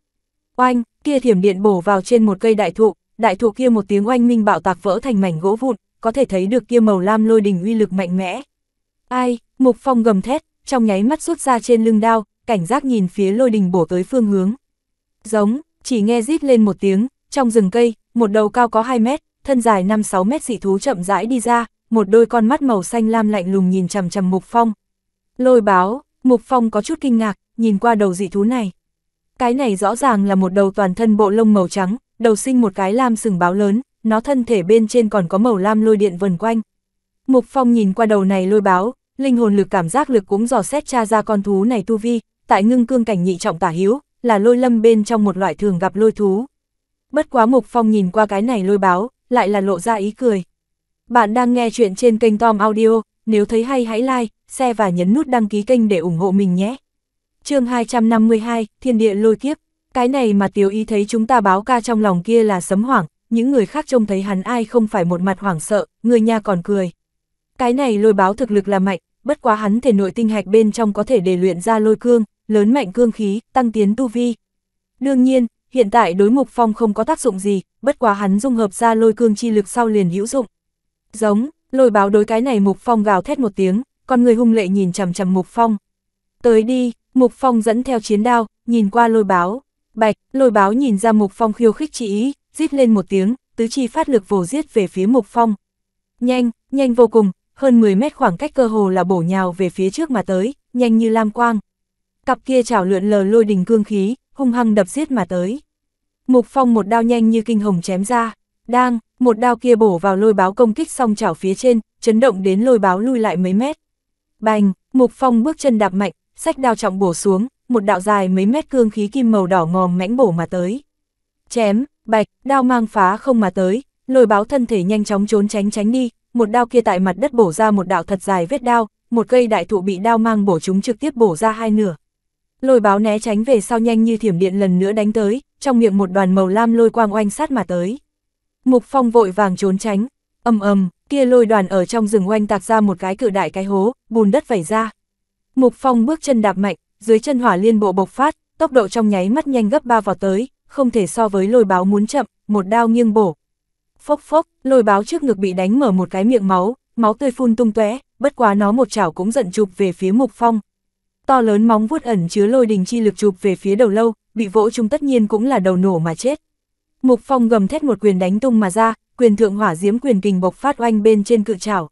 Oanh, kia thiểm điện bổ vào trên một cây đại thụ, đại thụ kia một tiếng oanh minh bạo tạc vỡ thành mảnh gỗ vụn, có thể thấy được kia màu lam lôi đình uy lực mạnh mẽ. Ai, Mục Phong gầm thét, trong nháy mắt rút ra trên lưng đao, cảnh giác nhìn phía lôi đình bổ tới phương hướng. Giống, chỉ nghe rít lên một tiếng, trong rừng cây, một đầu cao có 2 mét, thân dài 5-6 mét dị thú chậm rãi đi ra, một đôi con mắt màu xanh lam lạnh lùng nhìn chằm chằm Mục Phong, Lôi báo, Mục Phong có chút kinh ngạc, nhìn qua đầu dị thú này. Cái này rõ ràng là một đầu toàn thân bộ lông màu trắng, đầu sinh một cái lam sừng báo lớn, nó thân thể bên trên còn có màu lam lôi điện vần quanh. Mục Phong nhìn qua đầu này lôi báo, linh hồn lực cảm giác lực cũng dò xét tra ra con thú này tu vi, tại ngưng cương cảnh nhị trọng tả hiếu, là lôi lâm bên trong một loại thường gặp lôi thú. Bất quá Mục Phong nhìn qua cái này lôi báo, lại là lộ ra ý cười. Bạn đang nghe chuyện trên kênh Tom Audio, nếu thấy hay hãy like, xe và nhấn nút đăng ký kênh để ủng hộ mình nhé. chương 252, Thiên địa lôi kiếp. Cái này mà tiểu y thấy chúng ta báo ca trong lòng kia là sấm hoảng, những người khác trông thấy hắn ai không phải một mặt hoảng sợ, người nhà còn cười. Cái này lôi báo thực lực là mạnh, bất quá hắn thể nội tinh hạch bên trong có thể để luyện ra lôi cương, lớn mạnh cương khí, tăng tiến tu vi. Đương nhiên, hiện tại đối mục phong không có tác dụng gì, bất quá hắn dung hợp ra lôi cương chi lực sau liền hữu dụng. Giống, lôi báo đối cái này mục phong gào thét một tiếng, con người hung lệ nhìn chằm chằm Mục Phong. Tới đi, Mục Phong dẫn theo chiến đao, nhìn qua lôi báo. Bạch, lôi báo nhìn ra Mục Phong khiêu khích chỉ ý, rít lên một tiếng, tứ chi phát lực vồ giết về phía Mục Phong. Nhanh, nhanh vô cùng, hơn 10 mét khoảng cách cơ hồ là bổ nhào về phía trước mà tới, nhanh như lam quang. Cặp kia chảo lượn lờ lôi đình cương khí, hung hăng đập giết mà tới. Mục Phong một đao nhanh như kinh hồng chém ra, đang, một đao kia bổ vào lôi báo công kích song chảo phía trên, chấn động đến lôi báo lui lại mấy mét. Bành, Mục Phong bước chân đạp mạnh, sách đao trọng bổ xuống, một đạo dài mấy mét cương khí kim màu đỏ ngòm mãnh bổ mà tới. Chém, bạch, đao mang phá không mà tới, lôi báo thân thể nhanh chóng trốn tránh tránh đi, một đao kia tại mặt đất bổ ra một đạo thật dài vết đao, một cây đại thụ bị đao mang bổ chúng trực tiếp bổ ra hai nửa. Lôi báo né tránh về sau nhanh như thiểm điện lần nữa đánh tới, trong miệng một đoàn màu lam lôi quang oanh sát mà tới. Mục Phong vội vàng trốn tránh, ầm ầm kia lôi đoàn ở trong rừng oanh tạc ra một cái cự đại cái hố, bùn đất vẩy ra. Mục Phong bước chân đạp mạnh, dưới chân hỏa liên bộ bộc phát, tốc độ trong nháy mắt nhanh gấp ba vào tới, không thể so với lôi báo muốn chậm, một đao nghiêng bổ. Phốc phốc, lôi báo trước ngực bị đánh mở một cái miệng máu, máu tươi phun tung tóe, bất quá nó một chảo cũng giận chụp về phía Mục Phong. To lớn móng vuốt ẩn chứa lôi đình chi lực chụp về phía đầu lâu, bị vỗ chung tất nhiên cũng là đầu nổ mà chết. Mục Phong gầm thét một quyền đánh tung mà ra, quyền thượng hỏa diễm quyền kình bộc phát oanh bên trên cự trảo.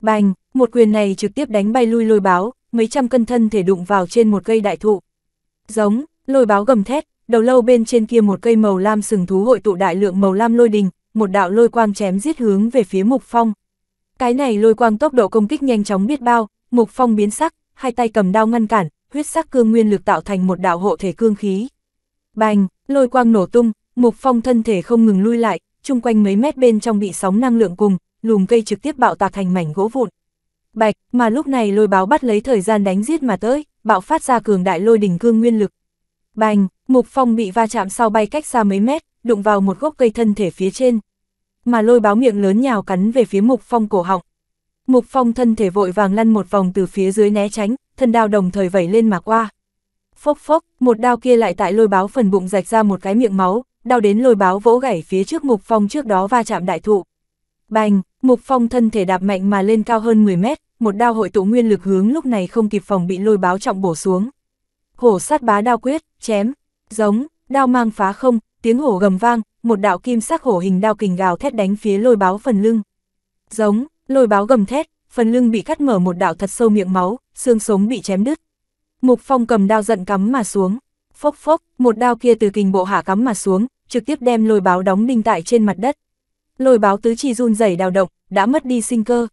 Bành, một quyền này trực tiếp đánh bay lui lôi báo, mấy trăm cân thân thể đụng vào trên một cây đại thụ. Giống, lôi báo gầm thét, đầu lâu bên trên kia một cây màu lam sừng thú hội tụ đại lượng màu lam lôi đình, một đạo lôi quang chém giết hướng về phía Mục Phong. Cái này lôi quang tốc độ công kích nhanh chóng biết bao, Mục Phong biến sắc, hai tay cầm đao ngăn cản, huyết sắc cương nguyên lực tạo thành một đạo hộ thể cương khí. Bành, lôi quang nổ tung, Mục Phong thân thể không ngừng lui lại, chung quanh mấy mét bên trong bị sóng năng lượng cùng, lùm cây trực tiếp bạo tạc thành mảnh gỗ vụn. Bạch, mà lúc này lôi báo bắt lấy thời gian đánh giết mà tới, bạo phát ra cường đại lôi đỉnh cương nguyên lực. Bành, mục phong bị va chạm sau bay cách xa mấy mét, đụng vào một gốc cây thân thể phía trên. Mà lôi báo miệng lớn nhào cắn về phía mục phong cổ họng. Mục phong thân thể vội vàng lăn một vòng từ phía dưới né tránh, thân đao đồng thời vẩy lên mà qua. Phốc phốc, một đao kia lại tại lôi báo phần bụng rạch ra một cái miệng máu, đau đến lôi báo vỗ gảy phía trước Mục Phong trước đó va chạm đại thụ. Bành, Mục Phong thân thể đạp mạnh mà lên cao hơn 10 mét, một đao hội tụ nguyên lực hướng lúc này không kịp phòng bị lôi báo trọng bổ xuống. Hổ sát bá đao quyết, chém, giống, đao mang phá không, tiếng hổ gầm vang, một đạo kim sắc hổ hình đao kình gào thét đánh phía lôi báo phần lưng. Giống, lôi báo gầm thét, phần lưng bị cắt mở một đạo thật sâu miệng máu, xương sống bị chém đứt. Mục Phong cầm đao giận cắm mà xuống, phốc phốc, một đao kia từ kình bộ hạ cắm mà xuống, trực tiếp đem lôi báo đóng đinh tại trên mặt đất. Lôi báo tứ chi run rẩy đào động, đã mất đi sinh cơ.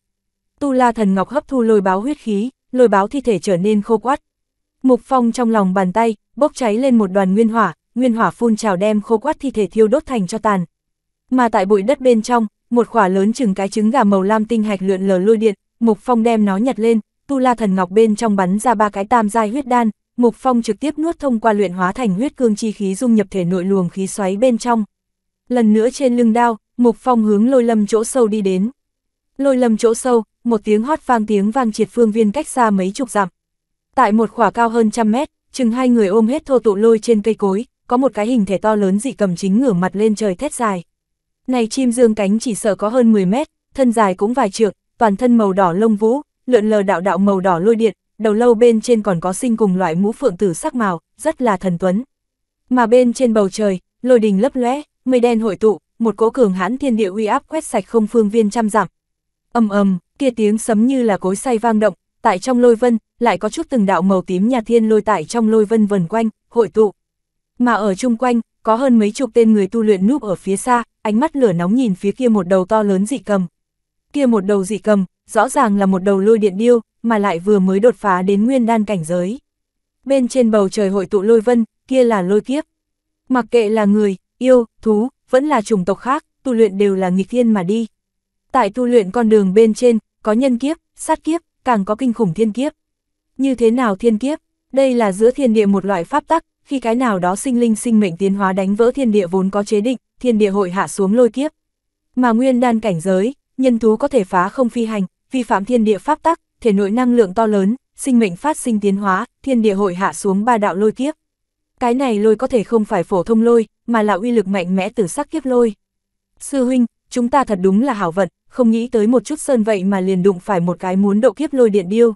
Tu La thần ngọc hấp thu lôi báo huyết khí, lôi báo thi thể trở nên khô quắt. Mục Phong trong lòng bàn tay, bốc cháy lên một đoàn nguyên hỏa, nguyên hỏa phun trào đem khô quắt thi thể thiêu đốt thành cho tàn. Mà tại bụi đất bên trong, một khỏa lớn chừng cái trứng gà màu lam tinh hạch lượn lờ lôi điện, Mục Phong đem nó nhặt lên, Tu La thần ngọc bên trong bắn ra ba cái tam giai huyết đan, Mục Phong trực tiếp nuốt thông qua luyện hóa thành huyết cương chi khí dung nhập thể nội luồng khí xoáy bên trong. Lần nữa trên lưng đao, Mục Phong hướng lôi lâm chỗ sâu đi đến. Lôi lâm chỗ sâu, một tiếng hót vang tiếng vang triệt phương viên cách xa mấy chục dặm. Tại một khỏa cao hơn trăm mét, chừng hai người ôm hết thô tụ lôi trên cây cối, có một cái hình thể to lớn dị cầm chính ngửa mặt lên trời thét dài. Này chim dương cánh chỉ sợ có hơn 10 mét, thân dài cũng vài trượng, toàn thân màu đỏ lông vũ, lượn lờ đạo đạo màu đỏ lôi điện, đầu lâu bên trên còn có sinh cùng loại mũ phượng tử sắc màu, rất là thần tuấn. Mà bên trên bầu trời, lôi đình lấp lóe, mây đen hội tụ, một cỗ cường hãn thiên địa uy áp quét sạch không phương viên trăm dặm. Ầm ầm, kia tiếng sấm như là cối xay vang động, tại trong lôi vân, lại có chút từng đạo màu tím nhà thiên lôi tại trong lôi vân vần quanh, hội tụ. Mà ở chung quanh, có hơn mấy chục tên người tu luyện núp ở phía xa, ánh mắt lửa nóng nhìn phía kia một đầu to lớn dị cầm. Kia một đầu dị cầm, rõ ràng là một đầu lôi điện điêu, mà lại vừa mới đột phá đến nguyên đan cảnh giới. Bên trên bầu trời hội tụ lôi vân, kia là lôi kiếp. Mặc kệ là người, yêu, thú, vẫn là chủng tộc khác, tu luyện đều là nghịch thiên mà đi. Tại tu luyện con đường bên trên, có nhân kiếp, sát kiếp, càng có kinh khủng thiên kiếp. Như thế nào thiên kiếp? Đây là giữa thiên địa một loại pháp tắc, khi cái nào đó sinh linh sinh mệnh tiến hóa đánh vỡ thiên địa vốn có chế định, thiên địa hội hạ xuống lôi kiếp. Mà nguyên đan cảnh giới, nhân thú có thể phá không phi hành, vi phạm thiên địa pháp tắc, thể nội năng lượng to lớn, sinh mệnh phát sinh tiến hóa, thiên địa hội hạ xuống ba đạo lôi kiếp. Cái này lôi có thể không phải phổ thông lôi, mà là uy lực mạnh mẽ từ sắc kiếp lôi. Sư huynh, chúng ta thật đúng là hảo vận, không nghĩ tới một chút sơn vậy mà liền đụng phải một cái muốn độ kiếp lôi điện điêu.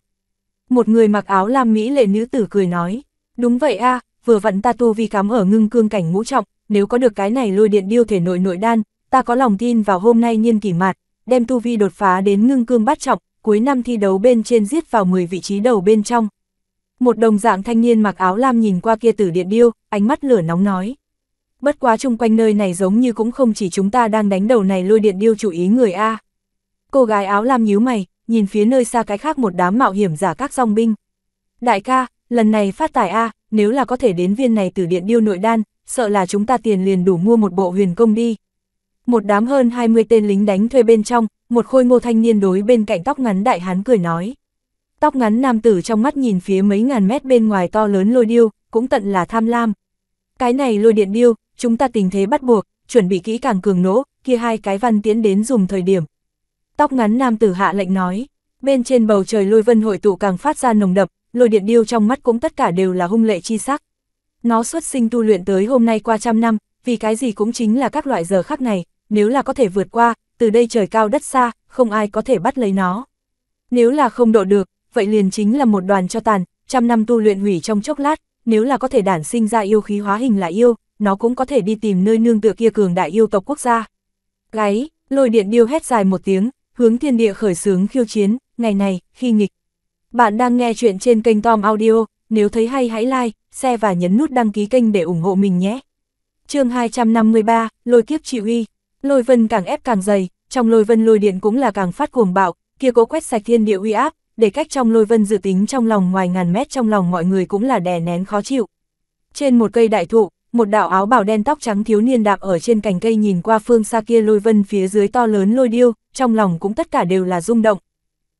Một người mặc áo lam mỹ lệ nữ tử cười nói, đúng vậy a, vừa vận ta tu vi cắm ở ngưng cương cảnh ngũ trọng, nếu có được cái này lôi điện điêu thể nội nội đan, ta có lòng tin vào hôm nay nhiên kỷ mạt, đem tu vi đột phá đến ngưng cương bát trọng, cuối năm thi đấu bên trên giết vào 10 vị trí đầu bên trong. Một đồng dạng thanh niên mặc áo lam nhìn qua kia tử điện điêu, ánh mắt lửa nóng nói. Bất quá chung quanh nơi này giống như cũng không chỉ chúng ta đang đánh đầu này lôi điện điêu chủ ý người A. Cô gái áo lam nhíu mày, nhìn phía nơi xa cái khác một đám mạo hiểm giả các song binh. Đại ca, lần này phát tài A, nếu là có thể đến viên này tử điện điêu nội đan, sợ là chúng ta tiền liền đủ mua một bộ huyền công đi một đám hơn 20 tên lính đánh thuê bên trong, một khôi ngô thanh niên đối bên cạnh tóc ngắn đại hán cười nói. Tóc ngắn nam tử trong mắt nhìn phía mấy ngàn mét bên ngoài to lớn lôi điêu, cũng tận là tham lam. Cái này lôi điện điêu, chúng ta tình thế bắt buộc, chuẩn bị kỹ càng cường nỗ, kia hai cái văn tiến đến dùng thời điểm. Tóc ngắn nam tử hạ lệnh nói, bên trên bầu trời lôi vân hội tụ càng phát ra nồng đập, lôi điện điêu trong mắt cũng tất cả đều là hung lệ chi sắc. Nó xuất sinh tu luyện tới hôm nay qua trăm năm, vì cái gì cũng chính là các loại giờ khắc này, nếu là có thể vượt qua, từ đây trời cao đất xa, không ai có thể bắt lấy nó. Nếu là không độ được, vậy liền chính là một đoàn cho tàn, trăm năm tu luyện hủy trong chốc lát, nếu là có thể đản sinh ra yêu khí hóa hình là yêu, nó cũng có thể đi tìm nơi nương tựa kia cường đại yêu tộc quốc gia. Gáy, lôi điện điêu hét dài một tiếng, hướng thiên địa khởi sướng khiêu chiến, ngày này, khi nghịch. Bạn đang nghe chuyện trên kênh Tom Audio, nếu thấy hay hãy like, share và nhấn nút đăng ký kênh để ủng hộ mình nhé. chương 253, Lôi kiếp chỉ huy Lôi vân càng ép càng dày, trong lôi vân lôi điện cũng là càng phát cuồng bạo, kia cố quét sạch thiên địa uy áp, để cách trong lôi vân dự tính trong lòng ngoài ngàn mét trong lòng mọi người cũng là đè nén khó chịu. Trên một cây đại thụ, một đạo áo bào đen tóc trắng thiếu niên đạp ở trên cành cây nhìn qua phương xa kia lôi vân phía dưới to lớn lôi điêu, trong lòng cũng tất cả đều là rung động.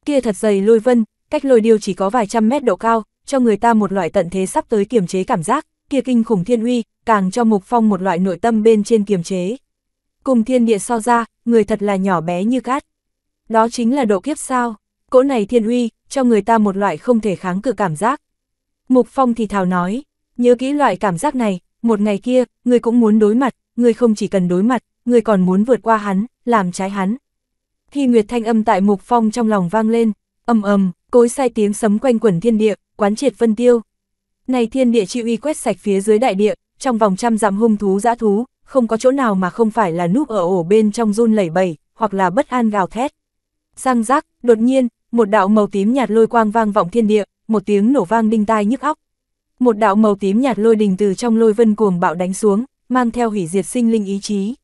Kia thật dày lôi vân, cách lôi điêu chỉ có vài trăm mét độ cao, cho người ta một loại tận thế sắp tới kiềm chế cảm giác, kia kinh khủng thiên uy, càng cho Mục Phong một loại nội tâm bên trên kiềm chế cùng thiên địa so ra, người thật là nhỏ bé như cát. Đó chính là độ kiếp sao, cỗ này thiên uy, cho người ta một loại không thể kháng cự cảm giác. Mục Phong thì thào nói, nhớ kỹ loại cảm giác này, một ngày kia, người cũng muốn đối mặt, người không chỉ cần đối mặt, người còn muốn vượt qua hắn, làm trái hắn. Khi Nguyệt Thanh âm tại Mục Phong trong lòng vang lên, âm ầm, cối sai tiếng sấm quanh quẩn thiên địa, quán triệt vân tiêu. Này thiên địa chi uy quét sạch phía dưới đại địa, trong vòng trăm dặm hung thú dã thú, không có chỗ nào mà không phải là núp ở ổ bên trong run lẩy bẩy, hoặc là bất an gào thét. Răng rác, đột nhiên, một đạo màu tím nhạt lôi quang vang vọng thiên địa, một tiếng nổ vang đinh tai nhức óc. Một đạo màu tím nhạt lôi đình từ trong lôi vân cuồng bạo đánh xuống, mang theo hủy diệt sinh linh ý chí.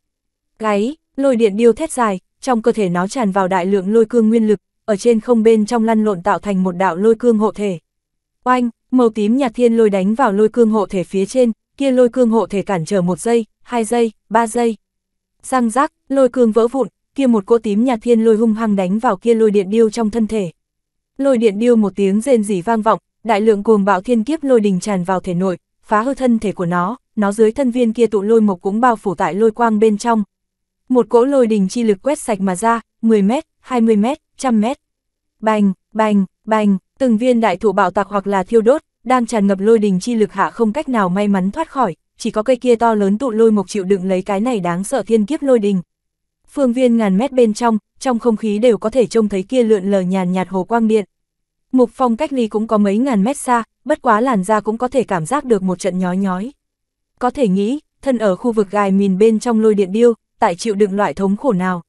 Gáy, lôi điện điêu thét dài, trong cơ thể nó tràn vào đại lượng lôi cương nguyên lực, ở trên không bên trong lăn lộn tạo thành một đạo lôi cương hộ thể. Oanh, màu tím nhạt thiên lôi đánh vào lôi cương hộ thể phía trên, kia lôi cương hộ thể cản trở một giây, hai giây, ba giây. Răng rác, lôi cương vỡ vụn, kia một cỗ tím nhạt thiên lôi hung hăng đánh vào kia lôi điện điêu trong thân thể. Lôi điện điêu một tiếng rên rỉ vang vọng, đại lượng cuồng bạo thiên kiếp lôi đình tràn vào thể nội, phá hư thân thể của nó, nó dưới thân viên kia tụ lôi mộc cũng bao phủ tại lôi quang bên trong. Một cỗ lôi đình chi lực quét sạch mà ra, 10 mét, 20 mét, 100 mét. Bành, bành, bành, từng viên đại thụ bạo tạc hoặc là thiêu đốt, đang tràn ngập lôi đình chi lực hạ không cách nào may mắn thoát khỏi, chỉ có cây kia to lớn tụ lôi mộc chịu đựng lấy cái này đáng sợ thiên kiếp lôi đình. Phương viên ngàn mét bên trong, trong không khí đều có thể trông thấy kia lượn lờ nhàn nhạt hồ quang điện. Mục phong cách ly cũng có mấy ngàn mét xa, bất quá làn da cũng có thể cảm giác được một trận nhói nhói. Có thể nghĩ, thân ở khu vực gài mìn bên trong lôi điện điêu, tại chịu đựng loại thống khổ nào.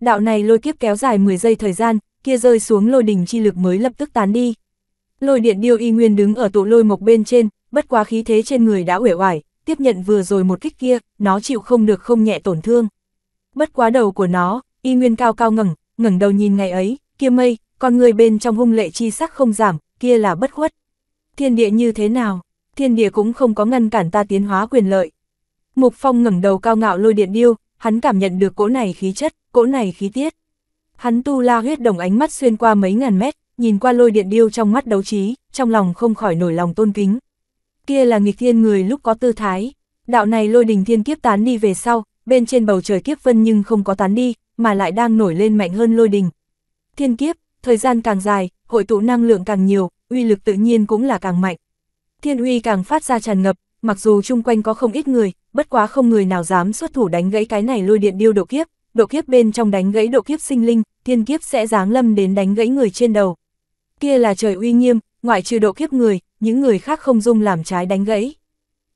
Đạo này lôi kiếp kéo dài 10 giây thời gian, kia rơi xuống lôi đình chi lực mới lập tức tán đi. Lôi điện điêu y nguyên đứng ở tụ lôi mộc bên trên, bất quá khí thế trên người đã uể oải, tiếp nhận vừa rồi một kích kia, nó chịu không được không nhẹ tổn thương. Bất quá đầu của nó, y nguyên cao cao ngẩng, ngẩng đầu nhìn ngày ấy, kia mây, con người bên trong hung lệ chi sắc không giảm, kia là bất khuất. Thiên địa như thế nào, thiên địa cũng không có ngăn cản ta tiến hóa quyền lợi. Mục Phong ngẩng đầu cao ngạo lôi điện điêu, hắn cảm nhận được cỗ này khí chất, cỗ này khí tiết. Hắn tu la huyết đồng ánh mắt xuyên qua mấy ngàn mét, nhìn qua lôi điện điêu trong mắt đấu trí, trong lòng không khỏi nổi lòng tôn kính. Kia là nghịch thiên người lúc có tư thái, đạo này lôi đình thiên kiếp tán đi về sau, bên trên bầu trời kiếp vân nhưng không có tán đi, mà lại đang nổi lên mạnh hơn lôi đình. Thiên kiếp, thời gian càng dài, hội tụ năng lượng càng nhiều, uy lực tự nhiên cũng là càng mạnh. Thiên uy càng phát ra tràn ngập, mặc dù chung quanh có không ít người, bất quá không người nào dám xuất thủ đánh gãy cái này lôi điện điêu độ kiếp, độ kiếp bên trong đánh gãy độ kiếp sinh linh, thiên kiếp sẽ giáng lâm đến đánh gãy người trên đầu kia là trời uy nghiêm, ngoại trừ độ kiếp người, những người khác không dung làm trái đánh gãy.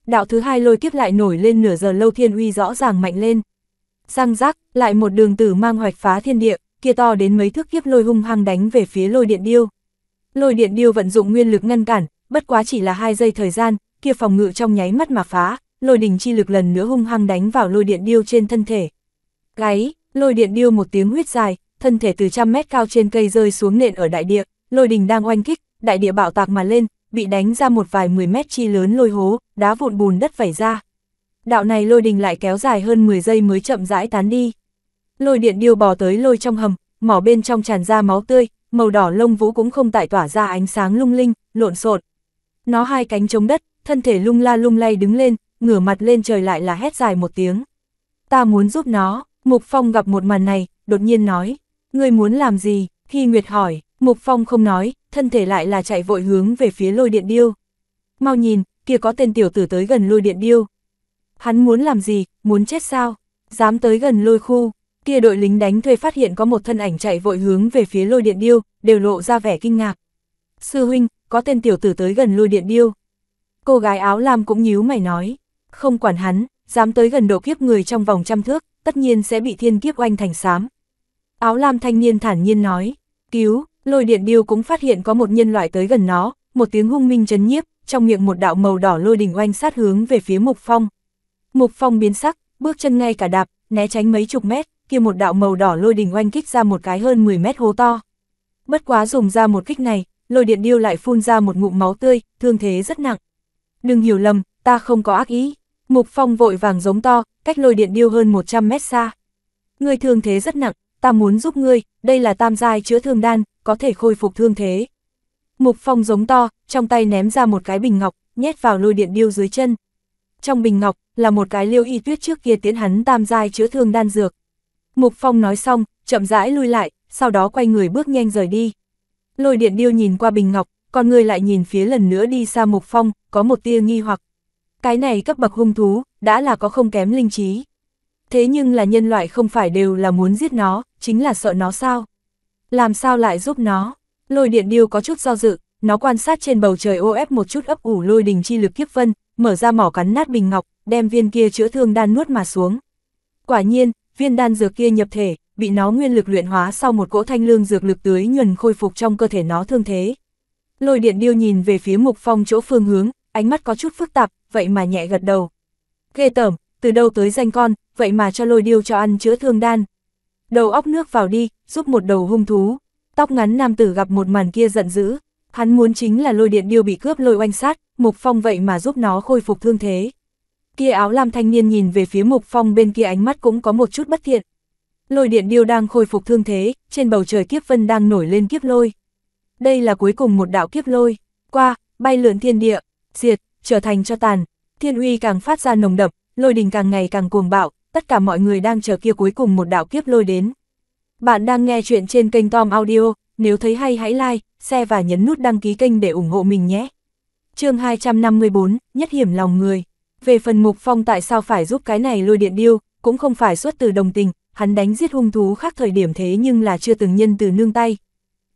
Đạo thứ hai lôi kiếp lại nổi lên nửa giờ lâu thiên uy rõ ràng mạnh lên. Răng rác, lại một đường tử mang hoạch phá thiên địa, kia to đến mấy thước kiếp lôi hung hăng đánh về phía lôi điện điêu. Lôi điện điêu vận dụng nguyên lực ngăn cản, bất quá chỉ là hai giây thời gian, kia phòng ngự trong nháy mắt mà phá, lôi đình chi lực lần nữa hung hăng đánh vào lôi điện điêu trên thân thể. Gáy, lôi điện điêu một tiếng huyết dài, thân thể từ trăm mét cao trên cây rơi xuống nện ở đại địa, lôi đình đang oanh kích, đại địa bạo tạc mà lên, bị đánh ra một vài 10 mét chi lớn lôi hố, đá vụn bùn đất vẩy ra. Đạo này lôi đình lại kéo dài hơn 10 giây mới chậm rãi tán đi. Lôi điện điêu bò tới lôi trong hầm, mỏ bên trong tràn ra máu tươi, màu đỏ lông vũ cũng không tại tỏa ra ánh sáng lung linh, lộn xộn. Nó hai cánh chống đất, thân thể lung la lung lay đứng lên, ngửa mặt lên trời lại là hét dài một tiếng. Ta muốn giúp nó, Mục Phong gặp một màn này, đột nhiên nói, ngươi muốn làm gì, Hy Nguyệt hỏi, Mục Phong không nói, thân thể lại là chạy vội hướng về phía lôi điện điêu. Mau nhìn, kia có tên tiểu tử tới gần lôi điện điêu. Hắn muốn làm gì, muốn chết sao? Dám tới gần lôi khu, kia đội lính đánh thuê phát hiện có một thân ảnh chạy vội hướng về phía lôi điện điêu, đều lộ ra vẻ kinh ngạc. Sư huynh, có tên tiểu tử tới gần lôi điện điêu. Cô gái áo lam cũng nhíu mày nói, không quản hắn, dám tới gần độ kiếp người trong vòng trăm thước, tất nhiên sẽ bị thiên kiếp oanh thành xám. Áo lam thanh niên thản nhiên nói, cứu, Lôi điện điêu cũng phát hiện có một nhân loại tới gần nó, một tiếng hung minh chấn nhiếp, trong miệng một đạo màu đỏ lôi đỉnh oanh sát hướng về phía Mục Phong. Mục Phong biến sắc, bước chân ngay cả đạp, né tránh mấy chục mét, kia một đạo màu đỏ lôi đỉnh oanh kích ra một cái hơn 10 mét hố to. Bất quá dùng ra một kích này, lôi điện điêu lại phun ra một ngụm máu tươi, thương thế rất nặng. Đừng hiểu lầm, ta không có ác ý. Mục Phong vội vàng giống to, cách lôi điện điêu hơn 100 mét xa. Người thương thế rất nặng, ta muốn giúp ngươi, đây là tam giai chữa thương đan, có thể khôi phục thương thế. Mục Phong giống to, trong tay ném ra một cái bình ngọc, nhét vào lôi điện điêu dưới chân. Trong bình ngọc, là một cái liêu y tuyết trước kia tiến hắn tam giai chữa thương đan dược. Mục Phong nói xong, chậm rãi lui lại, sau đó quay người bước nhanh rời đi. Lôi điện điêu nhìn qua bình ngọc, còn người lại nhìn phía lần nữa đi xa Mục Phong, có một tia nghi hoặc. Cái này cấp bậc hung thú, đã là có không kém linh trí. Thế nhưng là nhân loại không phải đều là muốn giết nó, chính là sợ nó sao? Làm sao lại giúp nó? Lôi điện điêu có chút do dự, nó quan sát trên bầu trời ô ép một chút ấp ủ lôi đình chi lực kiếp vân, mở ra mỏ cắn nát bình ngọc, đem viên kia chữa thương đan nuốt mà xuống. Quả nhiên, viên đan dược kia nhập thể, bị nó nguyên lực luyện hóa sau một cỗ thanh lương dược lực tưới nhuần khôi phục trong cơ thể nó thương thế. Lôi điện điêu nhìn về phía mục phong chỗ phương hướng, ánh mắt có chút phức tạp, vậy mà nhẹ gật đầu. Ghê tởm, từ đâu tới danh con, vậy mà cho lôi điêu cho ăn chữa thương đan. Đầu óc nước vào đi, giúp một đầu hung thú. Tóc ngắn nam tử gặp một màn kia giận dữ, hắn muốn chính là lôi điện điêu bị cướp lôi oanh sát, Mục Phong vậy mà giúp nó khôi phục thương thế. Kia áo lam thanh niên nhìn về phía Mục Phong bên kia ánh mắt cũng có một chút bất thiện. Lôi điện điêu đang khôi phục thương thế, trên bầu trời kiếp vân đang nổi lên kiếp lôi. Đây là cuối cùng một đạo kiếp lôi, qua, bay lượn thiên địa, diệt, trở thành cho tàn, thiên uy càng phát ra nồng đậm, lôi đình càng ngày càng cuồng bạo, tất cả mọi người đang chờ kia cuối cùng một đạo kiếp lôi đến. Bạn đang nghe chuyện trên kênh Tom Audio, nếu thấy hay hãy like, share và nhấn nút đăng ký kênh để ủng hộ mình nhé. chương 254, nhất hiểm lòng người. Về phần Mục Phong tại sao phải giúp cái này lôi điện điêu, cũng không phải xuất từ đồng tình, hắn đánh giết hung thú khác thời điểm thế nhưng là chưa từng nhân từ nương tay.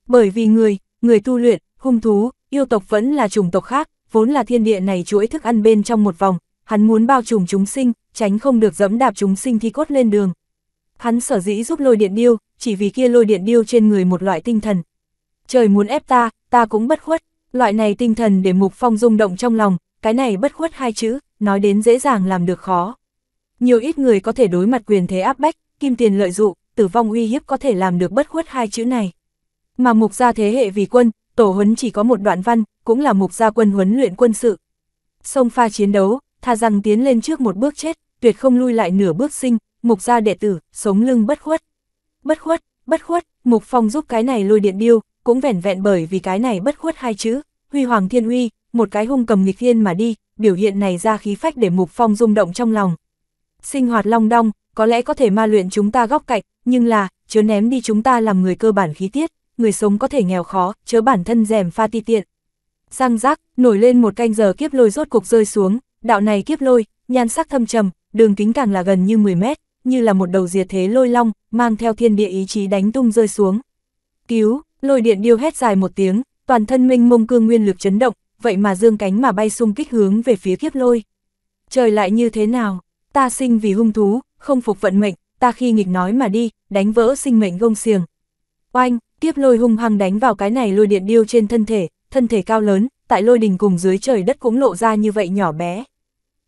Bởi vì người, người tu luyện, hung thú, yêu tộc vẫn là chủng tộc khác, vốn là thiên địa này chuỗi thức ăn bên trong một vòng, hắn muốn bao trùm chúng sinh, tránh không được dẫm đạp chúng sinh thi cốt lên đường. Hắn sở dĩ giúp lôi điện điêu, chỉ vì kia lôi điện điêu trên người một loại tinh thần. Trời muốn ép ta, ta cũng bất khuất, loại này tinh thần để mục phong rung động trong lòng, cái này bất khuất hai chữ, nói đến dễ dàng làm được khó. Nhiều ít người có thể đối mặt quyền thế áp bách, kim tiền lợi dụ, tử vong uy hiếp có thể làm được bất khuất hai chữ này. Mà mục gia thế hệ vì quân, tổ huấn chỉ có một đoạn văn, cũng là mục gia quân huấn luyện quân sự. Sông pha chiến đấu, thà rằng tiến lên trước một bước chết, tuyệt không lui lại nửa bước sinh, mục gia đệ tử, sống lưng bất khuất. Bất khuất, bất khuất, mục phong giúp cái này lôi điện điêu, cũng vẻn vẹn bởi vì cái này bất khuất hai chữ, huy hoàng thiên uy, một cái hung cầm nghịch thiên mà đi, biểu hiện này ra khí phách để mục phong rung động trong lòng. Sinh hoạt long đong, có lẽ có thể ma luyện chúng ta góc cạnh, nhưng là, chớ ném đi chúng ta làm người cơ bản khí tiết, người sống có thể nghèo khó, chớ bản thân rèm pha ti tiện. Răng rác, nổi lên một canh giờ kiếp lôi rốt cục rơi xuống, đạo này kiếp lôi, nhan sắc thâm trầm, đường kính càng là gần như 10 mét, như là một đầu diệt thế lôi long, mang theo thiên địa ý chí đánh tung rơi xuống. Cứu, lôi điện điêu hét dài một tiếng, toàn thân minh mông cương nguyên lực chấn động, vậy mà dương cánh mà bay xung kích hướng về phía kiếp lôi. Trời lại như thế nào, ta sinh vì hung thú, không phục vận mệnh, ta khi nghịch nói mà đi, đánh vỡ sinh mệnh gông xiềng. Oanh, kiếp lôi hung hăng đánh vào cái này lôi điện điêu trên thân thể, thân thể cao lớn, tại lôi đình cùng dưới trời đất cũng lộ ra như vậy nhỏ bé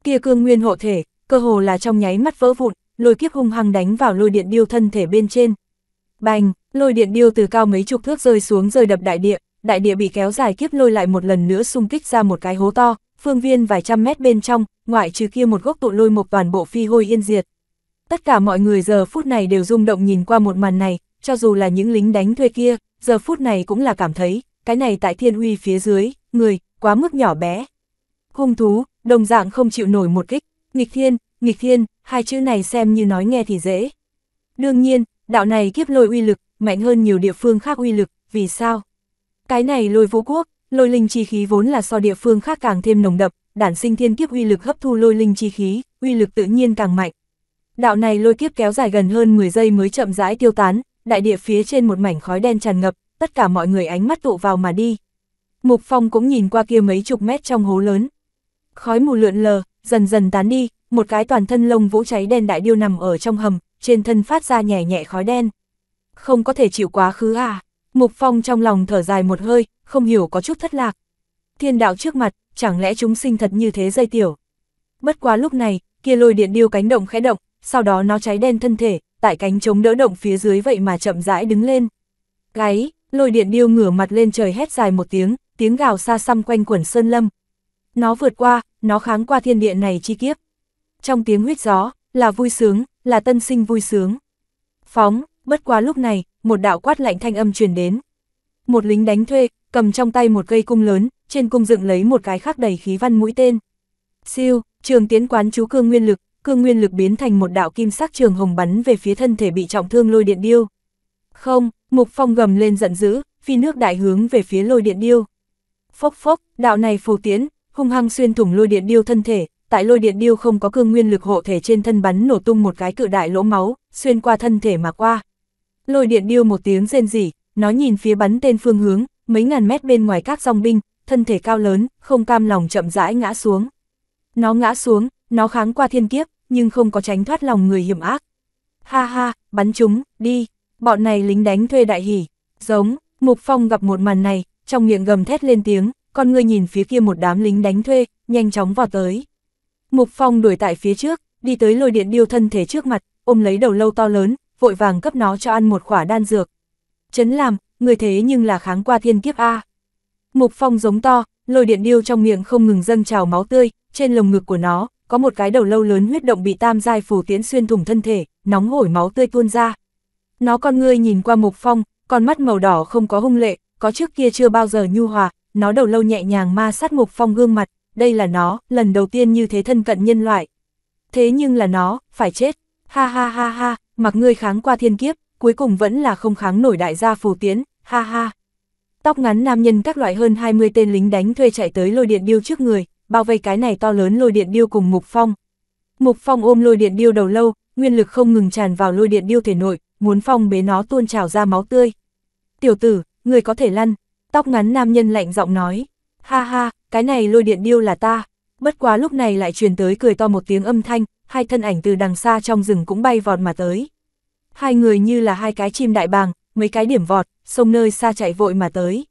kia cương nguyên hộ thể, cơ hồ là trong nháy mắt vỡ vụn, lôi kiếp hung hăng đánh vào lôi điện điêu thân thể bên trên. Bành, lôi điện điêu từ cao mấy chục thước rơi xuống rơi đập đại địa, đại địa bị kéo dài kiếp lôi lại một lần nữa xung kích ra một cái hố to, phương viên vài trăm mét bên trong, ngoại trừ kia một gốc tụ lôi một toàn bộ phi hôi yên diệt. Tất cả mọi người giờ phút này đều rung động nhìn qua một màn này, cho dù là những lính đánh thuê kia, giờ phút này cũng là cảm thấy, cái này tại thiên uy phía dưới, người, quá mức nhỏ bé. Hung thú, đồng dạng không chịu nổi một kích, nghịch thiên, nghịch thiên, hai chữ này xem như nói nghe thì dễ. Đương nhiên, đạo này kiếp lôi uy lực, mạnh hơn nhiều địa phương khác uy lực, vì sao? Cái này lôi vũ quốc, lôi linh chi khí vốn là so địa phương khác càng thêm nồng đậm, đản sinh thiên kiếp uy lực hấp thu lôi linh chi khí, uy lực tự nhiên càng mạnh. Đạo này lôi kiếp kéo dài gần hơn 10 giây mới chậm rãi tiêu tán, đại địa phía trên một mảnh khói đen tràn ngập, tất cả mọi người ánh mắt tụ vào mà đi. Mục Phong cũng nhìn qua kia mấy chục mét trong hố lớn, Khói mù lượn lờ, dần dần tán đi, một cái toàn thân lông vũ cháy đen đại điêu nằm ở trong hầm, trên thân phát ra nhẹ nhẹ khói đen. Không có thể chịu quá khứ à? Mục Phong trong lòng thở dài một hơi, không hiểu có chút thất lạc. Thiên đạo trước mặt, chẳng lẽ chúng sinh thật như thế dây tiểu? Bất quá lúc này, kia lôi điện điêu cánh động khẽ động, sau đó nó cháy đen thân thể, tại cánh chống đỡ động phía dưới vậy mà chậm rãi đứng lên. Gáy, lôi điện điêu ngửa mặt lên trời hét dài một tiếng, tiếng gào xa xăm quanh quần sơn lâm. Nó vượt qua, nó kháng qua thiên địa này chi kiếp. Trong tiếng huyết gió, là vui sướng, là tân sinh vui sướng. Phóng, bất quá lúc này, một đạo quát lạnh thanh âm truyền đến. Một lính đánh thuê, cầm trong tay một cây cung lớn, trên cung dựng lấy một cái khác đầy khí văn mũi tên. Siêu, trường tiến quán chú cương nguyên lực, cương nguyên lực biến thành một đạo kim sắc trường hồng bắn về phía thân thể bị trọng thương lôi điện điêu. Không, mục phong gầm lên giận dữ, phi nước đại hướng về phía lôi điện điêu. Phốc phốc, đạo này phù tiến, hung hăng xuyên thủng lôi điện điêu thân thể, tại lôi điện điêu không có cương nguyên lực hộ thể trên thân bắn nổ tung một cái cự đại lỗ máu, xuyên qua thân thể mà qua. Lôi điện điêu một tiếng rên rỉ, nó nhìn phía bắn tên phương hướng, mấy ngàn mét bên ngoài các dòng binh, thân thể cao lớn, không cam lòng chậm rãi ngã xuống. Nó ngã xuống, nó kháng qua thiên kiếp, nhưng không có tránh thoát lòng người hiểm ác. Ha ha, bắn chúng, đi, bọn này lính đánh thuê đại hỉ, giống, Mục Phong gặp một màn này, trong miệng gầm thét lên tiếng, con người nhìn phía kia một đám lính đánh thuê, nhanh chóng vọt tới. Mục Phong đuổi tại phía trước, đi tới lôi điện điêu thân thể trước mặt, ôm lấy đầu lâu to lớn, vội vàng cấp nó cho ăn một quả đan dược. Chấn làm, người thế nhưng là kháng qua thiên kiếp A. Mục Phong giống to, lôi điện điêu trong miệng không ngừng dâng trào máu tươi, trên lồng ngực của nó, có một cái đầu lâu lớn huyết động bị tam giai phù tiễn xuyên thủng thân thể, nóng hổi máu tươi tuôn ra. Nó con ngươi nhìn qua Mục Phong, con mắt màu đỏ không có hung lệ, có trước kia chưa bao giờ nhu hòa, nó đầu lâu nhẹ nhàng ma sát Mục Phong gương mặt, đây là nó, lần đầu tiên như thế thân cận nhân loại. Thế nhưng là nó, phải chết, ha ha ha ha, mặc ngươi kháng qua thiên kiếp, cuối cùng vẫn là không kháng nổi đại gia phù tiến, ha ha. Tóc ngắn nam nhân các loại hơn 20 tên lính đánh thuê chạy tới lôi điện điêu trước người, bao vây cái này to lớn lôi điện điêu cùng Mục Phong. Mục Phong ôm lôi điện điêu đầu lâu, nguyên lực không ngừng tràn vào lôi điện điêu thể nội, muốn phong bế nó tuôn trào ra máu tươi. Tiểu tử, người có thể lăn, tóc ngắn nam nhân lạnh giọng nói, ha ha, cái này lôi điện điêu là ta, bất quá lúc này lại truyền tới cười to một tiếng âm thanh, hai thân ảnh từ đằng xa trong rừng cũng bay vọt mà tới. Hai người như là hai cái chim đại bàng, mấy cái điểm vọt, sông nơi xa chạy vội mà tới.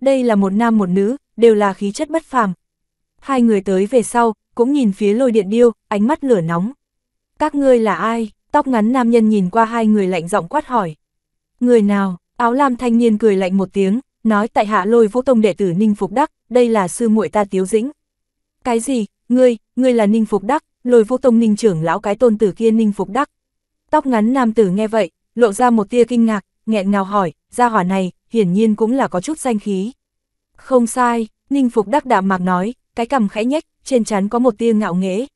Đây là một nam một nữ, đều là khí chất bất phàm. Hai người tới về sau, cũng nhìn phía lôi điện điêu, ánh mắt lửa nóng. Các ngươi là ai? Tóc ngắn nam nhân nhìn qua hai người lạnh giọng quát hỏi. Người nào? Áo lam thanh niên cười lạnh một tiếng, nói tại hạ lôi vũ tông đệ tử Ninh Phục Đắc, đây là sư muội ta Tiếu Dĩnh. Cái gì, ngươi, ngươi là Ninh Phục Đắc, lôi vũ tông Ninh trưởng lão cái tôn tử kia Ninh Phục Đắc. Tóc ngắn nam tử nghe vậy, lộ ra một tia kinh ngạc, nghẹn ngào hỏi, gia hỏa này, hiển nhiên cũng là có chút danh khí. Không sai, Ninh Phục Đắc đạm mạc nói, cái cằm khẽ nhếch, trên trán có một tia ngạo nghễ.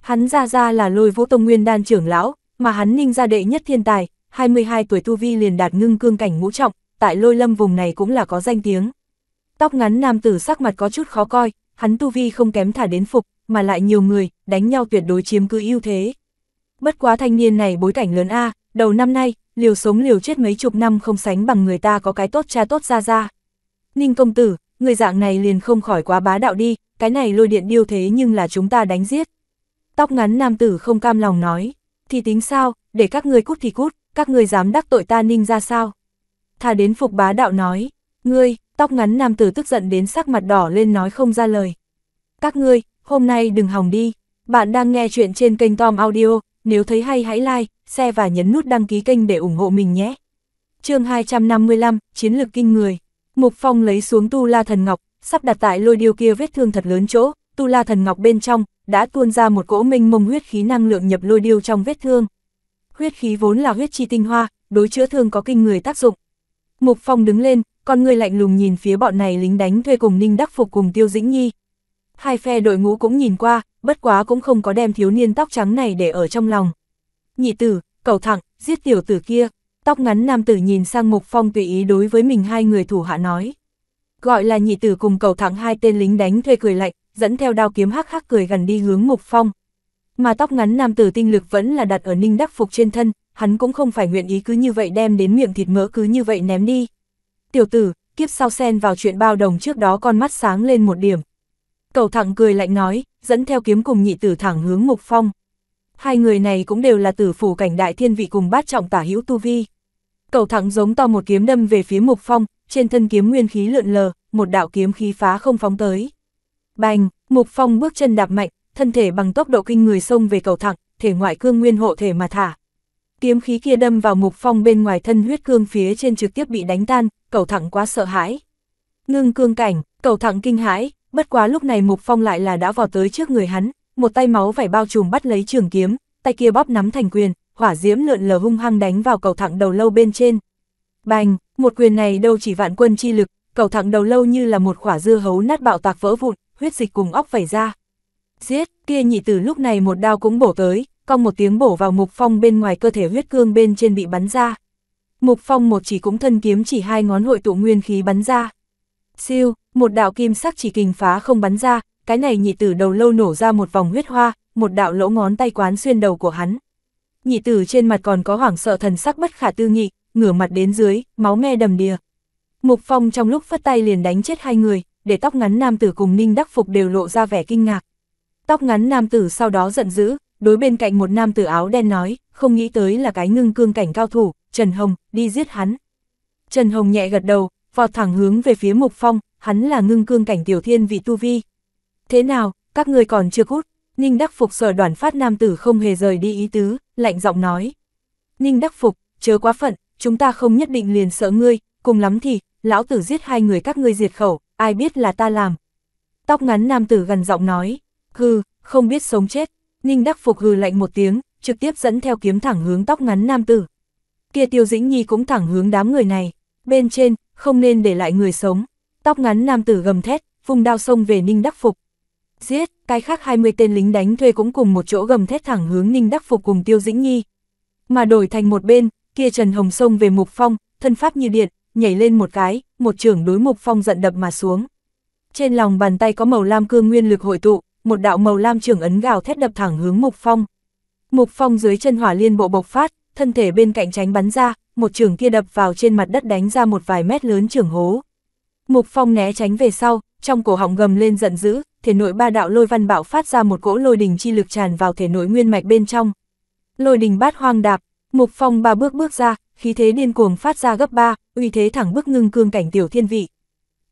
Hắn ra ra là lôi vũ tông nguyên đan trưởng lão, mà hắn ninh ra đệ nhất thiên tài, 22 tuổi tu vi liền đạt ngưng cương cảnh ngũ trọng, tại lôi lâm vùng này cũng là có danh tiếng. Tóc ngắn nam tử sắc mặt có chút khó coi, hắn tu vi không kém thả đến phục, mà lại nhiều người, đánh nhau tuyệt đối chiếm cứ ưu thế. Bất quá thanh niên này bối cảnh lớn A, đầu năm nay, liều sống liều chết mấy chục năm không sánh bằng người ta có cái tốt cha tốt ra ra. Ninh công tử, người dạng này liền không khỏi quá bá đạo đi, cái này lôi điện điêu thế nhưng là chúng ta đánh giết. Tóc ngắn nam tử không cam lòng nói, thì tính sao, để các ngươi cút thì cút, các ngươi dám đắc tội ta ninh ra sao? Thà đến phục bá đạo nói, ngươi, tóc ngắn nam tử tức giận đến sắc mặt đỏ lên nói không ra lời. Các ngươi, hôm nay đừng hỏng đi, bạn đang nghe chuyện trên kênh Tom Audio, nếu thấy hay hãy like, share và nhấn nút đăng ký kênh để ủng hộ mình nhé. chương 255, Chiến lược kinh người. Mục Phong lấy xuống Tu La Thần Ngọc, sắp đặt tại lôi điêu kia vết thương thật lớn chỗ, Tu La Thần Ngọc bên trong, đã tuôn ra một cỗ minh mông huyết khí năng lượng nhập lôi điêu trong vết thương huyết khí vốn là huyết chi tinh hoa, đối chữa thương có kinh người tác dụng. Mục Phong đứng lên, con người lạnh lùng nhìn phía bọn này lính đánh thuê cùng Ninh Đắc Phục cùng Tiêu Dĩnh Nhi. Hai phe đội ngũ cũng nhìn qua, bất quá cũng không có đem thiếu niên tóc trắng này để ở trong lòng. Nhị tử, cầu thẳng, giết tiểu tử kia, tóc ngắn nam tử nhìn sang Mục Phong tùy ý đối với mình hai người thủ hạ nói. Gọi là nhị tử cùng cầu thẳng hai tên lính đánh thuê cười lạnh, dẫn theo đao kiếm hắc hắc cười gần đi hướng Mục Phong mà tóc ngắn nam tử tinh lực vẫn là đặt ở ninh đắc phục trên thân, hắn cũng không phải nguyện ý cứ như vậy đem đến miệng thịt mỡ cứ như vậy ném đi. Tiểu tử, kiếp sau sen vào chuyện bao đồng trước đó con mắt sáng lên một điểm. Cầu thẳng cười lạnh nói, dẫn theo kiếm cùng nhị tử thẳng hướng mục phong. Hai người này cũng đều là tử phủ cảnh đại thiên vị cùng bát trọng tả hữu tu vi. Cầu thẳng giống to một kiếm đâm về phía mục phong, trên thân kiếm nguyên khí lượn lờ, một đạo kiếm khí phá không phóng tới. Bành, mục phong bước chân đạp mạnh, thân thể bằng tốc độ kinh người xông về cầu thẳng, thể ngoại cương nguyên hộ thể mà thả. Kiếm khí kia đâm vào mục phong bên ngoài thân huyết cương phía trên trực tiếp bị đánh tan, cầu thẳng quá sợ hãi. Ngưng cương cảnh, cầu thẳng kinh hãi, bất quá lúc này mục phong lại là đã vào tới trước người hắn, một tay máu vải bao trùm bắt lấy trường kiếm, tay kia bóp nắm thành quyền, hỏa diễm lượn lờ hung hăng đánh vào cầu thẳng đầu lâu bên trên. Bành, một quyền này đâu chỉ vạn quân chi lực, cầu thẳng đầu lâu như là một quả dưa hấu nát bạo tạc vỡ vụn, huyết dịch cùng óc vẩy ra. Giết, kia nhị tử lúc này một đao cũng bổ tới, cong một tiếng bổ vào mục phong bên ngoài cơ thể huyết cương bên trên bị bắn ra. Mục phong một chỉ cũng thân kiếm chỉ hai ngón hội tụ nguyên khí bắn ra. Siêu, một đạo kim sắc chỉ kình phá không bắn ra, cái này nhị tử đầu lâu nổ ra một vòng huyết hoa, một đạo lỗ ngón tay quán xuyên đầu của hắn. Nhị tử trên mặt còn có hoảng sợ thần sắc bất khả tư nghị, ngửa mặt đến dưới, máu me đầm đìa. Mục Phong trong lúc phất tay liền đánh chết hai người, để tóc ngắn nam tử cùng Ninh Đắc Phục đều lộ ra vẻ kinh ngạc. Tóc ngắn nam tử sau đó giận dữ, đối bên cạnh một nam tử áo đen nói, không nghĩ tới là cái ngưng cương cảnh cao thủ, Trần Hồng, đi giết hắn. Trần Hồng nhẹ gật đầu, vọt thẳng hướng về phía Mục Phong, hắn là ngưng cương cảnh tiểu thiên vị tu vi. Thế nào, các người còn chưa cút, Ninh Đắc Phục sở đoàn phát nam tử không hề rời đi ý tứ, lạnh giọng nói. Ninh Đắc Phục, chớ quá phận, chúng ta không nhất định liền sợ ngươi, cùng lắm thì, lão tử giết hai người các ngươi diệt khẩu, ai biết là ta làm. Tóc ngắn nam tử gần giọng nói. Hừ, không biết sống chết. Ninh Đắc Phục hừ lạnh một tiếng, trực tiếp dẫn theo kiếm thẳng hướng tóc ngắn nam tử. Kia Tiêu Dĩnh Nhi cũng thẳng hướng đám người này, bên trên, không nên để lại người sống. Tóc ngắn nam tử gầm thét, vùng đao sông về Ninh Đắc Phục. Giết, cái khác 20 tên lính đánh thuê cũng cùng một chỗ gầm thét thẳng hướng Ninh Đắc Phục cùng Tiêu Dĩnh Nhi. Mà đổi thành một bên, kia Trần Hồng sông về Mục Phong, thân pháp như điện, nhảy lên một cái, một trường đối Mục Phong giận đập mà xuống. Trên lòng bàn tay có màu lam cương nguyên lực hội tụ, một đạo màu lam trường ấn gào thét đập thẳng hướng Mục Phong. Mục Phong dưới chân hỏa liên bộ bộc phát, thân thể bên cạnh tránh bắn ra, một trường kia đập vào trên mặt đất đánh ra một vài mét lớn trường hố. Mục Phong né tránh về sau, trong cổ họng gầm lên giận dữ, thể nội ba đạo lôi văn bạo phát ra một cỗ lôi đình chi lực tràn vào thể nội nguyên mạch bên trong. Lôi đình bát hoang đạp, Mục Phong ba bước bước ra, khí thế điên cuồng phát ra gấp ba, uy thế thẳng bước ngưng cương cảnh tiểu thiên vị.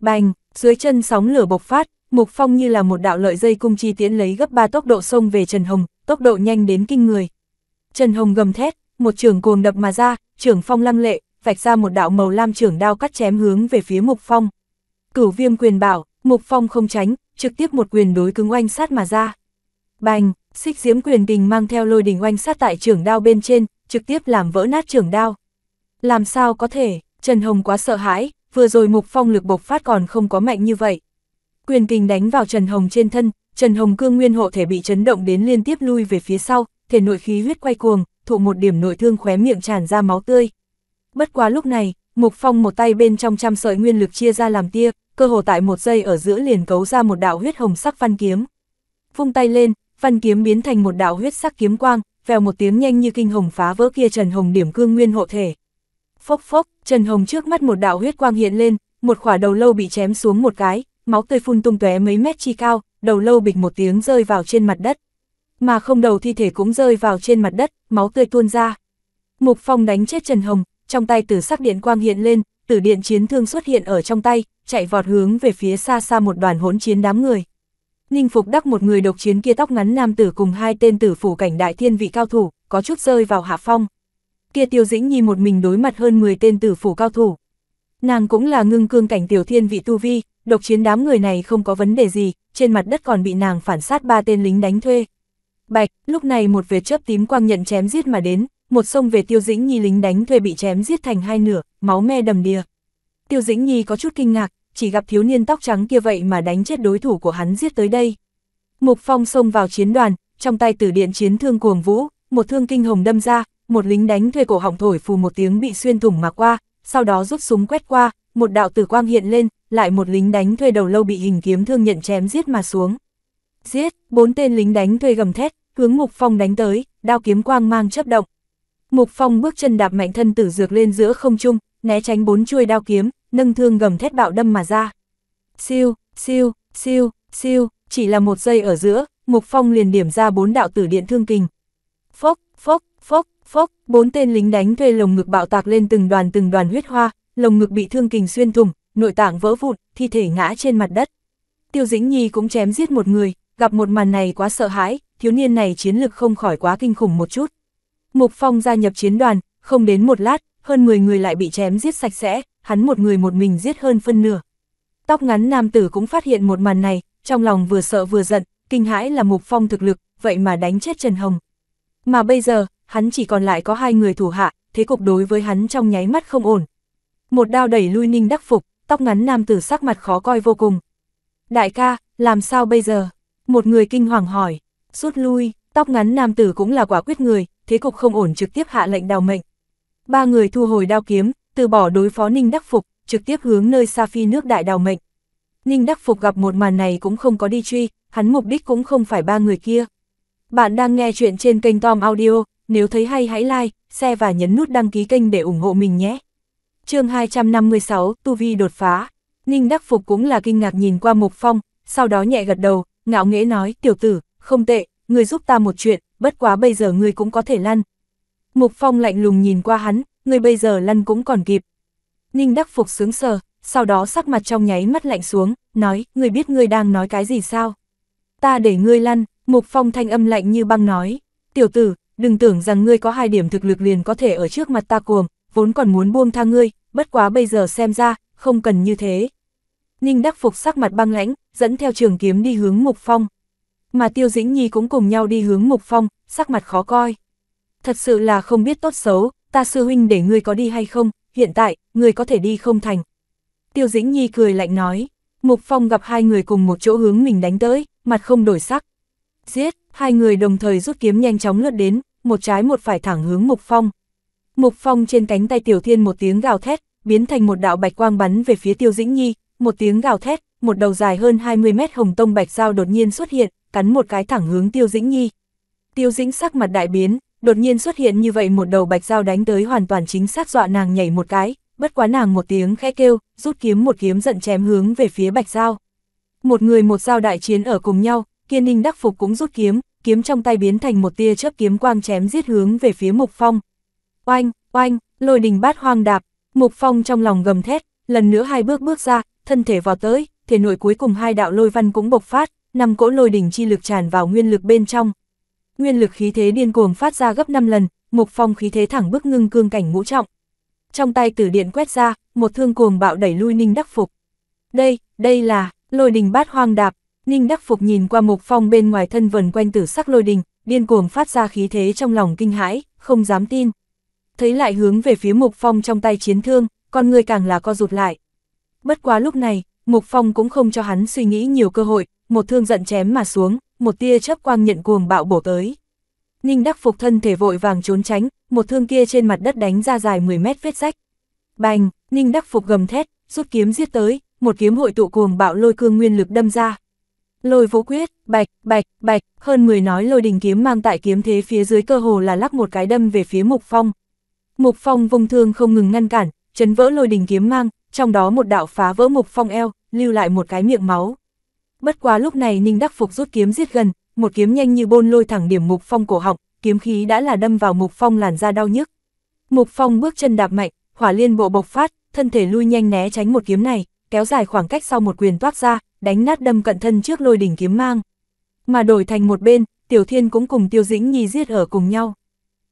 Bành, dưới chân sóng lửa bộc phát, Mục Phong như là một đạo lợi dây cung chi tiễn lấy gấp ba tốc độ xông về Trần Hồng, tốc độ nhanh đến kinh người. Trần Hồng gầm thét, một trường cuồng đập mà ra, Trường phong lăng lệ, vạch ra một đạo màu lam trường đao cắt chém hướng về phía Mục Phong. Cửu viêm quyền bảo, Mục Phong không tránh, trực tiếp một quyền đối cứng oanh sát mà ra. Bành, xích diễm quyền đình mang theo lôi đình oanh sát tại trường đao bên trên, trực tiếp làm vỡ nát trường đao. Làm sao có thể, Trần Hồng quá sợ hãi, vừa rồi Mục Phong lực bộc phát còn không có mạnh như vậy, quyền kình đánh vào Trần Hồng trên thân, Trần Hồng cương nguyên hộ thể bị chấn động đến liên tiếp lui về phía sau, thể nội khí huyết quay cuồng, thụ một điểm nội thương khóe miệng tràn ra máu tươi. Bất quá lúc này, Mục Phong một tay bên trong trăm sợi nguyên lực chia ra làm tia, cơ hồ tại một giây ở giữa liền cấu ra một đạo huyết hồng sắc văn kiếm. Vung tay lên, văn kiếm biến thành một đạo huyết sắc kiếm quang, vèo một tiếng nhanh như kinh hồng phá vỡ kia Trần Hồng điểm cương nguyên hộ thể. Phốc phốc, Trần Hồng trước mắt một đạo huyết quang hiện lên, một khỏa đầu lâu bị chém xuống một cái, máu tươi phun tung tóe mấy mét chi cao, đầu lâu bịch một tiếng rơi vào trên mặt đất. Mà không đầu thi thể cũng rơi vào trên mặt đất, máu tươi tuôn ra. Mục Phong đánh chết Trần Hồng, trong tay tử sắc điện quang hiện lên, tử điện chiến thương xuất hiện ở trong tay, chạy vọt hướng về phía xa xa một đoàn hỗn chiến đám người. Ninh Phục đắc một người độc chiến kia tóc ngắn nam tử cùng hai tên tử phủ cảnh đại thiên vị cao thủ, có chút rơi vào hạ phong. Kia Tiêu Dĩnh Nhi một mình đối mặt hơn 10 tên tử phủ cao thủ. Nàng cũng là ngưng cương cảnh tiểu thiên vị tu vi, độc chiến đám người này không có vấn đề gì, trên mặt đất còn bị nàng phản sát ba tên lính đánh thuê. Bạch, lúc này một vệt chớp tím quang nhận chém giết mà đến, một sông về Tiêu Dĩnh Nhi lính đánh thuê bị chém giết thành hai nửa, máu me đầm đìa. Tiêu Dĩnh Nhi có chút kinh ngạc, chỉ gặp thiếu niên tóc trắng kia vậy mà đánh chết đối thủ của hắn giết tới đây. Mục Phong xông vào chiến đoàn, trong tay tử điện chiến thương cuồng vũ, một thương kinh hồng đâm ra, một lính đánh thuê cổ họng thổi phù một tiếng bị xuyên thủng mà qua, sau đó rút súng quét qua, một đạo tử quang hiện lên, lại một lính đánh thuê đầu lâu bị hình kiếm thương nhận chém giết mà xuống. Giết, bốn tên lính đánh thuê gầm thét, hướng Mục Phong đánh tới, đao kiếm quang mang chấp động. Mục Phong bước chân đạp mạnh thân tử dược lên giữa không trung, né tránh bốn chuôi đao kiếm, nâng thương gầm thét bạo đâm mà ra. Siêu, siêu, siêu, siêu, chỉ là một giây ở giữa, Mục Phong liền điểm ra bốn đạo tử điện thương kình. Phốc, phốc, phốc, phốc, bốn tên lính đánh thuê lồng ngực bạo tạc lên từng đoàn từng đoàn huyết hoa, lồng ngực bị thương kình xuyên thủng, nội tạng vỡ vụn, thi thể ngã trên mặt đất. Tiêu Dĩnh Nhi cũng chém giết một người, gặp một màn này quá sợ hãi, thiếu niên này chiến lực không khỏi quá kinh khủng một chút. Mục Phong gia nhập chiến đoàn, không đến một lát, hơn 10 người lại bị chém giết sạch sẽ, hắn một người một mình giết hơn phân nửa. Tóc ngắn nam tử cũng phát hiện một màn này, trong lòng vừa sợ vừa giận, kinh hãi là Mục Phong thực lực, vậy mà đánh chết Trần Hồng. Mà bây giờ, hắn chỉ còn lại có hai người thủ hạ, thế cục đối với hắn trong nháy mắt không ổn, một đao đẩy lui Ninh Đắc Phục, tóc ngắn nam tử sắc mặt khó coi vô cùng. Đại ca, làm sao bây giờ? Một người kinh hoàng hỏi, rút lui, tóc ngắn nam tử cũng là quả quyết người, thế cục không ổn trực tiếp hạ lệnh đào mệnh. Ba người thu hồi đao kiếm, từ bỏ đối phó Ninh Đắc Phục, trực tiếp hướng nơi xa phi nước đại đào mệnh. Ninh Đắc Phục gặp một màn này cũng không có đi truy, hắn mục đích cũng không phải ba người kia. Bạn đang nghe chuyện trên kênh Tom Audio, nếu thấy hay hãy like, share và nhấn nút đăng ký kênh để ủng hộ mình nhé chương 256, Tu Vi đột phá. Ninh Đắc Phục cũng là kinh ngạc nhìn qua Mục Phong, sau đó nhẹ gật đầu, ngạo nghễ nói, tiểu tử, không tệ, người giúp ta một chuyện, bất quá bây giờ người cũng có thể lăn. Mục Phong lạnh lùng nhìn qua hắn, người bây giờ lăn cũng còn kịp. Ninh Đắc Phục sướng sờ, sau đó sắc mặt trong nháy mắt lạnh xuống, nói, người biết người đang nói cái gì sao? Ta để ngươi lăn, Mục Phong thanh âm lạnh như băng nói, tiểu tử, đừng tưởng rằng ngươi có hai điểm thực lực liền có thể ở trước mặt ta cuồng, vốn còn muốn buông tha ngươi, bất quá bây giờ xem ra, không cần như thế. Ninh Đắc Phục sắc mặt băng lãnh, dẫn theo trường kiếm đi hướng Mục Phong. Mà Tiêu Dĩnh Nhi cũng cùng nhau đi hướng Mục Phong, sắc mặt khó coi. Thật sự là không biết tốt xấu, ta sư huynh để ngươi có đi hay không, hiện tại, ngươi có thể đi không thành. Tiêu Dĩnh Nhi cười lạnh nói, Mục Phong gặp hai người cùng một chỗ hướng mình đánh tới, mặt không đổi sắc. Giết, hai người đồng thời rút kiếm nhanh chóng lướt đến, một trái một phải thẳng hướng Mục Phong. Mục Phong trên cánh tay Tiểu Thiên một tiếng gào thét, biến thành một đạo bạch quang bắn về phía Tiêu Dĩnh Nhi, một tiếng gào thét, một đầu dài hơn 20 mét hồng tông bạch dao đột nhiên xuất hiện, cắn một cái thẳng hướng Tiêu Dĩnh Nhi. Tiêu Dĩnh sắc mặt đại biến, đột nhiên xuất hiện như vậy một đầu bạch dao đánh tới hoàn toàn chính xác dọa nàng nhảy một cái, bất quá nàng một tiếng khẽ kêu, rút kiếm một kiếm giận chém hướng về phía bạch dao. Một người một dao đại chiến ở cùng nhau, Kiên Ninh đắc phục cũng rút kiếm, kiếm trong tay biến thành một tia chớp kiếm quang chém giết hướng về phía Mục Phong, oanh, oanh, lôi đình bát hoang đạp, Mục Phong trong lòng gầm thét, lần nữa hai bước bước ra, thân thể vào tới, thể nội cuối cùng hai đạo lôi văn cũng bộc phát, năm cỗ lôi đình chi lực tràn vào nguyên lực bên trong. Nguyên lực khí thế điên cuồng phát ra gấp 5 lần, Mục Phong khí thế thẳng bước ngưng cương cảnh ngũ trọng. Trong tay tử điện quét ra, một thương cuồng bạo đẩy lui Ninh Đắc Phục. Đây, đây là lôi đình bát hoang đạp. Ninh Đắc Phục nhìn qua Mục Phong bên ngoài thân vần quanh tử sắc lôi đình, điên cuồng phát ra khí thế trong lòng kinh hãi, không dám tin thấy lại hướng về phía Mục Phong trong tay chiến thương, con người càng là co rụt lại. Bất quá lúc này, Mục Phong cũng không cho hắn suy nghĩ nhiều cơ hội, một thương giận chém mà xuống, một tia chớp quang nhận cuồng bạo bổ tới. Ninh Đắc Phục thân thể vội vàng trốn tránh, một thương kia trên mặt đất đánh ra dài 10 mét vết rách. Bành, Ninh Đắc Phục gầm thét, rút kiếm giết tới, một kiếm hội tụ cuồng bạo lôi cương nguyên lực đâm ra. Lôi vũ quyết, bạch, bạch, bạch, hơn 10 nói lôi đình kiếm mang tại kiếm thế phía dưới cơ hồ là lắc một cái đâm về phía Mục Phong, Mục Phong vung thương không ngừng ngăn cản, chấn vỡ lôi đình kiếm mang, trong đó một đạo phá vỡ Mục Phong eo, lưu lại một cái miệng máu. Bất quá lúc này Ninh Đắc Phục rút kiếm giết gần, một kiếm nhanh như bôn lôi thẳng điểm Mục Phong cổ họng, kiếm khí đã là đâm vào Mục Phong làn da đau nhức. Mục Phong bước chân đạp mạnh, hỏa liên bộ bộc phát, thân thể lui nhanh né tránh một kiếm này, kéo dài khoảng cách sau một quyền toát ra, đánh nát đâm cận thân trước lôi đỉnh kiếm mang. Mà đổi thành một bên, Tiểu Thiên cũng cùng Tiêu Dĩnh Nhi giết ở cùng nhau.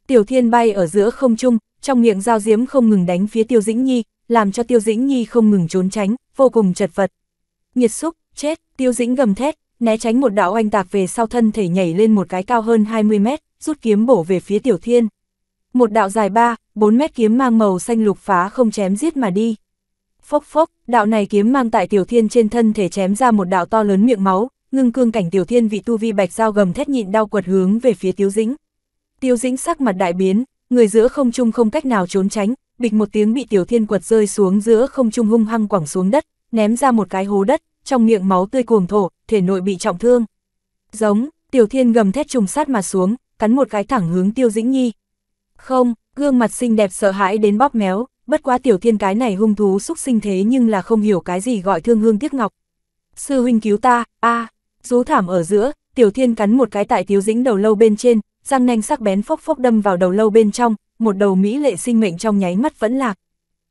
Tiểu Thiên bay ở giữa không trung, trong miệng giao diếm không ngừng đánh phía Tiêu Dĩnh Nhi, làm cho Tiêu Dĩnh Nhi không ngừng trốn tránh, vô cùng chật vật. Nhiệt xúc, chết, Tiêu Dĩnh gầm thét, né tránh một đạo oanh tạc về sau thân thể nhảy lên một cái cao hơn 20 mét, rút kiếm bổ về phía Tiểu Thiên. Một đạo dài 3, 4 mét kiếm mang màu xanh lục phá không chém giết mà đi. Phốc phốc, đạo này kiếm mang tại Tiểu Thiên trên thân thể chém ra một đạo to lớn miệng máu, ngưng cương cảnh Tiểu Thiên vị tu vi bạch giao gầm thét nhịn đau quật hướng về phía Tiêu Dĩnh. Tiêu Dĩnh sắc mặt đại biến, người giữa không trung không cách nào trốn tránh, bịch một tiếng bị Tiểu Thiên quật rơi xuống giữa không trung hung hăng quẳng xuống đất, ném ra một cái hố đất, trong miệng máu tươi cuồng thổ, thể nội bị trọng thương. Giống, Tiểu Thiên gầm thét trùng sát mà xuống, cắn một cái thẳng hướng Tiêu Dĩnh Nhi. Không, gương mặt xinh đẹp sợ hãi đến bóp méo, bất quá Tiểu Thiên cái này hung thú xúc sinh thế nhưng là không hiểu cái gì gọi thương hương tiếc ngọc. Sư huynh cứu ta, a, rú thảm ở giữa, Tiểu Thiên cắn một cái tại Tiêu Dĩnh đầu lâu bên trên, răng nanh sắc bén phốc phốc đâm vào đầu lâu bên trong, một đầu mỹ lệ sinh mệnh trong nháy mắt vẫn lạc.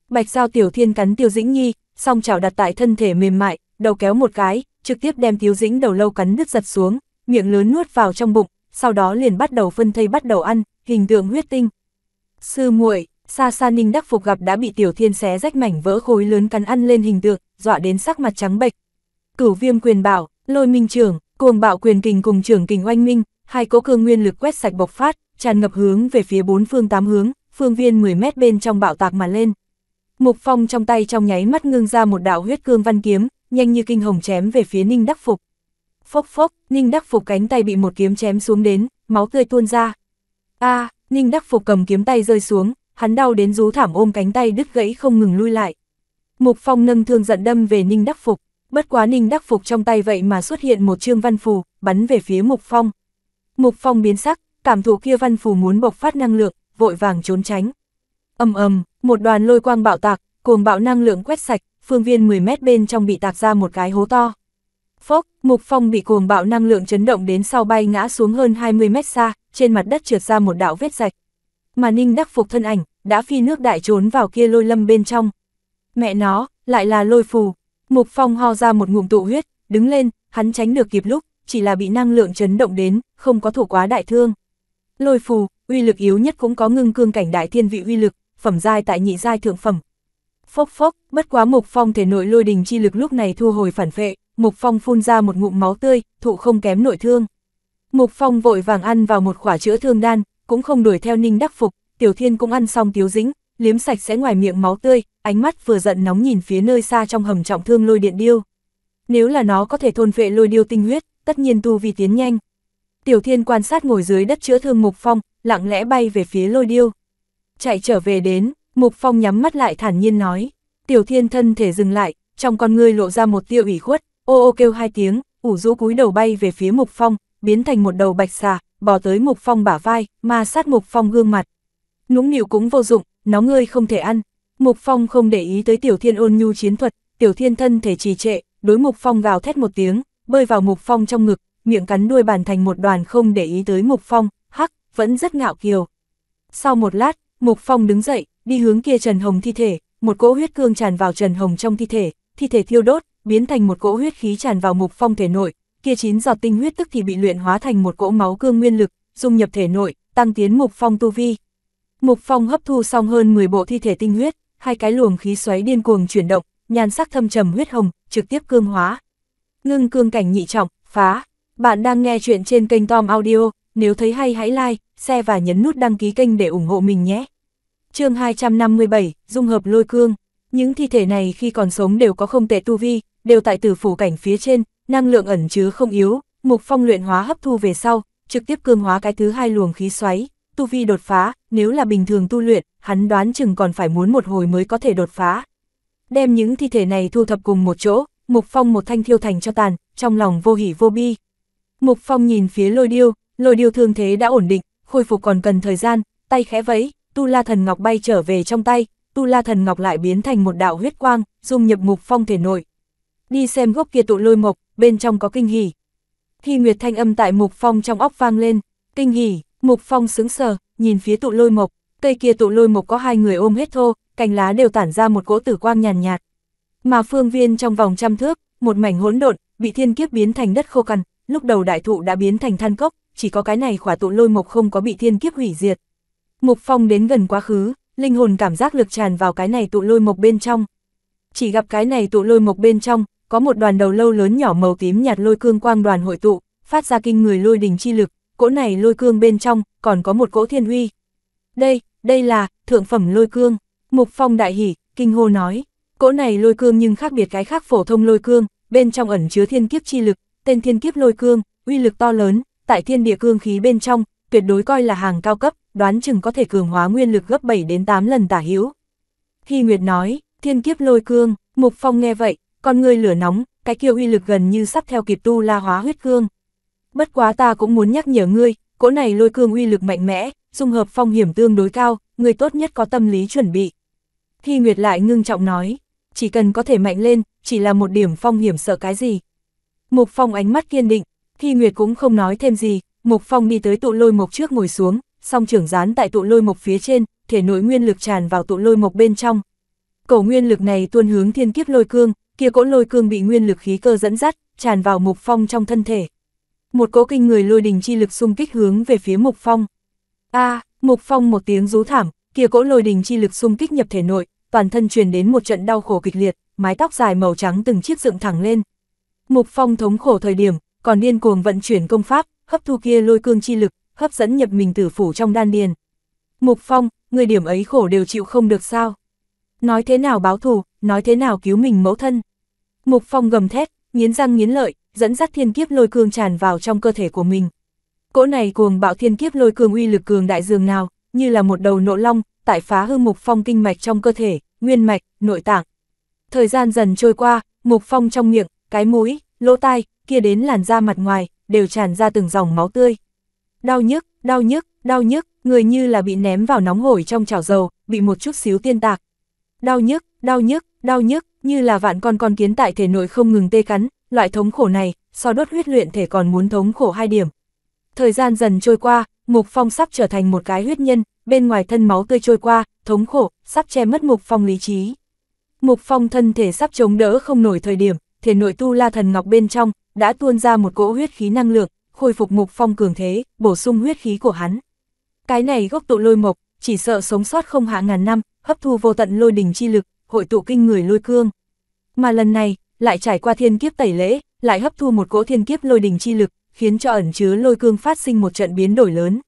Bạch Giao Tiểu Thiên cắn Tiêu Dĩnh Nhi, song chảo đặt tại thân thể mềm mại, đầu kéo một cái, trực tiếp đem Tiêu Dĩnh đầu lâu cắn nứt giật xuống, miệng lớn nuốt vào trong bụng, sau đó liền bắt đầu phân thây bắt đầu ăn, hình tượng huyết tinh. Sư muội, xa xa Ninh Đắc Phục gặp đã bị Tiểu Thiên xé rách mảnh vỡ khối lớn cắn ăn lên hình tượng, dọa đến sắc mặt trắng bệch. Cửu Viêm quyền bảo, Lôi Minh trưởng, cuồng bạo quyền kình cùng trưởng kình oanh minh, hai cỗ cương nguyên lực quét sạch bộc phát, tràn ngập hướng về phía bốn phương tám hướng, phương viên 10 mét bên trong bạo tạc mà lên. Mục Phong trong tay trong nháy mắt ngưng ra một đạo huyết cương văn kiếm, nhanh như kinh hồng chém về phía Ninh Đắc Phục. Phốc phốc, Ninh Đắc Phục cánh tay bị một kiếm chém xuống đến, máu tươi tuôn ra. A, Ninh Đắc Phục cầm kiếm tay rơi xuống, hắn đau đến rú thảm ôm cánh tay đứt gãy không ngừng lui lại. Mục Phong nâng thương giận đâm về Ninh Đắc Phục, bất quá Ninh Đắc Phục trong tay vậy mà xuất hiện một trương văn phù, bắn về phía Mục Phong. Mục Phong biến sắc, cảm thụ kia văn phù muốn bộc phát năng lượng, vội vàng trốn tránh. Ầm ầm, một đoàn lôi quang bạo tạc, cuồng bạo năng lượng quét sạch, phương viên 10 mét bên trong bị tạc ra một cái hố to. Phốc, Mục Phong bị cuồng bạo năng lượng chấn động đến sau bay ngã xuống hơn 20 mét xa, trên mặt đất trượt ra một đạo vết rạch. Mà Ninh đắc phục thân ảnh, đã phi nước đại trốn vào kia lôi lâm bên trong. Mẹ nó, lại là lôi phù. Mục Phong ho ra một ngụm tụ huyết, đứng lên, hắn tránh được kịp lúc, chỉ là bị năng lượng chấn động đến, không có thủ quá đại thương. Lôi phù, uy lực yếu nhất cũng có ngưng cương cảnh đại thiên vị uy lực, phẩm giai tại nhị giai thượng phẩm. Phốc phốc, bất quá Mục Phong thể nội lôi đình chi lực lúc này thu hồi phản vệ, Mục Phong phun ra một ngụm máu tươi, thụ không kém nội thương. Mục Phong vội vàng ăn vào một quả chữa thương đan, cũng không đuổi theo Ninh Đắc Phục, Tiểu Thiên cũng ăn xong tiếu dĩnh, liếm sạch sẽ ngoài miệng máu tươi, ánh mắt vừa giận nóng nhìn phía nơi xa trong hầm trọng thương lôi điện điêu. Nếu là nó có thể thôn vệ lôi điêu tinh huyết, tất nhiên tu vi tiến nhanh. Tiểu thiên quan sát ngồi dưới đất chữa thương Mục Phong, lặng lẽ bay về phía lôi điêu. Chạy trở về đến, Mục Phong nhắm mắt lại thản nhiên nói. Tiểu thiên thân thể dừng lại, trong con ngươi lộ ra một tiêu ủy khuất, ô ô kêu hai tiếng, ủ rũ cúi đầu bay về phía Mục Phong, biến thành một đầu bạch xà, bò tới Mục Phong bả vai, ma sát Mục Phong gương mặt. Nũng nịu cũng vô dụng, nó ngươi không thể ăn. Mục Phong không để ý tới Tiểu Thiên ôn nhu chiến thuật, Tiểu Thiên thân thể trì trệ, đối Mục Phong gào thét một tiếng, bơi vào Mục Phong trong ngực, miệng cắn đuôi bàn thành một đoàn không để ý tới Mục Phong, hắc, vẫn rất ngạo kiều. Sau một lát, Mục Phong đứng dậy, đi hướng kia Trần Hồng thi thể, một cỗ huyết cương tràn vào Trần Hồng trong thi thể, thi thể thiêu đốt, biến thành một cỗ huyết khí tràn vào Mục Phong thể nội, kia chín giọt tinh huyết tức thì bị luyện hóa thành một cỗ máu cương nguyên lực, dung nhập thể nội, tăng tiến Mục Phong tu vi. Mục Phong hấp thu xong hơn 10 bộ thi thể tinh huyết, hai cái luồng khí xoáy điên cuồng chuyển động, nhan sắc thâm trầm huyết hồng, trực tiếp cương hóa ngưng cương cảnh nhị trọng, phá. Bạn đang nghe chuyện trên kênh Tom Audio, nếu thấy hay hãy like, share và nhấn nút đăng ký kênh để ủng hộ mình nhé. chương 257, Dung hợp lôi cương. Những thi thể này khi còn sống đều có không tệ tu vi, đều tại tử phủ cảnh phía trên, năng lượng ẩn chứa không yếu, mục phong luyện hóa hấp thu về sau, trực tiếp cương hóa cái thứ hai luồng khí xoáy, tu vi đột phá, nếu là bình thường tu luyện, hắn đoán chừng còn phải muốn một hồi mới có thể đột phá. Đem những thi thể này thu thập cùng một chỗ, Mục Phong một thanh thiêu thành cho tàn, trong lòng vô hỉ vô bi. Mục Phong nhìn phía lôi điêu, lôi điêu thương thế đã ổn định, khôi phục còn cần thời gian, tay khẽ vẫy, Tu La Thần Ngọc bay trở về trong tay, Tu La Thần Ngọc lại biến thành một đạo huyết quang, dung nhập Mục Phong thể nội. Đi xem gốc kia tụ lôi mộc, bên trong có kinh hỉ. Thi Nguyệt thanh âm tại Mục Phong trong óc vang lên, kinh hỉ, Mục Phong sững sờ, nhìn phía tụ lôi mộc, cây kia tụ lôi mộc có hai người ôm hết thô, cành lá đều tản ra một cỗ tử quang nhàn nhạt, nhạt, mà phương viên trong vòng trăm thước, một mảnh hỗn độn, bị thiên kiếp biến thành đất khô cằn, lúc đầu đại thụ đã biến thành than cốc, chỉ có cái này khỏa tụ lôi mộc không có bị thiên kiếp hủy diệt. Mục Phong đến gần quá khứ, linh hồn cảm giác lực tràn vào cái này tụ lôi mộc bên trong. Chỉ gặp cái này tụ lôi mộc bên trong, có một đoàn đầu lâu lớn nhỏ màu tím nhạt lôi cương quang đoàn hội tụ, phát ra kinh người lôi đình chi lực, cỗ này lôi cương bên trong, còn có một cỗ thiên uy. Đây, đây là, thượng phẩm lôi cương. Mục Phong đại hỉ, kinh hô nói. Cỗ này lôi cương nhưng khác biệt cái khác phổ thông lôi cương, bên trong ẩn chứa thiên kiếp chi lực, tên thiên kiếp lôi cương, uy lực to lớn, tại thiên địa cương khí bên trong, tuyệt đối coi là hàng cao cấp, đoán chừng có thể cường hóa nguyên lực gấp 7 đến 8 lần tả hữu. Hy Nguyệt nói, thiên kiếp lôi cương, Mục Phong nghe vậy, con người lửa nóng, cái kiêu uy lực gần như sắp theo kịp tu la hóa huyết cương. Bất quá ta cũng muốn nhắc nhở ngươi, cỗ này lôi cương uy lực mạnh mẽ, dung hợp phong hiểm tương đối cao, người tốt nhất có tâm lý chuẩn bị. Hy Nguyệt lại ngưng trọng nói, chỉ cần có thể mạnh lên, chỉ là một điểm phong hiểm sợ cái gì. Mục Phong ánh mắt kiên định, Thi Nguyệt cũng không nói thêm gì, Mục Phong đi tới tụ lôi mục trước ngồi xuống, song trưởng dán tại tụ lôi mục phía trên, thể nội nguyên lực tràn vào tụ lôi mục bên trong. Cổ nguyên lực này tuôn hướng thiên kiếp lôi cương, kia cỗ lôi cương bị nguyên lực khí cơ dẫn dắt, tràn vào Mục Phong trong thân thể. Một cỗ kinh người lôi đình chi lực xung kích hướng về phía Mục Phong. A, Mục Phong một tiếng rú thảm, kia cỗ lôi đình chi lực xung kích nhập thể nội, toàn thân truyền đến một trận đau khổ kịch liệt, mái tóc dài màu trắng từng chiếc dựng thẳng lên. Mục Phong thống khổ thời điểm, còn điên cuồng vận chuyển công pháp, hấp thu kia lôi cương chi lực, hấp dẫn nhập mình tử phủ trong đan điền. Mục Phong, người điểm ấy khổ đều chịu không được sao? Nói thế nào báo thù, nói thế nào cứu mình mẫu thân? Mục Phong gầm thét, nghiến răng nghiến lợi, dẫn dắt thiên kiếp lôi cương tràn vào trong cơ thể của mình. Cỗ này cuồng bạo thiên kiếp lôi cương uy lực cường đại dường nào, như là một đầu nộ long, tại phá hư mục phong kinh mạch trong cơ thể, nguyên mạch, nội tạng. Thời gian dần trôi qua, mục phong trong miệng, cái mũi, lỗ tai, kia đến làn da mặt ngoài, đều tràn ra từng dòng máu tươi. Đau nhức, đau nhức, đau nhức, người như là bị ném vào nóng hổi trong chảo dầu, bị một chút xíu tiên tạc. Đau nhức, đau nhức, đau nhức, như là vạn con con kiến tại thể nội không ngừng tê cắn, loại thống khổ này, so đốt huyết luyện thể còn muốn thống khổ hai điểm. Thời gian dần trôi qua, Mục Phong sắp trở thành một cái huyết nhân, bên ngoài thân máu tươi trôi qua, thống khổ, sắp che mất Mục Phong lý trí. Mục Phong thân thể sắp chống đỡ không nổi thời điểm, thể nội tu la thần ngọc bên trong, đã tuôn ra một cỗ huyết khí năng lượng, khôi phục Mục Phong cường thế, bổ sung huyết khí của hắn. Cái này gốc tụ lôi mộc, chỉ sợ sống sót không hạ ngàn năm, hấp thu vô tận lôi đỉnh chi lực, hội tụ kinh người lôi cương. Mà lần này, lại trải qua thiên kiếp tẩy lễ, lại hấp thu một cỗ thiên kiếp lôi đỉnh chi lực, khiến cho ẩn chứa lôi cương phát sinh một trận biến đổi lớn.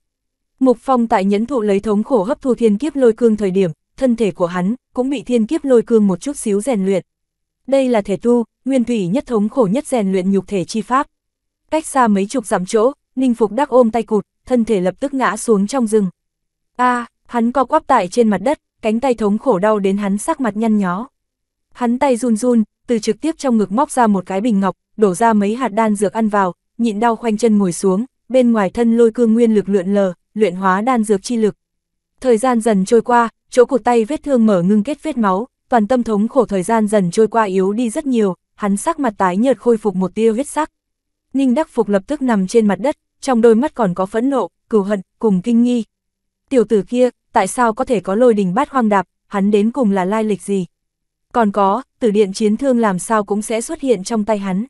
Mục Phong tại nhẫn thụ lấy thống khổ hấp thu thiên kiếp lôi cương thời điểm, thân thể của hắn cũng bị thiên kiếp lôi cương một chút xíu rèn luyện. Đây là thể tu, nguyên thủy nhất thống khổ nhất rèn luyện nhục thể chi pháp. Cách xa mấy chục dặm chỗ, Ninh Phục đắc ôm tay cụt, thân thể lập tức ngã xuống trong rừng. A, hắn co quắp tại trên mặt đất, cánh tay thống khổ đau đến hắn sắc mặt nhăn nhó. Hắn tay run run, từ trực tiếp trong ngực móc ra một cái bình ngọc, đổ ra mấy hạt đan dược ăn vào, nhịn đau khoanh chân ngồi xuống, bên ngoài thân lôi cương nguyên lực luyện lờ, luyện hóa đan dược chi lực. Thời gian dần trôi qua, chỗ cột tay vết thương mở ngưng kết vết máu, toàn tâm thống khổ thời gian dần trôi qua yếu đi rất nhiều, hắn sắc mặt tái nhợt khôi phục một tia huyết sắc. Ninh Đắc Phục lập tức nằm trên mặt đất, trong đôi mắt còn có phẫn nộ, cừu hận, cùng kinh nghi. Tiểu tử kia, tại sao có thể có lôi đình bát hoang đạp, hắn đến cùng là lai lịch gì? Còn có, tử điện chiến thương làm sao cũng sẽ xuất hiện trong tay hắn.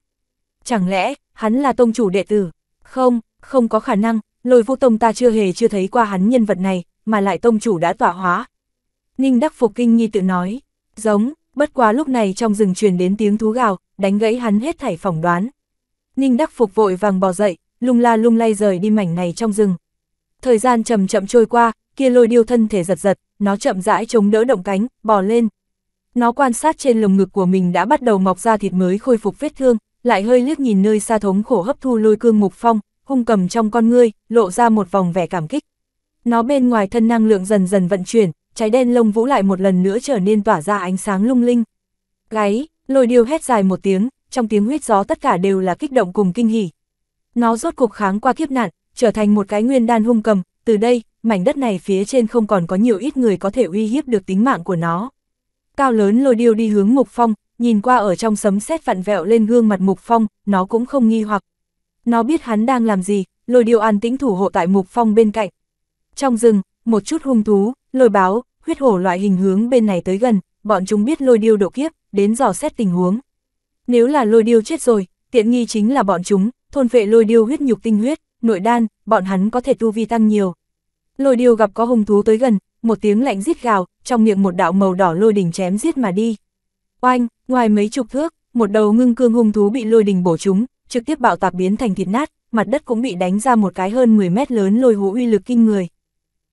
Chẳng lẽ, hắn là tông chủ đệ tử. Không, không có khả năng, lôi vũ tông ta chưa hề chưa thấy qua hắn nhân vật này, mà lại tông chủ đã tỏa hóa. Ninh đắc phục kinh nghi tự nói, giống, bất quá lúc này trong rừng truyền đến tiếng thú gào, đánh gãy hắn hết thảy phỏng đoán. Ninh đắc phục vội vàng bò dậy, lung la lung lay rời đi mảnh này trong rừng. Thời gian chậm chậm trôi qua, kia lôi điêu thân thể giật giật, nó chậm rãi chống đỡ động cánh, bò lên. Nó quan sát trên lồng ngực của mình đã bắt đầu mọc ra thịt mới khôi phục vết thương, lại hơi liếc nhìn nơi xa thống khổ hấp thu lôi cương mục phong, hung cầm trong con ngươi, lộ ra một vòng vẻ cảm kích. Nó bên ngoài thân năng lượng dần dần vận chuyển, trái đen lông vũ lại một lần nữa trở nên tỏa ra ánh sáng lung linh. Gáy, lôi điêu hét dài một tiếng, trong tiếng huyết gió tất cả đều là kích động cùng kinh hỉ. Nó rốt cuộc kháng qua kiếp nạn, trở thành một cái nguyên đan hung cầm, từ đây, mảnh đất này phía trên không còn có nhiều ít người có thể uy hiếp được tính mạng của nó. Cao lớn lôi điêu đi hướng mục phong, nhìn qua ở trong sấm sét vặn vẹo lên gương mặt Mục Phong, nó cũng không nghi hoặc. Nó biết hắn đang làm gì, lôi điều an tĩnh thủ hộ tại Mục Phong bên cạnh. Trong rừng, một chút hung thú, lôi báo, huyết hổ loại hình hướng bên này tới gần, bọn chúng biết lôi điêu độ kiếp, đến dò xét tình huống. Nếu là lôi điêu chết rồi, tiện nghi chính là bọn chúng, thôn vệ lôi điêu huyết nhục tinh huyết, nội đan, bọn hắn có thể tu vi tăng nhiều. Lôi điêu gặp có hung thú tới gần, một tiếng lạnh giết gào, trong miệng một đạo màu đỏ lôi đỉnh chém giết mà đi. Oanh, ngoài mấy chục thước, một đầu ngưng cương hung thú bị lôi đình bổ trúng, trực tiếp bạo tạp biến thành thịt nát, mặt đất cũng bị đánh ra một cái hơn 10 mét lớn lôi hú uy lực kinh người.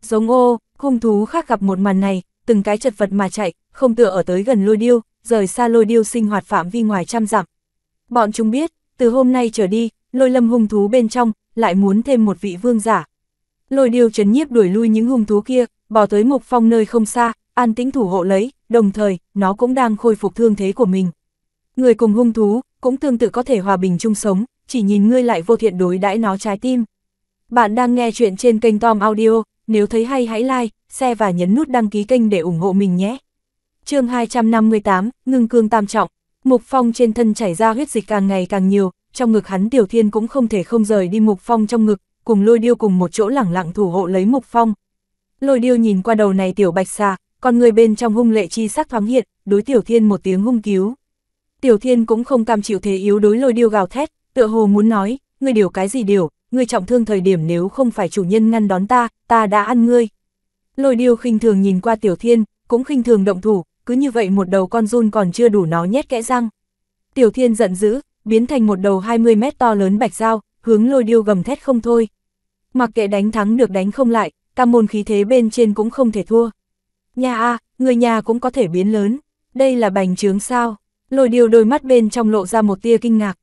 Giống ô, hung thú khác gặp một màn này, từng cái chật vật mà chạy, không tựa ở tới gần lôi điêu, rời xa lôi điêu sinh hoạt phạm vi ngoài trăm dặm. Bọn chúng biết, từ hôm nay trở đi, lôi lâm hung thú bên trong, lại muốn thêm một vị vương giả. Lôi điêu chấn nhiếp đuổi lui những hung thú kia, bỏ tới mục phong nơi không xa, an tĩnh thủ hộ lấy, đồng thời, nó cũng đang khôi phục thương thế của mình. Người cùng hung thú, cũng tương tự có thể hòa bình chung sống, chỉ nhìn ngươi lại vô thiện đối đãi nó trái tim. Bạn đang nghe chuyện trên kênh Tom Audio, nếu thấy hay hãy like, share và nhấn nút đăng ký kênh để ủng hộ mình nhé. chương 258, Ngưng Cương Tam Trọng, Mục Phong trên thân chảy ra huyết dịch càng ngày càng nhiều, trong ngực hắn Tiểu Thiên cũng không thể không rời đi Mục Phong trong ngực, cùng lôi điêu cùng một chỗ lẳng lặng thủ hộ lấy Mục Phong. Lôi điêu nhìn qua đầu này Tiểu Bạch Xà, còn người bên trong hung lệ chi sắc thoáng hiện, đối Tiểu Thiên một tiếng hung cứu. Tiểu Thiên cũng không cam chịu thế yếu đối lôi điêu gào thét, tựa hồ muốn nói, ngươi điều cái gì điều, ngươi trọng thương thời điểm nếu không phải chủ nhân ngăn đón ta, ta đã ăn ngươi. Lôi điêu khinh thường nhìn qua Tiểu Thiên, cũng khinh thường động thủ, cứ như vậy một đầu con run còn chưa đủ nó nhét kẽ răng. Tiểu Thiên giận dữ, biến thành một đầu 20 mét to lớn bạch dao, hướng lôi điêu gầm thét không thôi. Mặc kệ đánh thắng được đánh không lại, tam môn khí thế bên trên cũng không thể thua. Nhà a à, người nhà cũng có thể biến lớn, đây là bành trướng sao? Lôi điêu đôi mắt bên trong lộ ra một tia kinh ngạc.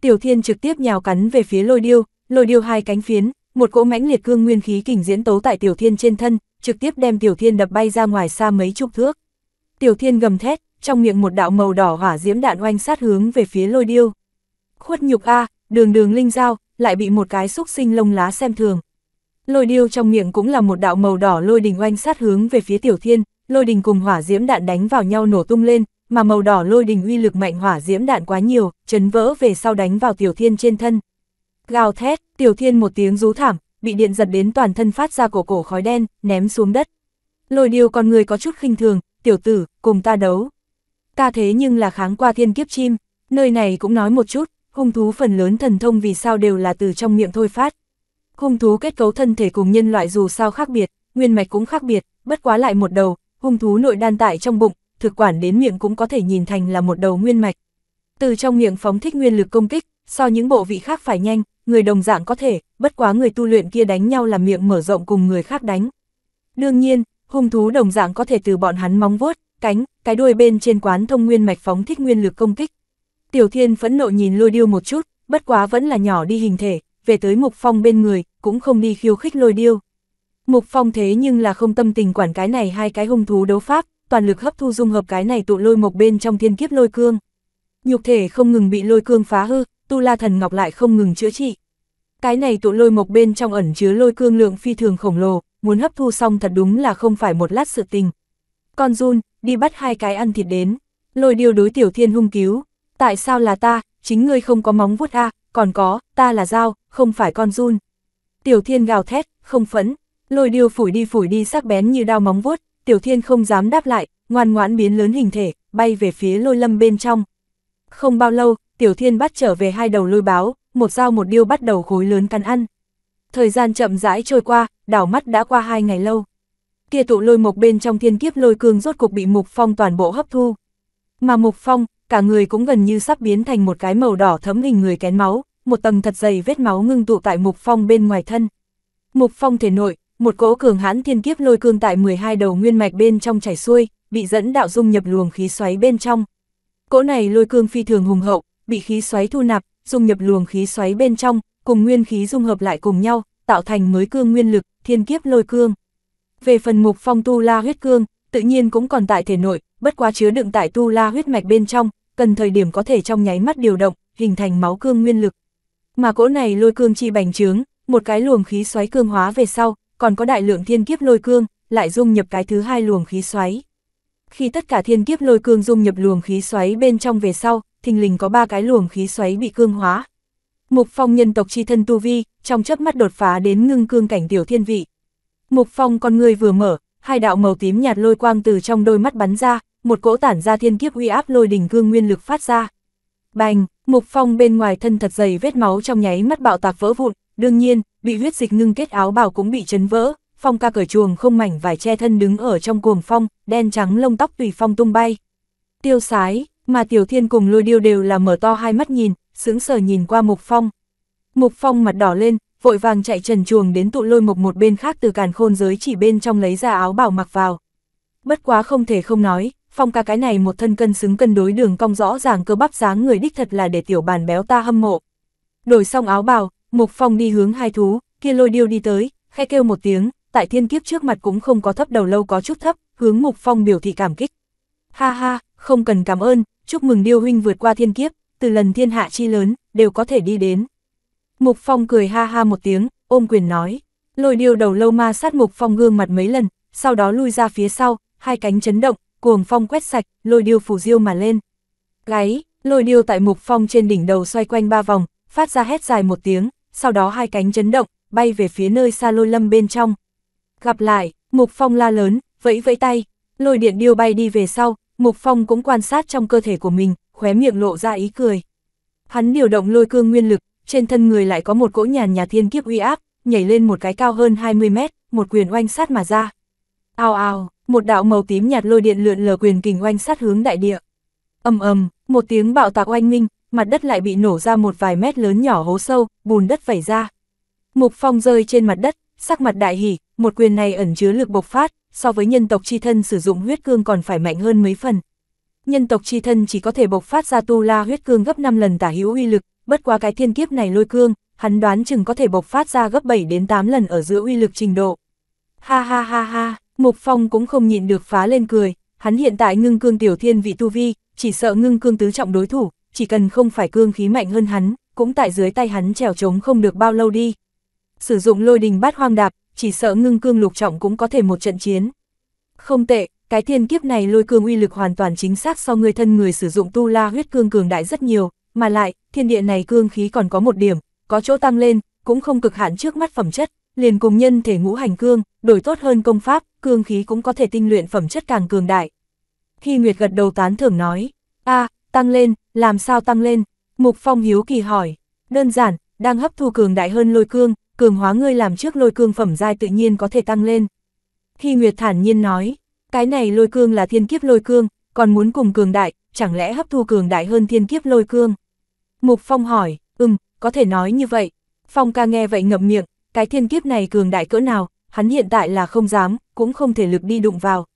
Tiểu thiên trực tiếp nhào cắn về phía lôi điêu, lôi điêu hai cánh phiến, một cỗ mãnh liệt cương nguyên khí kình diễn tấu tại tiểu thiên trên thân, trực tiếp đem tiểu thiên đập bay ra ngoài xa mấy chục thước. Tiểu thiên gầm thét, trong miệng một đạo màu đỏ hỏa diễm đạn oanh sát hướng về phía lôi điêu. Khuất nhục a, đường đường linh dao, lại bị một cái xúc sinh lông lá xem thường, lôi điêu trong miệng cũng là một đạo màu đỏ lôi đình oanh sát hướng về phía tiểu thiên, lôi đình cùng hỏa diễm đạn đánh vào nhau nổ tung lên, mà màu đỏ lôi đình uy lực mạnh hỏa diễm đạn quá nhiều, chấn vỡ về sau đánh vào tiểu thiên trên thân. Gào thét, tiểu thiên một tiếng rú thảm, bị điện giật đến toàn thân phát ra cổ cổ khói đen, ném xuống đất. Lôi điêu con người có chút khinh thường, tiểu tử, cùng ta đấu. Ta thế nhưng là kháng qua thiên kiếp chim, nơi này cũng nói một chút, hung thú phần lớn thần thông vì sao đều là từ trong miệng thôi phát. Hung thú kết cấu thân thể cùng nhân loại dù sao khác biệt, nguyên mạch cũng khác biệt, bất quá lại một đầu, hung thú nội đan tại trong bụng, thực quản đến miệng cũng có thể nhìn thành là một đầu nguyên mạch. Từ trong miệng phóng thích nguyên lực công kích, so những bộ vị khác phải nhanh, người đồng dạng có thể, bất quá người tu luyện kia đánh nhau làm miệng mở rộng cùng người khác đánh. Đương nhiên, hung thú đồng dạng có thể từ bọn hắn móng vuốt, cánh, cái đuôi bên trên quán thông nguyên mạch phóng thích nguyên lực công kích. Tiểu Thiên phẫn nộ nhìn Lôi Điêu một chút, bất quá vẫn là nhỏ đi hình thể, về tới Mục Phong bên người, cũng không đi khiêu khích lôi điêu. Mục Phong thế nhưng là không tâm tình quản cái này hai cái hung thú đấu pháp, toàn lực hấp thu dung hợp cái này tụ lôi một bên trong thiên kiếp lôi cương. Nhục thể không ngừng bị lôi cương phá hư, tu la thần ngọc lại không ngừng chữa trị. Cái này tụ lôi mộc bên trong ẩn chứa lôi cương lượng phi thường khổng lồ, muốn hấp thu xong thật đúng là không phải một lát sự tình. Con run, đi bắt hai cái ăn thịt đến. Lôi điêu đối tiểu thiên hung cứu. Tại sao là ta, chính ngươi không có móng vuốt a à? còn có, ta là dao, không phải con run. Tiểu thiên gào thét, không phẫn, lôi điêu phủi đi phủi đi sắc bén như đao móng vuốt, tiểu thiên không dám đáp lại, ngoan ngoãn biến lớn hình thể, bay về phía lôi lâm bên trong. Không bao lâu, tiểu thiên bắt trở về hai đầu lôi báo, một dao một điêu bắt đầu khối lớn cắn ăn. Thời gian chậm rãi trôi qua, đảo mắt đã qua hai ngày lâu. Kia tụ lôi mộc bên trong thiên kiếp lôi cương rốt cục bị mục phong toàn bộ hấp thu. Mà mục phong, cả người cũng gần như sắp biến thành một cái màu đỏ thấm hình người kén máu, một tầng thật dày vết máu ngưng tụ tại Mục Phong bên ngoài thân. Mục Phong thể nội, một cỗ cường hãn thiên kiếp lôi cương tại 12 đầu nguyên mạch bên trong chảy xuôi, bị dẫn đạo dung nhập luồng khí xoáy bên trong. Cỗ này lôi cương phi thường hùng hậu, bị khí xoáy thu nạp, dung nhập luồng khí xoáy bên trong, cùng nguyên khí dung hợp lại cùng nhau, tạo thành mới cương nguyên lực, thiên kiếp lôi cương. Về phần mục phong tu la huyết cương, tự nhiên cũng còn tại thể nội, bất quá chứa đựng tại tu la huyết mạch bên trong, cần thời điểm có thể trong nháy mắt điều động, hình thành máu cương nguyên lực. Mà cỗ này lôi cương chi bành trướng, một cái luồng khí xoáy cương hóa về sau, còn có đại lượng thiên kiếp lôi cương, lại dung nhập cái thứ hai luồng khí xoáy. Khi tất cả thiên kiếp lôi cương dung nhập luồng khí xoáy bên trong về sau, thình lình có ba cái luồng khí xoáy bị cương hóa. Mục Phong nhân tộc chi thân tu vi, trong chớp mắt đột phá đến ngưng cương cảnh tiểu thiên vị. Mục Phong con người vừa mở, hai đạo màu tím nhạt lôi quang từ trong đôi mắt bắn ra, một cỗ tản ra thiên kiếp uy áp lôi đỉnh cương nguyên lực phát ra. Bành, Mục Phong bên ngoài thân thật dày vết máu trong nháy mắt bạo tạc vỡ vụn, đương nhiên, bị huyết dịch ngưng kết áo bào cũng bị chấn vỡ, Phong ca cởi chuồng không mảnh vải che thân đứng ở trong cuồng phong, đen trắng lông tóc tùy phong tung bay. Tiêu sái, mà Tiểu Thiên cùng lôi điêu đều là mở to hai mắt nhìn, sướng sờ nhìn qua Mục Phong. Mục Phong mặt đỏ lên, vội vàng chạy trần chuồng đến tụ lôi mục một bên khác từ càn khôn giới chỉ bên trong lấy ra áo bào mặc vào. Bất quá không thể không nói, phong ca cái này một thân cân xứng cân đối đường cong rõ ràng cơ bắp dáng người đích thật là để tiểu bàn béo ta hâm mộ. Đổi xong áo bào, mục phong đi hướng hai thú, kia lôi điêu đi tới, khe kêu một tiếng, tại thiên kiếp trước mặt cũng không có thấp đầu lâu có chút thấp, hướng mục phong biểu thị cảm kích. Ha ha, không cần cảm ơn, chúc mừng điêu huynh vượt qua thiên kiếp, từ lần thiên hạ chi lớn, đều có thể đi đến. Mục phong cười ha ha một tiếng, ôm quyền nói, lôi điêu đầu lâu ma sát mục phong gương mặt mấy lần, sau đó lui ra phía sau, hai cánh chấn động, cuồng phong quét sạch, lôi điêu phù diêu mà lên. Gáy, lôi điêu tại mục phong trên đỉnh đầu xoay quanh ba vòng, phát ra hét dài một tiếng, sau đó hai cánh chấn động, bay về phía nơi xa lôi lâm bên trong. Gặp lại, mục phong la lớn, vẫy vẫy tay, lôi điện điêu bay đi về sau, mục phong cũng quan sát trong cơ thể của mình, khóe miệng lộ ra ý cười. Hắn điều động lôi cương nguyên lực, trên thân người lại có một cỗ nhàn nhà thiên kiếp uy áp, nhảy lên một cái cao hơn 20 mét, một quyền oanh sát mà ra. Ao ao, một đạo màu tím nhạt lôi điện lượn lờ quyền kình oanh sát hướng đại địa. Ầm ầm, một tiếng bạo tạc oanh minh, mặt đất lại bị nổ ra một vài mét lớn nhỏ hố sâu, bùn đất vẩy ra. Mục Phong rơi trên mặt đất, sắc mặt đại hỉ, một quyền này ẩn chứa lực bộc phát, so với nhân tộc chi thân sử dụng huyết cương còn phải mạnh hơn mấy phần. Nhân tộc chi thân chỉ có thể bộc phát ra tu la huyết cương gấp 5 lần tả hữu uy lực, bất qua cái thiên kiếp này lôi cương, hắn đoán chừng có thể bộc phát ra gấp 7 đến 8 lần ở giữa uy lực trình độ. Ha ha ha ha. Mục Phong cũng không nhịn được phá lên cười, hắn hiện tại ngưng cương tiểu thiên vị tu vi, chỉ sợ ngưng cương tứ trọng đối thủ, chỉ cần không phải cương khí mạnh hơn hắn, cũng tại dưới tay hắn trèo trống không được bao lâu đi. Sử dụng lôi đình bát hoang đạp, chỉ sợ ngưng cương lục trọng cũng có thể một trận chiến. Không tệ, cái thiên kiếp này lôi cương uy lực hoàn toàn chính xác so người thân người sử dụng tu la huyết cương cường đại rất nhiều, mà lại, thiên địa này cương khí còn có một điểm, có chỗ tăng lên, cũng không cực hạn trước mắt phẩm chất, liền cùng nhân thể ngũ hành cương, đổi tốt hơn công pháp, cương khí cũng có thể tinh luyện phẩm chất càng cường đại. khi Nguyệt gật đầu tán thưởng nói, a tăng lên, làm sao tăng lên? Mục Phong hiếu kỳ hỏi, đơn giản, đang hấp thu cường đại hơn lôi cương, cường hóa ngươi làm trước lôi cương phẩm giai tự nhiên có thể tăng lên. khi Nguyệt thản nhiên nói, cái này lôi cương là thiên kiếp lôi cương, còn muốn cùng cường đại, chẳng lẽ hấp thu cường đại hơn thiên kiếp lôi cương? Mục Phong hỏi, ừm, có thể nói như vậy. Phong ca nghe vậy ngậm miệng, cái thiên kiếp này cường đại cỡ nào, hắn hiện tại là không dám, cũng không thể lực đi đụng vào.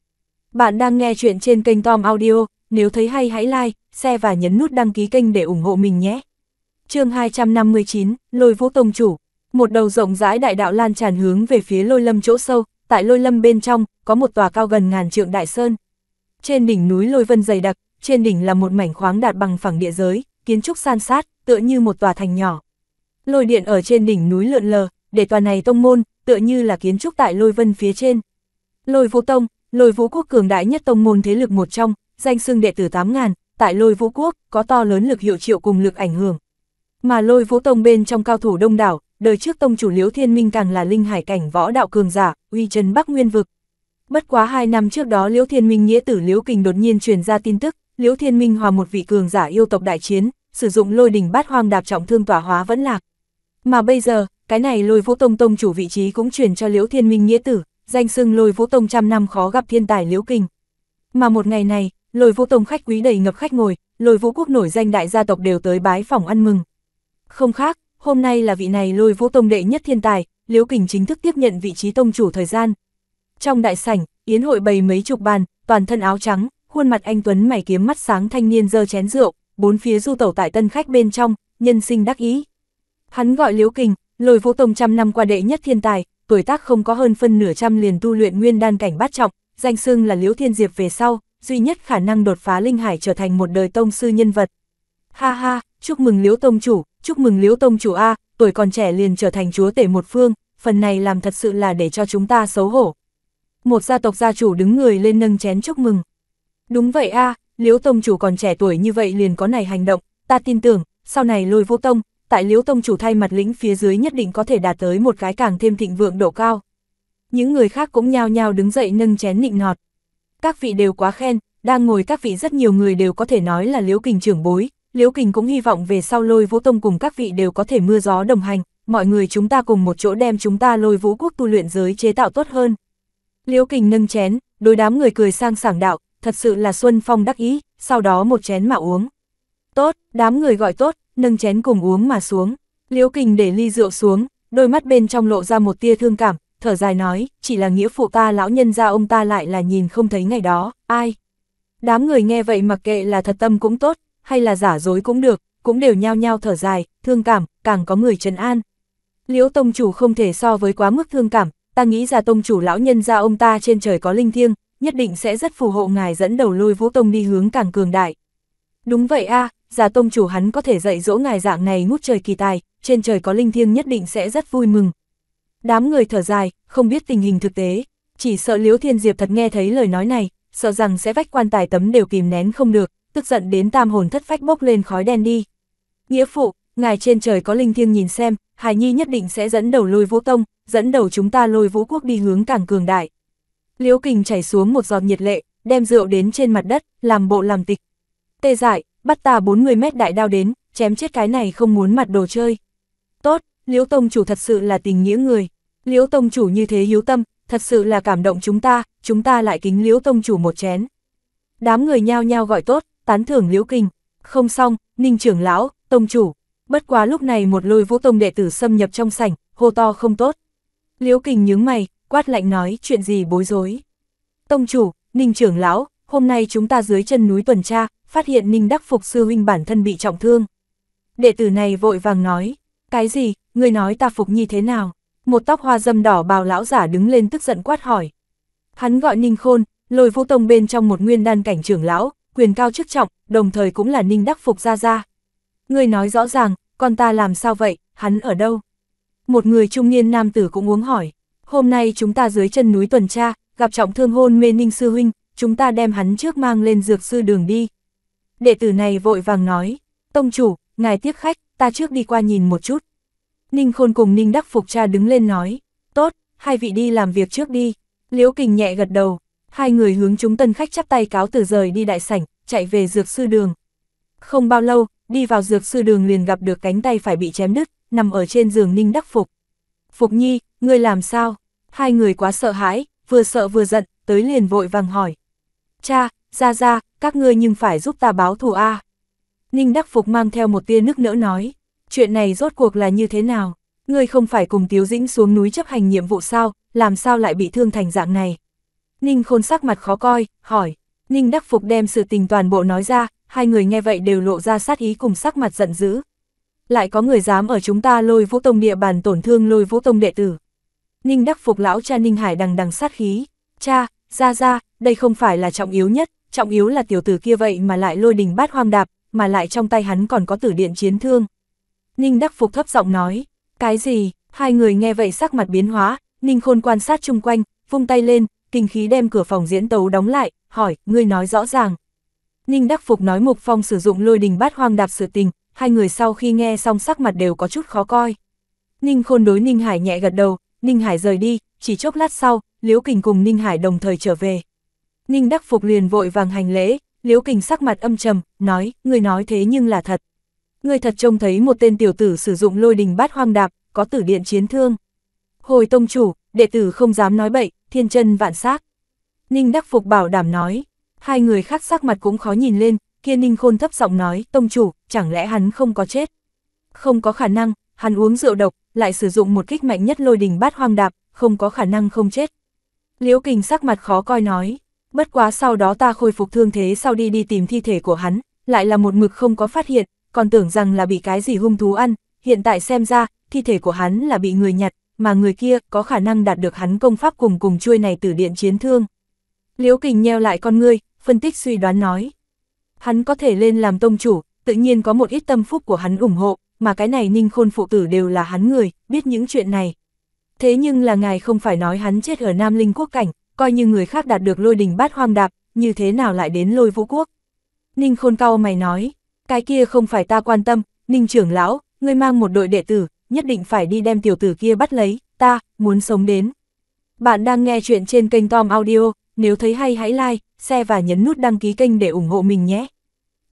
Bạn đang nghe chuyện trên kênh Tom Audio, nếu thấy hay hãy like, share và nhấn nút đăng ký kênh để ủng hộ mình nhé. chương 259, Lôi Vũ Tông Chủ Một đầu rộng rãi đại đạo lan tràn hướng về phía lôi lâm chỗ sâu, tại lôi lâm bên trong, có một tòa cao gần ngàn trượng đại sơn. Trên đỉnh núi lôi vân dày đặc, trên đỉnh là một mảnh khoáng đạt bằng phẳng địa giới, kiến trúc san sát, tựa như một tòa thành nhỏ. Lôi điện ở trên đỉnh núi lượn lờ, để tòa này tông môn, tựa như là kiến trúc tại lôi vân phía trên. Lôi vũ tông, lôi vũ quốc cường đại nhất tông môn thế lực một trong, danh xưng đệ tử 8.000, tại lôi vũ quốc có to lớn lực hiệu triệu cùng lực ảnh hưởng. Mà lôi vũ tông bên trong cao thủ đông đảo, đời trước tông chủ liễu thiên minh càng là linh hải cảnh võ đạo cường giả, uy chân bắc nguyên vực. Bất quá hai năm trước đó liễu thiên minh nghĩa tử liễu kình đột nhiên truyền ra tin tức, liễu thiên minh hòa một vị cường giả yêu tộc đại chiến, sử dụng lôi đỉnh bát hoang đạp trọng thương tỏa hóa vẫn lạc. Mà bây giờ, cái này lôi vũ tông tông chủ vị trí cũng chuyển cho Liễu Thiên Minh nghĩa tử, danh xưng lôi vũ tông trăm năm khó gặp thiên tài Liễu Kinh. Mà một ngày này, lôi vũ tông khách quý đầy ngập khách ngồi, lôi vũ quốc nổi danh đại gia tộc đều tới bái phòng ăn mừng. Không khác, hôm nay là vị này lôi vũ tông đệ nhất thiên tài, Liễu Kình chính thức tiếp nhận vị trí tông chủ thời gian. Trong đại sảnh, yến hội bày mấy chục bàn, toàn thân áo trắng, khuôn mặt anh Tuấn mày kiếm mắt sáng thanh niên dơ chén rượu, bốn phía du tẩu tại tân khách bên trong, nhân sinh đắc ý. Hắn gọi Liễu Kình, Lôi Vũ Tông trăm năm qua đệ nhất thiên tài, tuổi tác không có hơn phân nửa trăm liền tu luyện nguyên đan cảnh bát trọng, danh xưng là Liễu Thiên Diệp về sau, duy nhất khả năng đột phá linh hải trở thành một đời tông sư nhân vật. Ha ha, chúc mừng Liễu Tông chủ, chúc mừng Liễu Tông chủ a, tuổi còn trẻ liền trở thành chúa tể một phương, phần này làm thật sự là để cho chúng ta xấu hổ. Một gia tộc gia chủ đứng người lên nâng chén chúc mừng. Đúng vậy a, Liễu Tông chủ còn trẻ tuổi như vậy liền có này hành động, ta tin tưởng, sau này lôi vô tông, tại Liễu Tông chủ thay mặt lĩnh phía dưới nhất định có thể đạt tới một cái càng thêm thịnh vượng độ cao. Những người khác cũng nhao nhao đứng dậy nâng chén nịnh nọt. Các vị đều quá khen, đang ngồi các vị rất nhiều người đều có thể nói là Liễu Kình trưởng bối, Liễu Kình cũng hy vọng về sau lôi vũ tông cùng các vị đều có thể mưa gió đồng hành, mọi người chúng ta cùng một chỗ đem chúng ta lôi vũ quốc tu luyện giới chế tạo tốt hơn. Liễu Kình nâng chén, đối đám người cười sang sảng đạo, thật sự là Xuân Phong đắc ý, sau đó một chén mà uống. Tốt, đám người gọi tốt, nâng chén cùng uống mà xuống. Liễu Kình để ly rượu xuống, đôi mắt bên trong lộ ra một tia thương cảm, thở dài nói, chỉ là nghĩa phụ ta lão nhân ra ông ta lại là nhìn không thấy ngày đó, ai. Đám người nghe vậy mặc kệ là thật tâm cũng tốt, hay là giả dối cũng được, cũng đều nhao nhao thở dài, thương cảm, càng có người trấn an. Liễu Tông Chủ không thể so với quá mức thương cảm, ta nghĩ ra Tông Chủ lão nhân ra ông ta trên trời có linh thiêng, nhất định sẽ rất phù hộ ngài dẫn đầu lôi vũ tông đi hướng càng cường đại. Đúng vậy a giả tông chủ hắn có thể dạy dỗ ngài dạng này ngút trời kỳ tài, trên trời có linh thiêng nhất định sẽ rất vui mừng. Đám người thở dài, không biết tình hình thực tế, chỉ sợ Liễu Thiên Diệp thật nghe thấy lời nói này, sợ rằng sẽ vách quan tài tấm đều kìm nén không được, tức giận đến tam hồn thất phách bốc lên khói đen đi. Nghĩa phụ, ngài trên trời có linh thiêng nhìn xem, Hải Nhi nhất định sẽ dẫn đầu lôi vũ tông, dẫn đầu chúng ta lôi vũ quốc đi hướng càng cường đại. Liễu Kình chảy xuống một giọt nhiệt lệ, đem rượu đến trên mặt đất, làm bộ làm tịch. Tê dại, bắt ta 40 mét đại đao đến, chém chết cái này không muốn mặt đồ chơi. Tốt, Liễu Tông Chủ thật sự là tình nghĩa người. Liễu Tông Chủ như thế hiếu tâm, thật sự là cảm động chúng ta, chúng ta lại kính Liễu Tông Chủ một chén. Đám người nhao nhao gọi tốt, tán thưởng Liễu Kinh. Không xong, Ninh trưởng lão, Tông Chủ. Bất quá lúc này một lôi vũ tông đệ tử xâm nhập trong sảnh, hô to không tốt. Liễu Kinh nhướng mày, quát lạnh nói chuyện gì bối rối. Tông Chủ, Ninh trưởng lão, hôm nay chúng ta dưới chân núi tuần tra, phát hiện Ninh Đắc Phục sư huynh bản thân bị trọng thương. Đệ tử này vội vàng nói, cái gì, người nói ta phục như thế nào? Một tóc hoa dâm đỏ bào lão giả đứng lên tức giận quát hỏi. Hắn gọi Ninh Khôn, lôi vũ tông bên trong một nguyên đan cảnh trưởng lão, quyền cao chức trọng, đồng thời cũng là Ninh Đắc Phục ra ra. Người nói rõ ràng, con ta làm sao vậy, hắn ở đâu? Một người trung niên nam tử cũng uống hỏi, hôm nay chúng ta dưới chân núi tuần tra, gặp trọng thương hôn mê Ninh Sư Huynh, chúng ta đem hắn trước mang lên dược sư đường đi đệ tử này vội vàng nói, tông chủ, ngài tiếp khách, ta trước đi qua nhìn một chút. Ninh khôn cùng Ninh đắc phục cha đứng lên nói, tốt, hai vị đi làm việc trước đi. Liễu kình nhẹ gật đầu, hai người hướng chúng tân khách chắp tay cáo từ rời đi đại sảnh, chạy về dược sư đường. Không bao lâu, đi vào dược sư đường liền gặp được cánh tay phải bị chém đứt, nằm ở trên giường Ninh đắc phục. Phục nhi, ngươi làm sao? Hai người quá sợ hãi, vừa sợ vừa giận, tới liền vội vàng hỏi cha, ra ra, các ngươi nhưng phải giúp ta báo thù a. À. Ninh Đắc Phục mang theo một tia nước nỡ nói, chuyện này rốt cuộc là như thế nào, ngươi không phải cùng Tiếu Dĩnh xuống núi chấp hành nhiệm vụ sao, làm sao lại bị thương thành dạng này. Ninh Khôn sắc mặt khó coi, hỏi, Ninh Đắc Phục đem sự tình toàn bộ nói ra, hai người nghe vậy đều lộ ra sát ý cùng sắc mặt giận dữ. Lại có người dám ở chúng ta lôi vũ tông địa bàn tổn thương lôi vũ tông đệ tử. Ninh Đắc Phục lão cha Ninh Hải đằng đằng sát khí, cha, ra ra, đây không phải là trọng yếu nhất, trọng yếu là tiểu tử kia vậy mà lại lôi đình bát hoang đạp, mà lại trong tay hắn còn có tử điện chiến thương. Ninh Đắc Phục thấp giọng nói, cái gì, hai người nghe vậy sắc mặt biến hóa, Ninh Khôn quan sát chung quanh, vung tay lên, kinh khí đem cửa phòng diễn tấu đóng lại, hỏi, ngươi nói rõ ràng. Ninh Đắc Phục nói Mục Phong sử dụng lôi đình bát hoang đạp sự tình, hai người sau khi nghe xong sắc mặt đều có chút khó coi. Ninh Khôn đối Ninh Hải nhẹ gật đầu, Ninh Hải rời đi, chỉ chốc lát sau, Liễu Kình cùng Ninh Hải đồng thời trở về. Ninh Đắc Phục liền vội vàng hành lễ, Liễu Kình sắc mặt âm trầm, nói, người nói thế nhưng là thật. Người thật trông thấy một tên tiểu tử sử dụng lôi đình bát hoang đạp, có tử điện chiến thương. Hồi tông chủ, đệ tử không dám nói bậy, thiên chân vạn xác Ninh Đắc Phục bảo đảm nói, hai người khác sắc mặt cũng khó nhìn lên, kia Ninh Khôn thấp giọng nói, tông chủ, chẳng lẽ hắn không có chết? Không có khả năng, hắn uống rượu độc, lại sử dụng một kích mạnh nhất lôi đình bát hoang đạp, không có khả năng không chết. Liễu Kình sắc mặt khó coi nói, bất quá sau đó ta khôi phục thương thế sau đi đi tìm thi thể của hắn, lại là một mực không có phát hiện, còn tưởng rằng là bị cái gì hung thú ăn, hiện tại xem ra, thi thể của hắn là bị người nhặt, mà người kia có khả năng đạt được hắn công pháp cùng cùng chuôi này tử điện chiến thương. Liễu Kình nheo lại con ngươi, phân tích suy đoán nói. Hắn có thể lên làm tông chủ, tự nhiên có một ít tâm phúc của hắn ủng hộ, mà cái này ninh khôn phụ tử đều là hắn người, biết những chuyện này, thế nhưng là ngài không phải nói hắn chết ở Nam Linh quốc cảnh, coi như người khác đạt được lôi đình bát hoang đạp, như thế nào lại đến lôi vũ quốc. Ninh khôn cao mày nói, cái kia không phải ta quan tâm, Ninh trưởng lão, ngươi mang một đội đệ tử, nhất định phải đi đem tiểu tử kia bắt lấy, ta, muốn sống đến. Bạn đang nghe chuyện trên kênh Tom Audio, nếu thấy hay hãy like, share và nhấn nút đăng ký kênh để ủng hộ mình nhé.